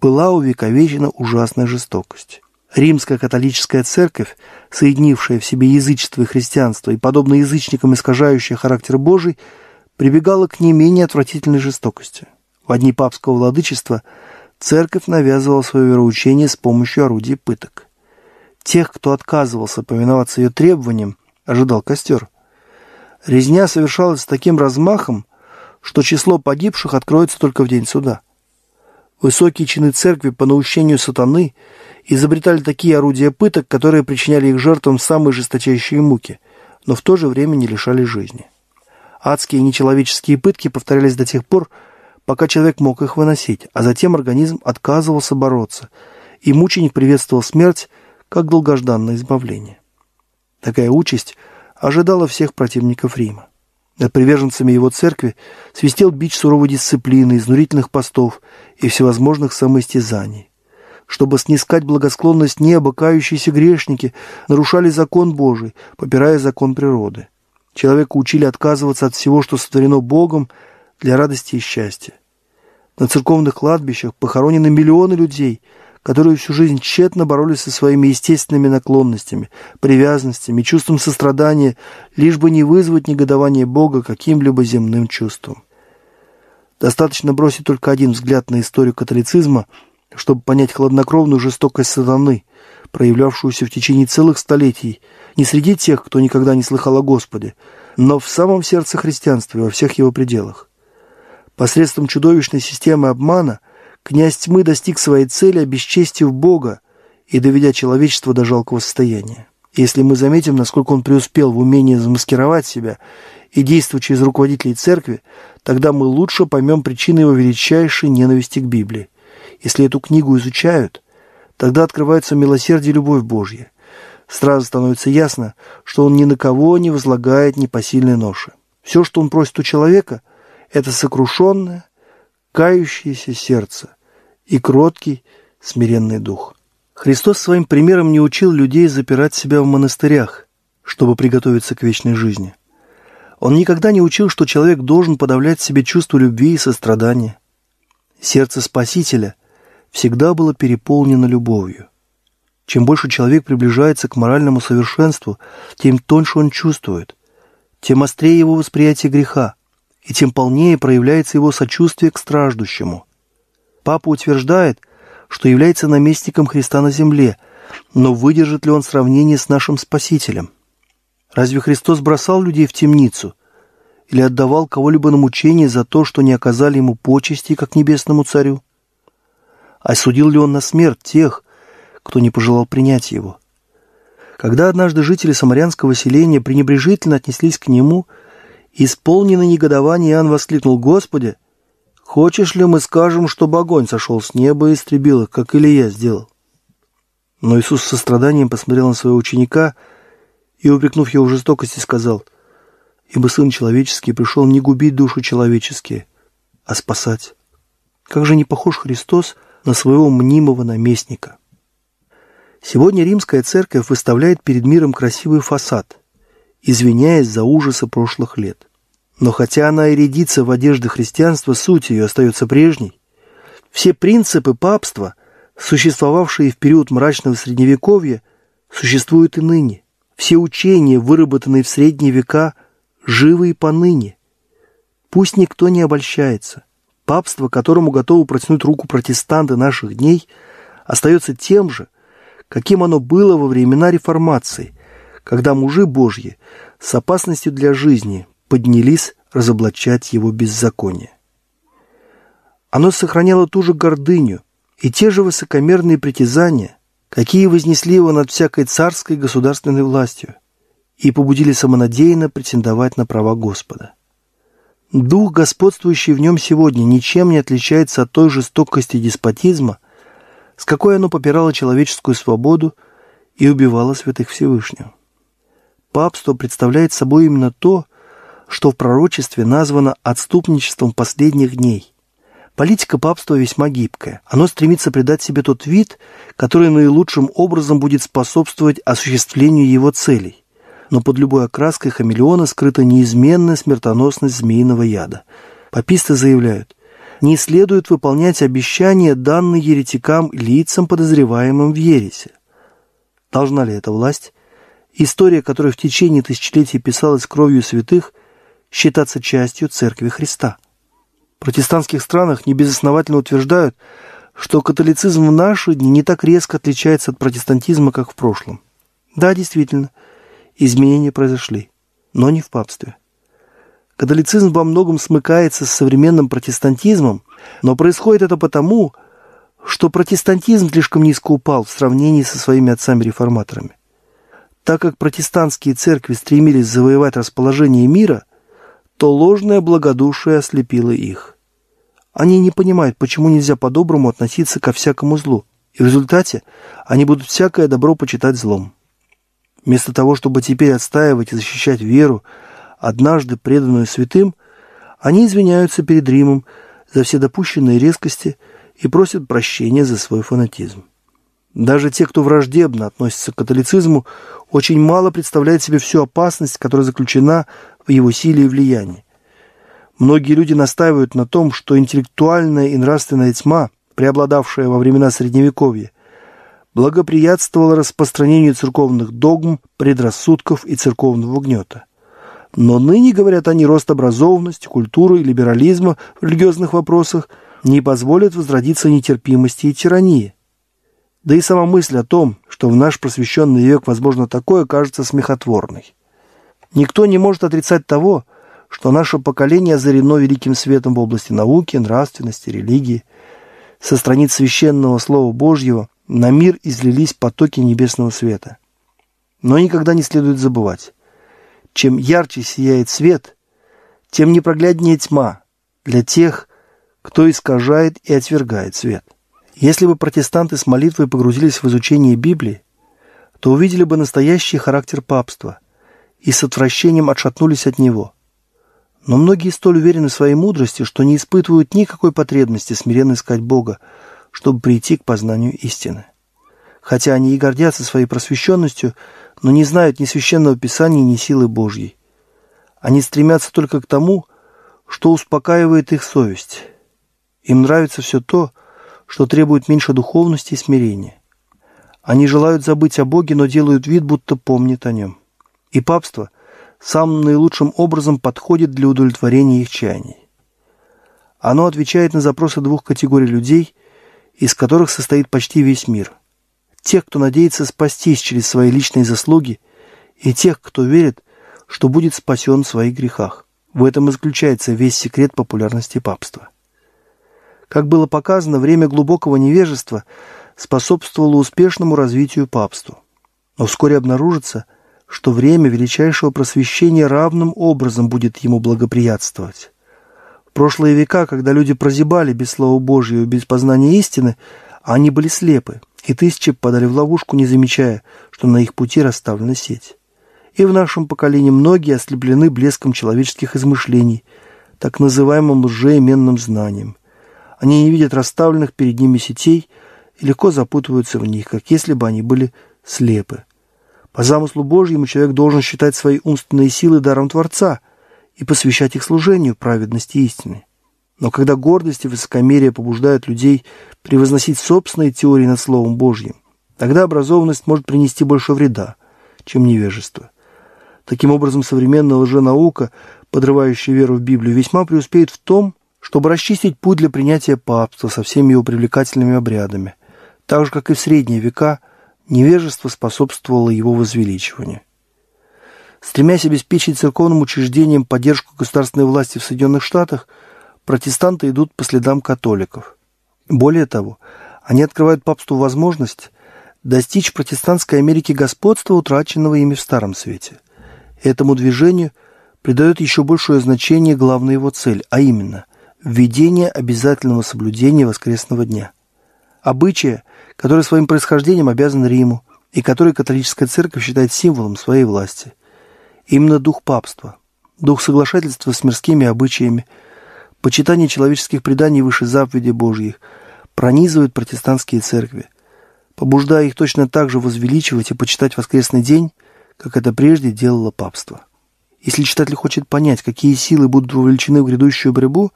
была увековечена ужасная жестокость. Римская католическая церковь, соединившая в себе язычество и христианство и, подобно язычникам, искажающая характер Божий – прибегала к не менее отвратительной жестокости. В одни папского владычества церковь навязывала свое вероучение с помощью орудий пыток. Тех, кто отказывался повиноваться ее требованиям, ожидал костер. Резня совершалась с таким размахом, что число погибших откроется только в день суда. Высокие чины церкви по наущению сатаны изобретали такие орудия пыток, которые причиняли их жертвам самые жесточайшие муки, но в то же время не лишали жизни. Адские нечеловеческие пытки повторялись до тех пор, пока человек мог их выносить, а затем организм отказывался бороться, и мученик приветствовал смерть как долгожданное избавление. Такая участь ожидала всех противников Рима. Над приверженцами его церкви свистел бич суровой дисциплины, изнурительных постов и всевозможных самоистязаний. Чтобы снискать благосклонность неба, кающиеся грешники нарушали закон Божий, попирая закон природы. Человека учили отказываться от всего, что сотворено Богом, для радости и счастья. На церковных кладбищах похоронены миллионы людей, которые всю жизнь тщетно боролись со своими естественными наклонностями, привязанностями, чувством сострадания, лишь бы не вызвать негодование Бога каким-либо земным чувством. Достаточно бросить только один взгляд на историю католицизма, чтобы понять хладнокровную жестокость сатаны, проявлявшуюся в течение целых столетий – не среди тех, кто никогда не слыхал о Господе, но в самом сердце христианства и во всех его пределах. Посредством чудовищной системы обмана князь тьмы достиг своей цели, обесчестив Бога и доведя человечество до жалкого состояния. Если мы заметим, насколько он преуспел в умении замаскировать себя и действуя через руководителей церкви, тогда мы лучше поймем причины его величайшей ненависти к Библии. Если эту книгу изучают, тогда открывается милосердие и любовь Божья – Сразу становится ясно, что он ни на кого не возлагает непосильной ноши. Все, что он просит у человека, это сокрушенное, кающееся сердце и кроткий, смиренный дух. Христос своим примером не учил людей запирать себя в монастырях, чтобы приготовиться к вечной жизни. Он никогда не учил, что человек должен подавлять себе чувство любви и сострадания. Сердце Спасителя всегда было переполнено любовью. Чем больше человек приближается к моральному совершенству, тем тоньше он чувствует, тем острее его восприятие греха, и тем полнее проявляется его сочувствие к страждущему. Папа утверждает, что является наместником Христа на земле, но выдержит ли он сравнение с нашим Спасителем? Разве Христос бросал людей в темницу или отдавал кого-либо на мучение за то, что не оказали ему почести, как небесному царю? Осудил а ли он на смерть тех, кто не пожелал принять его. Когда однажды жители самарянского селения пренебрежительно отнеслись к нему, исполненный негодование Иоанн воскликнул «Господи, хочешь ли мы скажем, чтобы огонь сошел с неба и истребил их, как Илья сделал?» Но Иисус с состраданием посмотрел на своего ученика и, упрекнув его в жестокости, сказал, «Ибо Сын Человеческий пришел не губить душу человеческие, а спасать». Как же не похож Христос на своего мнимого наместника? Сегодня римская церковь выставляет перед миром красивый фасад, извиняясь за ужасы прошлых лет. Но хотя она и рядится в одежды христианства, суть ее остается прежней. Все принципы папства, существовавшие в период мрачного средневековья, существуют и ныне. Все учения, выработанные в средние века, живы и поныне. Пусть никто не обольщается. Папство, которому готовы протянуть руку протестанты наших дней, остается тем же, каким оно было во времена реформации, когда мужи Божьи с опасностью для жизни поднялись разоблачать его беззаконие. Оно сохраняло ту же гордыню и те же высокомерные притязания, какие вознесли его над всякой царской государственной властью и побудили самонадеянно претендовать на права Господа. Дух, господствующий в нем сегодня, ничем не отличается от той жестокости деспотизма – с какой оно попирало человеческую свободу и убивало святых Всевышнего. Папство представляет собой именно то, что в пророчестве названо отступничеством последних дней. Политика папства весьма гибкая. Оно стремится придать себе тот вид, который наилучшим образом будет способствовать осуществлению его целей. Но под любой окраской хамелеона скрыта неизменная смертоносность змеиного яда. Паписты заявляют – не следует выполнять обещания, данные еретикам лицам, подозреваемым в ересе. Должна ли эта власть, история которой в течение тысячелетий писалась кровью святых, считаться частью Церкви Христа? В протестантских странах небезосновательно утверждают, что католицизм в наши дни не так резко отличается от протестантизма, как в прошлом. Да, действительно, изменения произошли, но не в папстве. Католицизм во многом смыкается с современным протестантизмом, но происходит это потому, что протестантизм слишком низко упал в сравнении со своими отцами-реформаторами. Так как протестантские церкви стремились завоевать расположение мира, то ложное благодушие ослепило их. Они не понимают, почему нельзя по-доброму относиться ко всякому злу, и в результате они будут всякое добро почитать злом. Вместо того, чтобы теперь отстаивать и защищать веру, однажды преданную святым, они извиняются перед Римом за все допущенные резкости и просят прощения за свой фанатизм. Даже те, кто враждебно относится к католицизму, очень мало представляют себе всю опасность, которая заключена в его силе и влиянии. Многие люди настаивают на том, что интеллектуальная и нравственная тьма, преобладавшая во времена Средневековья, благоприятствовала распространению церковных догм, предрассудков и церковного гнета. Но ныне, говорят они, рост образованности, культуры и либерализма в религиозных вопросах не позволит возродиться нетерпимости и тирании. Да и сама мысль о том, что в наш просвещенный век возможно такое, кажется смехотворной. Никто не может отрицать того, что наше поколение озарено великим светом в области науки, нравственности, религии. Со страниц священного Слова Божьего на мир излились потоки небесного света. Но никогда не следует забывать, чем ярче сияет свет, тем непрогляднее тьма для тех, кто искажает и отвергает свет. Если бы протестанты с молитвой погрузились в изучение Библии, то увидели бы настоящий характер папства и с отвращением отшатнулись от него. Но многие столь уверены в своей мудрости, что не испытывают никакой потребности смиренно искать Бога, чтобы прийти к познанию истины. Хотя они и гордятся своей просвещенностью – но не знают ни священного писания, ни силы Божьей. Они стремятся только к тому, что успокаивает их совесть. Им нравится все то, что требует меньше духовности и смирения. Они желают забыть о Боге, но делают вид, будто помнят о нем. И папство самым наилучшим образом подходит для удовлетворения их чаяний. Оно отвечает на запросы двух категорий людей, из которых состоит почти весь мир – тех, кто надеется спастись через свои личные заслуги, и тех, кто верит, что будет спасен в своих грехах. В этом и заключается весь секрет популярности папства. Как было показано, время глубокого невежества способствовало успешному развитию папству, Но вскоре обнаружится, что время величайшего просвещения равным образом будет ему благоприятствовать. В прошлые века, когда люди прозябали без Слова Божьего и без познания истины, они были слепы – и тысячи подали в ловушку, не замечая, что на их пути расставлена сеть. И в нашем поколении многие ослеплены блеском человеческих измышлений, так называемым лжеименным знанием. Они не видят расставленных перед ними сетей и легко запутываются в них, как если бы они были слепы. По замыслу Божьему человек должен считать свои умственные силы даром Творца и посвящать их служению праведности истины. Но когда гордость и высокомерие побуждают людей превозносить собственные теории над Словом Божьим, тогда образованность может принести больше вреда, чем невежество. Таким образом, современная лженаука, подрывающая веру в Библию, весьма преуспеет в том, чтобы расчистить путь для принятия папства со всеми его привлекательными обрядами. Так же, как и в средние века, невежество способствовало его возвеличиванию. Стремясь обеспечить церковным учреждениям поддержку государственной власти в Соединенных Штатах – протестанты идут по следам католиков. Более того, они открывают папству возможность достичь протестантской Америки господства, утраченного ими в Старом Свете. Этому движению придает еще большее значение главная его цель, а именно введение обязательного соблюдения воскресного дня. Обычая, который своим происхождением обязан Риму и который католическая церковь считает символом своей власти. Именно дух папства, дух соглашательства с мирскими обычаями – Почитание человеческих преданий выше заповедей Божьих пронизывает протестантские церкви, побуждая их точно так же возвеличивать и почитать воскресный день, как это прежде делало папство. Если читатель хочет понять, какие силы будут вовлечены в грядущую борьбу,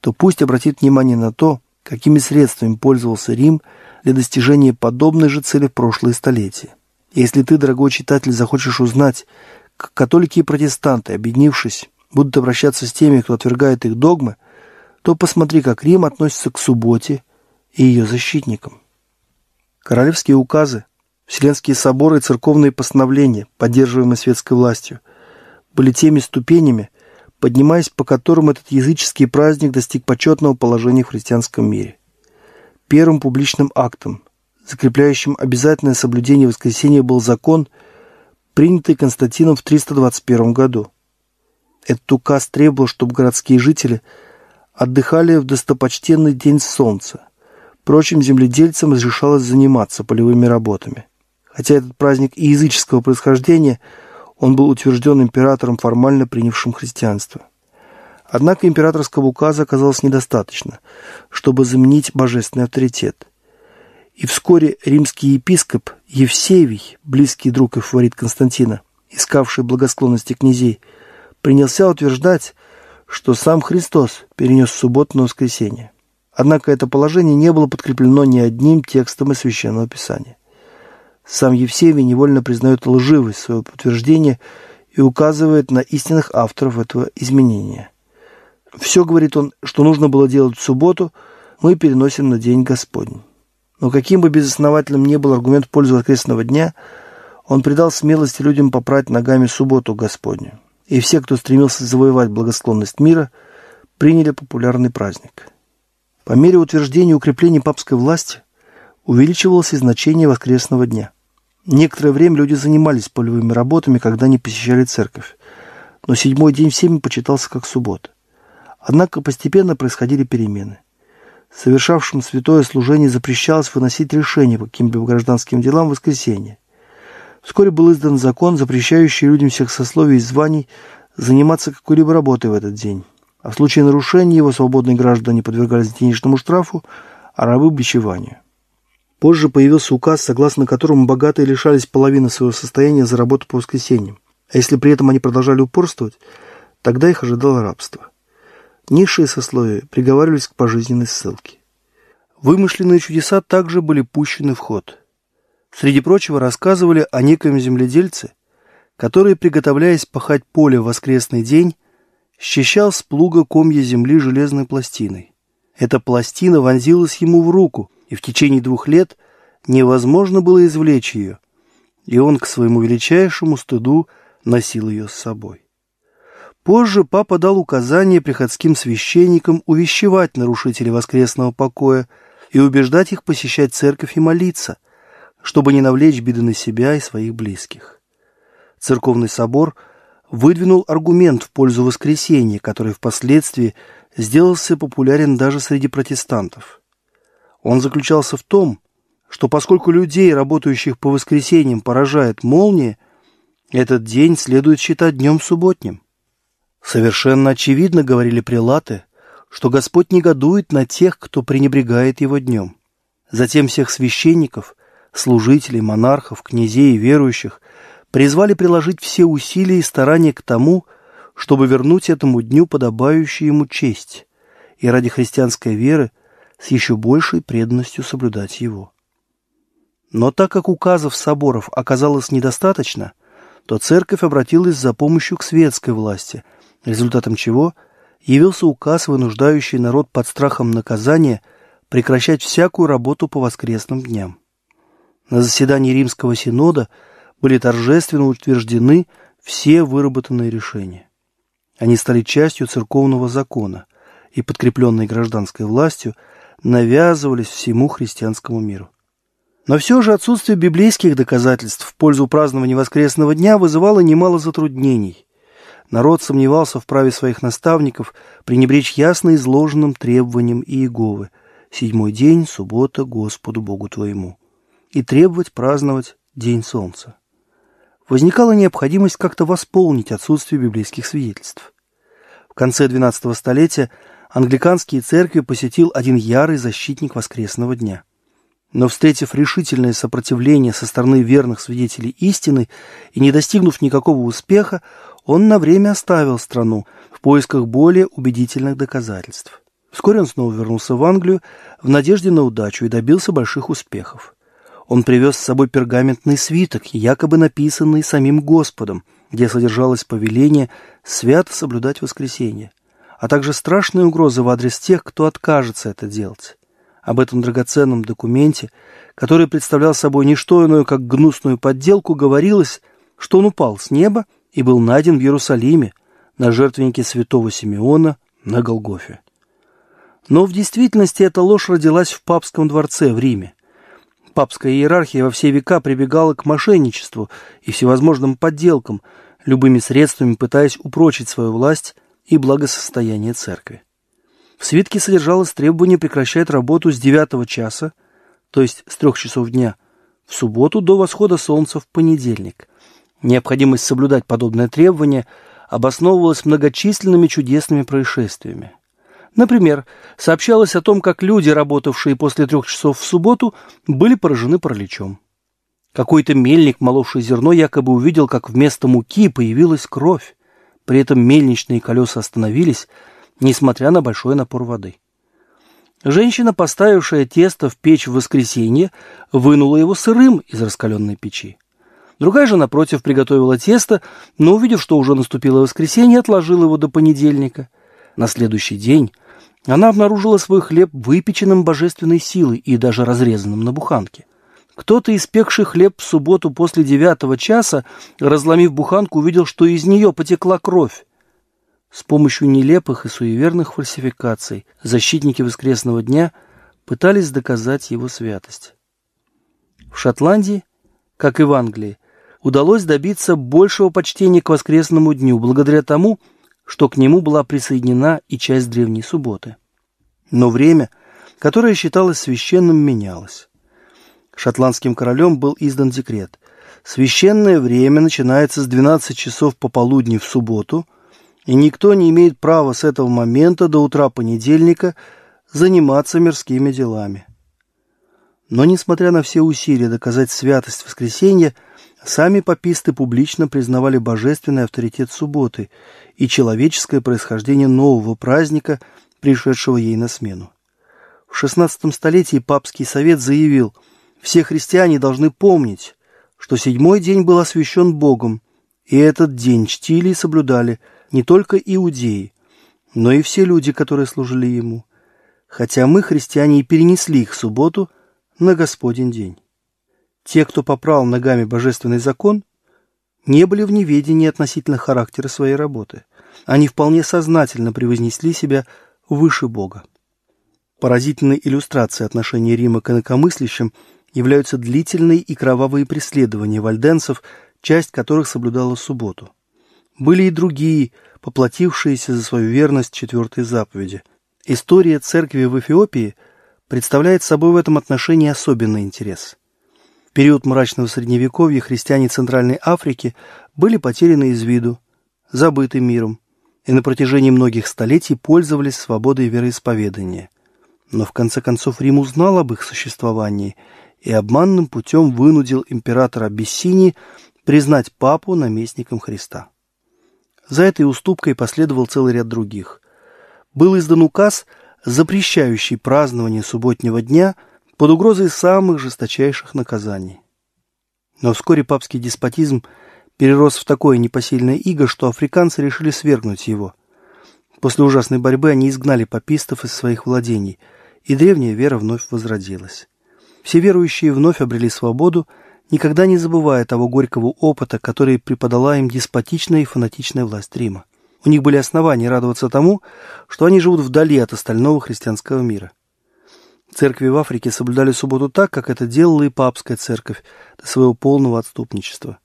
то пусть обратит внимание на то, какими средствами пользовался Рим для достижения подобной же цели в прошлые столетия. Если ты, дорогой читатель, захочешь узнать, как католики и протестанты, объединившись, будут обращаться с теми, кто отвергает их догмы, то посмотри, как Рим относится к субботе и ее защитникам. Королевские указы, вселенские соборы и церковные постановления, поддерживаемые светской властью, были теми ступенями, поднимаясь по которым этот языческий праздник достиг почетного положения в христианском мире. Первым публичным актом, закрепляющим обязательное соблюдение воскресения, был закон, принятый Константином в 321 году – этот указ требовал, чтобы городские жители отдыхали в достопочтенный день солнца. Впрочем, земледельцам разрешалось заниматься полевыми работами. Хотя этот праздник и языческого происхождения, он был утвержден императором, формально принявшим христианство. Однако императорского указа оказалось недостаточно, чтобы заменить божественный авторитет. И вскоре римский епископ Евсевий, близкий друг и фаворит Константина, искавший благосклонности князей – принялся утверждать, что сам Христос перенес субботу на воскресенье. Однако это положение не было подкреплено ни одним текстом из Священного Писания. Сам Евсевий невольно признает лживость своего подтверждения и указывает на истинных авторов этого изменения. «Все, — говорит он, — что нужно было делать в субботу, мы переносим на День Господень». Но каким бы безосновательным ни был аргумент в пользу воскресного дня, он придал смелости людям попрать ногами субботу Господню и все, кто стремился завоевать благосклонность мира, приняли популярный праздник. По мере утверждения и укрепления папской власти увеличивалось и значение воскресного дня. Некоторое время люди занимались полевыми работами, когда не посещали церковь, но седьмой день всеми почитался как суббота. Однако постепенно происходили перемены. Совершавшим святое служение запрещалось выносить решения по каким-либо гражданским делам в воскресенье. Вскоре был издан закон, запрещающий людям всех сословий и званий заниматься какой-либо работой в этот день. А в случае нарушения его свободные граждане подвергались денежному штрафу, а рабы – бичеванию. Позже появился указ, согласно которому богатые лишались половины своего состояния за работу по воскресеньям. А если при этом они продолжали упорствовать, тогда их ожидало рабство. Низшие сословия приговаривались к пожизненной ссылке. Вымышленные чудеса также были пущены в ход – Среди прочего рассказывали о неком земледельце, который, приготовляясь пахать поле в воскресный день, счищал с плуга комья земли железной пластиной. Эта пластина вонзилась ему в руку, и в течение двух лет невозможно было извлечь ее, и он к своему величайшему стыду носил ее с собой. Позже папа дал указание приходским священникам увещевать нарушителей воскресного покоя и убеждать их посещать церковь и молиться – чтобы не навлечь беды на себя и своих близких. Церковный собор выдвинул аргумент в пользу воскресения, который впоследствии сделался популярен даже среди протестантов. Он заключался в том, что поскольку людей, работающих по воскресеньям, поражает молния, этот день следует считать днем субботним. Совершенно очевидно, говорили прилаты, что Господь негодует на тех, кто пренебрегает его днем. Затем всех священников служителей, монархов, князей и верующих, призвали приложить все усилия и старания к тому, чтобы вернуть этому дню подобающую ему честь и ради христианской веры с еще большей преданностью соблюдать его. Но так как указов соборов оказалось недостаточно, то церковь обратилась за помощью к светской власти, результатом чего явился указ, вынуждающий народ под страхом наказания прекращать всякую работу по воскресным дням. На заседании Римского Синода были торжественно утверждены все выработанные решения. Они стали частью церковного закона и, подкрепленные гражданской властью, навязывались всему христианскому миру. Но все же отсутствие библейских доказательств в пользу празднования воскресного дня вызывало немало затруднений. Народ сомневался в праве своих наставников пренебречь ясно изложенным требованиям Иеговы «Седьмой день, суббота, Господу Богу твоему» и требовать праздновать День Солнца. Возникала необходимость как-то восполнить отсутствие библейских свидетельств. В конце XII столетия англиканские церкви посетил один ярый защитник воскресного дня. Но, встретив решительное сопротивление со стороны верных свидетелей истины и не достигнув никакого успеха, он на время оставил страну в поисках более убедительных доказательств. Вскоре он снова вернулся в Англию в надежде на удачу и добился больших успехов он привез с собой пергаментный свиток, якобы написанный самим Господом, где содержалось повеление свято соблюдать воскресенье, а также страшные угрозы в адрес тех, кто откажется это делать. Об этом драгоценном документе, который представлял собой не что иное, как гнусную подделку, говорилось, что он упал с неба и был найден в Иерусалиме на жертвеннике святого Симеона на Голгофе. Но в действительности эта ложь родилась в папском дворце в Риме – Папская иерархия во все века прибегала к мошенничеству и всевозможным подделкам, любыми средствами пытаясь упрочить свою власть и благосостояние церкви. В свитке содержалось требование прекращать работу с девятого часа, то есть с трех часов дня, в субботу до восхода солнца в понедельник. Необходимость соблюдать подобное требование обосновывалась многочисленными чудесными происшествиями. Например, сообщалось о том, как люди, работавшие после трех часов в субботу, были поражены параличом. Какой-то мельник, моловший зерно, якобы увидел, как вместо муки появилась кровь. При этом мельничные колеса остановились, несмотря на большой напор воды. Женщина, поставившая тесто в печь в воскресенье, вынула его сырым из раскаленной печи. Другая же, напротив, приготовила тесто, но, увидев, что уже наступило воскресенье, отложила его до понедельника. На следующий день она обнаружила свой хлеб выпеченным божественной силой и даже разрезанным на буханке. Кто-то, испекший хлеб в субботу после девятого часа, разломив буханку, увидел, что из нее потекла кровь. С помощью нелепых и суеверных фальсификаций защитники воскресного дня пытались доказать его святость. В Шотландии, как и в Англии, удалось добиться большего почтения к воскресному дню благодаря тому, что к нему была присоединена и часть Древней Субботы. Но время, которое считалось священным, менялось. Шотландским королем был издан декрет. Священное время начинается с 12 часов пополудни в субботу, и никто не имеет права с этого момента до утра понедельника заниматься мирскими делами. Но, несмотря на все усилия доказать святость воскресенья, Сами паписты публично признавали божественный авторитет субботы и человеческое происхождение нового праздника, пришедшего ей на смену. В XVI столетии папский совет заявил, все христиане должны помнить, что седьмой день был освящен Богом, и этот день чтили и соблюдали не только иудеи, но и все люди, которые служили ему, хотя мы, христиане, и перенесли их субботу на Господень день. Те, кто попрал ногами божественный закон, не были в неведении относительно характера своей работы. Они вполне сознательно превознесли себя выше Бога. Поразительной иллюстрацией отношения Рима к инакомыслящим являются длительные и кровавые преследования вальденцев, часть которых соблюдала субботу. Были и другие, поплатившиеся за свою верность четвертой заповеди. История церкви в Эфиопии представляет собой в этом отношении особенный интерес – период мрачного средневековья христиане Центральной Африки были потеряны из виду, забыты миром, и на протяжении многих столетий пользовались свободой вероисповедания. Но в конце концов Рим узнал об их существовании и обманным путем вынудил императора Бессини признать папу наместником Христа. За этой уступкой последовал целый ряд других. Был издан указ, запрещающий празднование субботнего дня – под угрозой самых жесточайших наказаний. Но вскоре папский деспотизм перерос в такое непосильное иго, что африканцы решили свергнуть его. После ужасной борьбы они изгнали папистов из своих владений, и древняя вера вновь возродилась. Все верующие вновь обрели свободу, никогда не забывая того горького опыта, который преподала им деспотичная и фанатичная власть Рима. У них были основания радоваться тому, что они живут вдали от остального христианского мира – Церкви в Африке соблюдали субботу так, как это делала и папская церковь, до своего полного отступничества.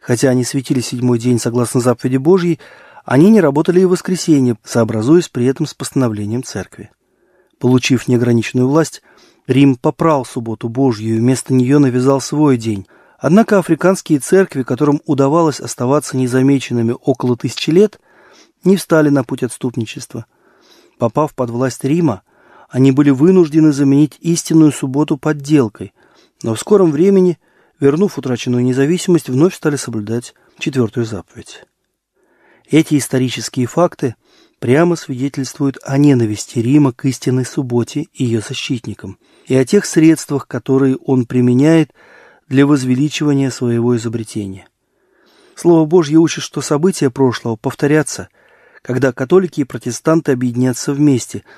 Хотя они светили седьмой день согласно заповеди Божьей, они не работали и в воскресенье, сообразуясь при этом с постановлением церкви. Получив неограниченную власть, Рим попрал субботу Божью и вместо нее навязал свой день. Однако африканские церкви, которым удавалось оставаться незамеченными около тысячи лет, не встали на путь отступничества. Попав под власть Рима – они были вынуждены заменить истинную субботу подделкой, но в скором времени, вернув утраченную независимость, вновь стали соблюдать четвертую заповедь. Эти исторические факты прямо свидетельствуют о ненависти Рима к истинной субботе и ее защитникам, и о тех средствах, которые он применяет для возвеличивания своего изобретения. Слово Божье учит, что события прошлого повторятся, когда католики и протестанты объединятся вместе –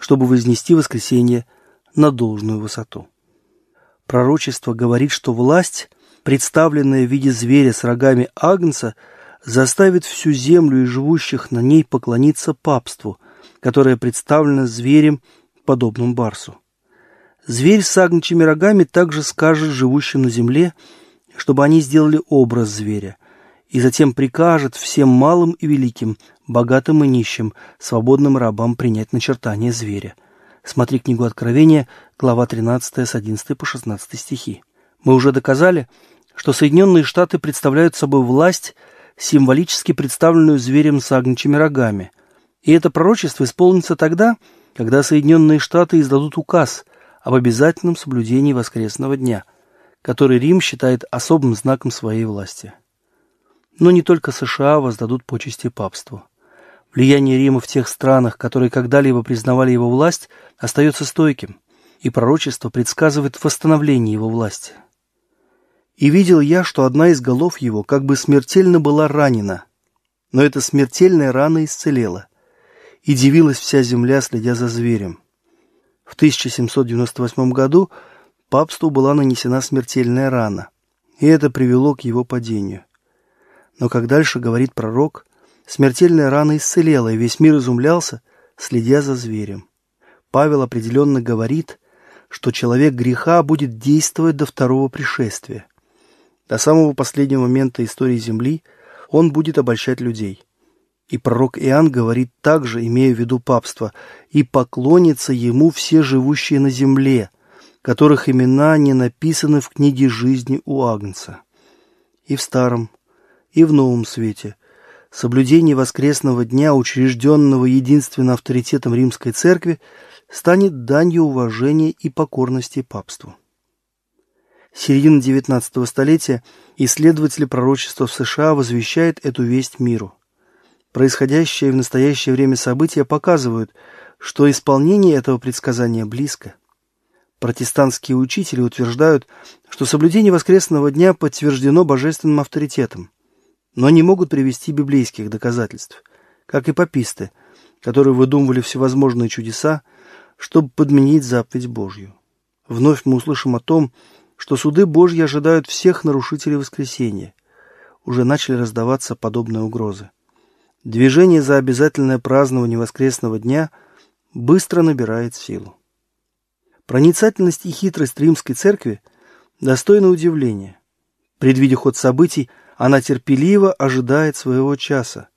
чтобы вознести воскресение на должную высоту. Пророчество говорит, что власть, представленная в виде зверя с рогами Агнца, заставит всю землю и живущих на ней поклониться папству, которое представлено зверем, подобным барсу. Зверь с агнчими рогами также скажет живущим на земле, чтобы они сделали образ зверя, и затем прикажет всем малым и великим, богатым и нищим, свободным рабам принять начертание зверя. Смотри книгу Откровения, глава 13 с 11 по 16 стихи. Мы уже доказали, что Соединенные Штаты представляют собой власть, символически представленную зверем с агнчими рогами. И это пророчество исполнится тогда, когда Соединенные Штаты издадут указ об обязательном соблюдении воскресного дня, который Рим считает особым знаком своей власти. Но не только США воздадут почести папству. Влияние Рима в тех странах, которые когда-либо признавали его власть, остается стойким, и пророчество предсказывает восстановление его власти. И видел я, что одна из голов его как бы смертельно была ранена, но эта смертельная рана исцелела, и дивилась вся земля, следя за зверем. В 1798 году папству была нанесена смертельная рана, и это привело к его падению. Но как дальше говорит пророк, смертельная рана исцелела, и весь мир изумлялся, следя за зверем. Павел определенно говорит, что человек греха будет действовать до второго пришествия. До самого последнего момента истории Земли он будет обольщать людей. И пророк Иоанн говорит также, имея в виду папство, «И поклонятся ему все живущие на земле, которых имена не написаны в книге жизни у Агнца». И в Старом, и в новом свете. Соблюдение воскресного дня, учрежденного единственным авторитетом Римской Церкви, станет данью уважения и покорности папству. Середина XIX столетия исследователи пророчества в США возвещают эту весть миру. Происходящие в настоящее время события показывают, что исполнение этого предсказания близко. Протестантские учители утверждают, что соблюдение воскресного дня подтверждено божественным авторитетом но не могут привести библейских доказательств, как и пописты, которые выдумывали всевозможные чудеса, чтобы подменить заповедь Божью. Вновь мы услышим о том, что суды Божьи ожидают всех нарушителей воскресения. Уже начали раздаваться подобные угрозы. Движение за обязательное празднование воскресного дня быстро набирает силу. Проницательность и хитрость римской церкви достойна удивления. Предвидя ход событий, она терпеливо ожидает своего часа.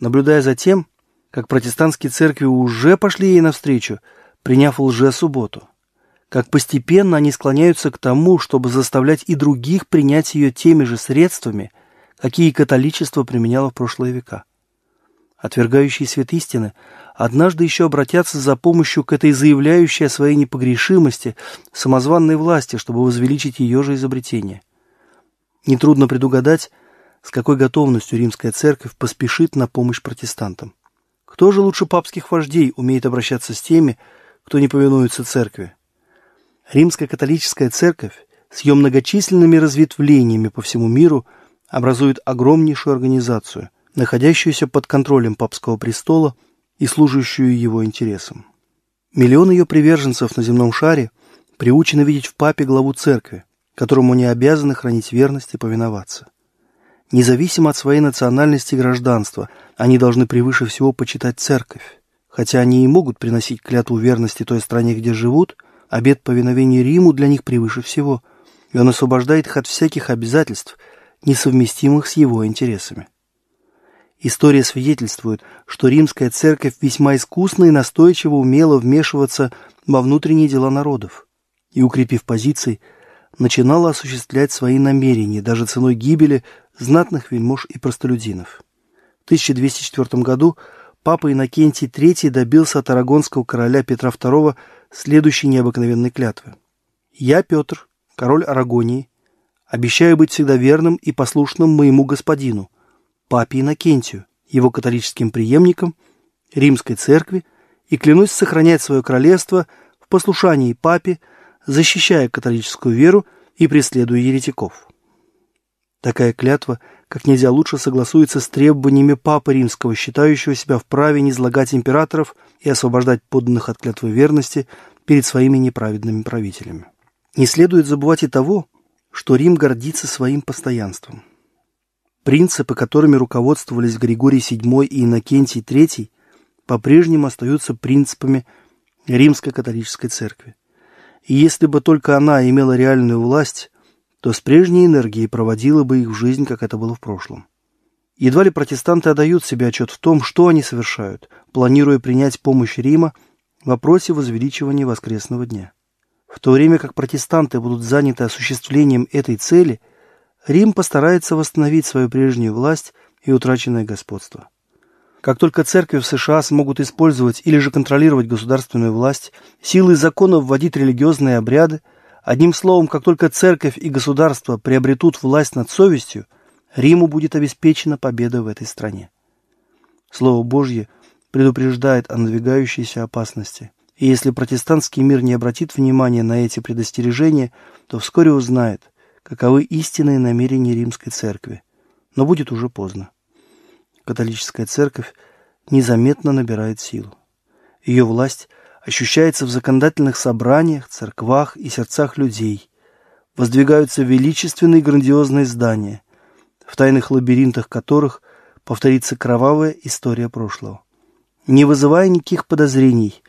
Наблюдая за тем, как протестантские церкви уже пошли ей навстречу, приняв лже-субботу, как постепенно они склоняются к тому, чтобы заставлять и других принять ее теми же средствами, какие католичество применяло в прошлые века. Отвергающие свет истины однажды еще обратятся за помощью к этой заявляющей о своей непогрешимости самозванной власти, чтобы возвеличить ее же изобретение – Нетрудно предугадать, с какой готовностью римская церковь поспешит на помощь протестантам. Кто же лучше папских вождей умеет обращаться с теми, кто не повинуется церкви? Римская католическая церковь с ее многочисленными разветвлениями по всему миру образует огромнейшую организацию, находящуюся под контролем папского престола и служащую его интересам. Миллион ее приверженцев на земном шаре приучены видеть в папе главу церкви, которому не обязаны хранить верность и повиноваться. Независимо от своей национальности и гражданства, они должны превыше всего почитать церковь. Хотя они и могут приносить клятву верности той стране, где живут, обет а повиновения Риму для них превыше всего, и он освобождает их от всяких обязательств, несовместимых с его интересами. История свидетельствует, что римская церковь весьма искусно и настойчиво умела вмешиваться во внутренние дела народов и, укрепив позиции, начинала осуществлять свои намерения, даже ценой гибели знатных вельмож и простолюдинов. В 1204 году папа Иннокентий III добился от арагонского короля Петра II следующей необыкновенной клятвы. «Я, Петр, король Арагонии, обещаю быть всегда верным и послушным моему господину, папе Иннокентию, его католическим преемникам, римской церкви, и клянусь сохранять свое королевство в послушании папе защищая католическую веру и преследуя еретиков. Такая клятва как нельзя лучше согласуется с требованиями Папы Римского, считающего себя вправе низлагать императоров и освобождать подданных от клятвы верности перед своими неправедными правителями. Не следует забывать и того, что Рим гордится своим постоянством. Принципы, которыми руководствовались Григорий VII и Иннокентий III, по-прежнему остаются принципами Римской католической церкви. И если бы только она имела реальную власть, то с прежней энергией проводила бы их в жизнь, как это было в прошлом. Едва ли протестанты отдают себе отчет в том, что они совершают, планируя принять помощь Рима в вопросе возвеличивания воскресного дня. В то время как протестанты будут заняты осуществлением этой цели, Рим постарается восстановить свою прежнюю власть и утраченное господство. Как только церкви в США смогут использовать или же контролировать государственную власть, силой закона вводить религиозные обряды, одним словом, как только церковь и государство приобретут власть над совестью, Риму будет обеспечена победа в этой стране. Слово Божье предупреждает о надвигающейся опасности. И если протестантский мир не обратит внимания на эти предостережения, то вскоре узнает, каковы истинные намерения римской церкви. Но будет уже поздно католическая церковь незаметно набирает силу. Ее власть ощущается в законодательных собраниях, церквах и сердцах людей. Воздвигаются величественные грандиозные здания, в тайных лабиринтах которых повторится кровавая история прошлого. Не вызывая никаких подозрений,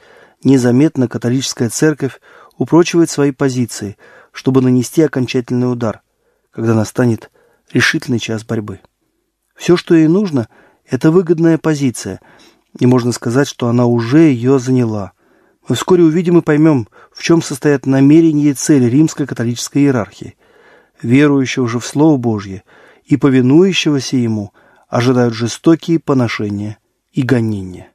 незаметно католическая церковь упрочивает свои позиции, чтобы нанести окончательный удар, когда настанет решительный час борьбы. Все, что ей нужно – это выгодная позиция, и можно сказать, что она уже ее заняла. Мы вскоре увидим и поймем, в чем состоят намерения и цели римской католической иерархии. Верующего же в Слово Божье и повинующегося ему ожидают жестокие поношения и гонения.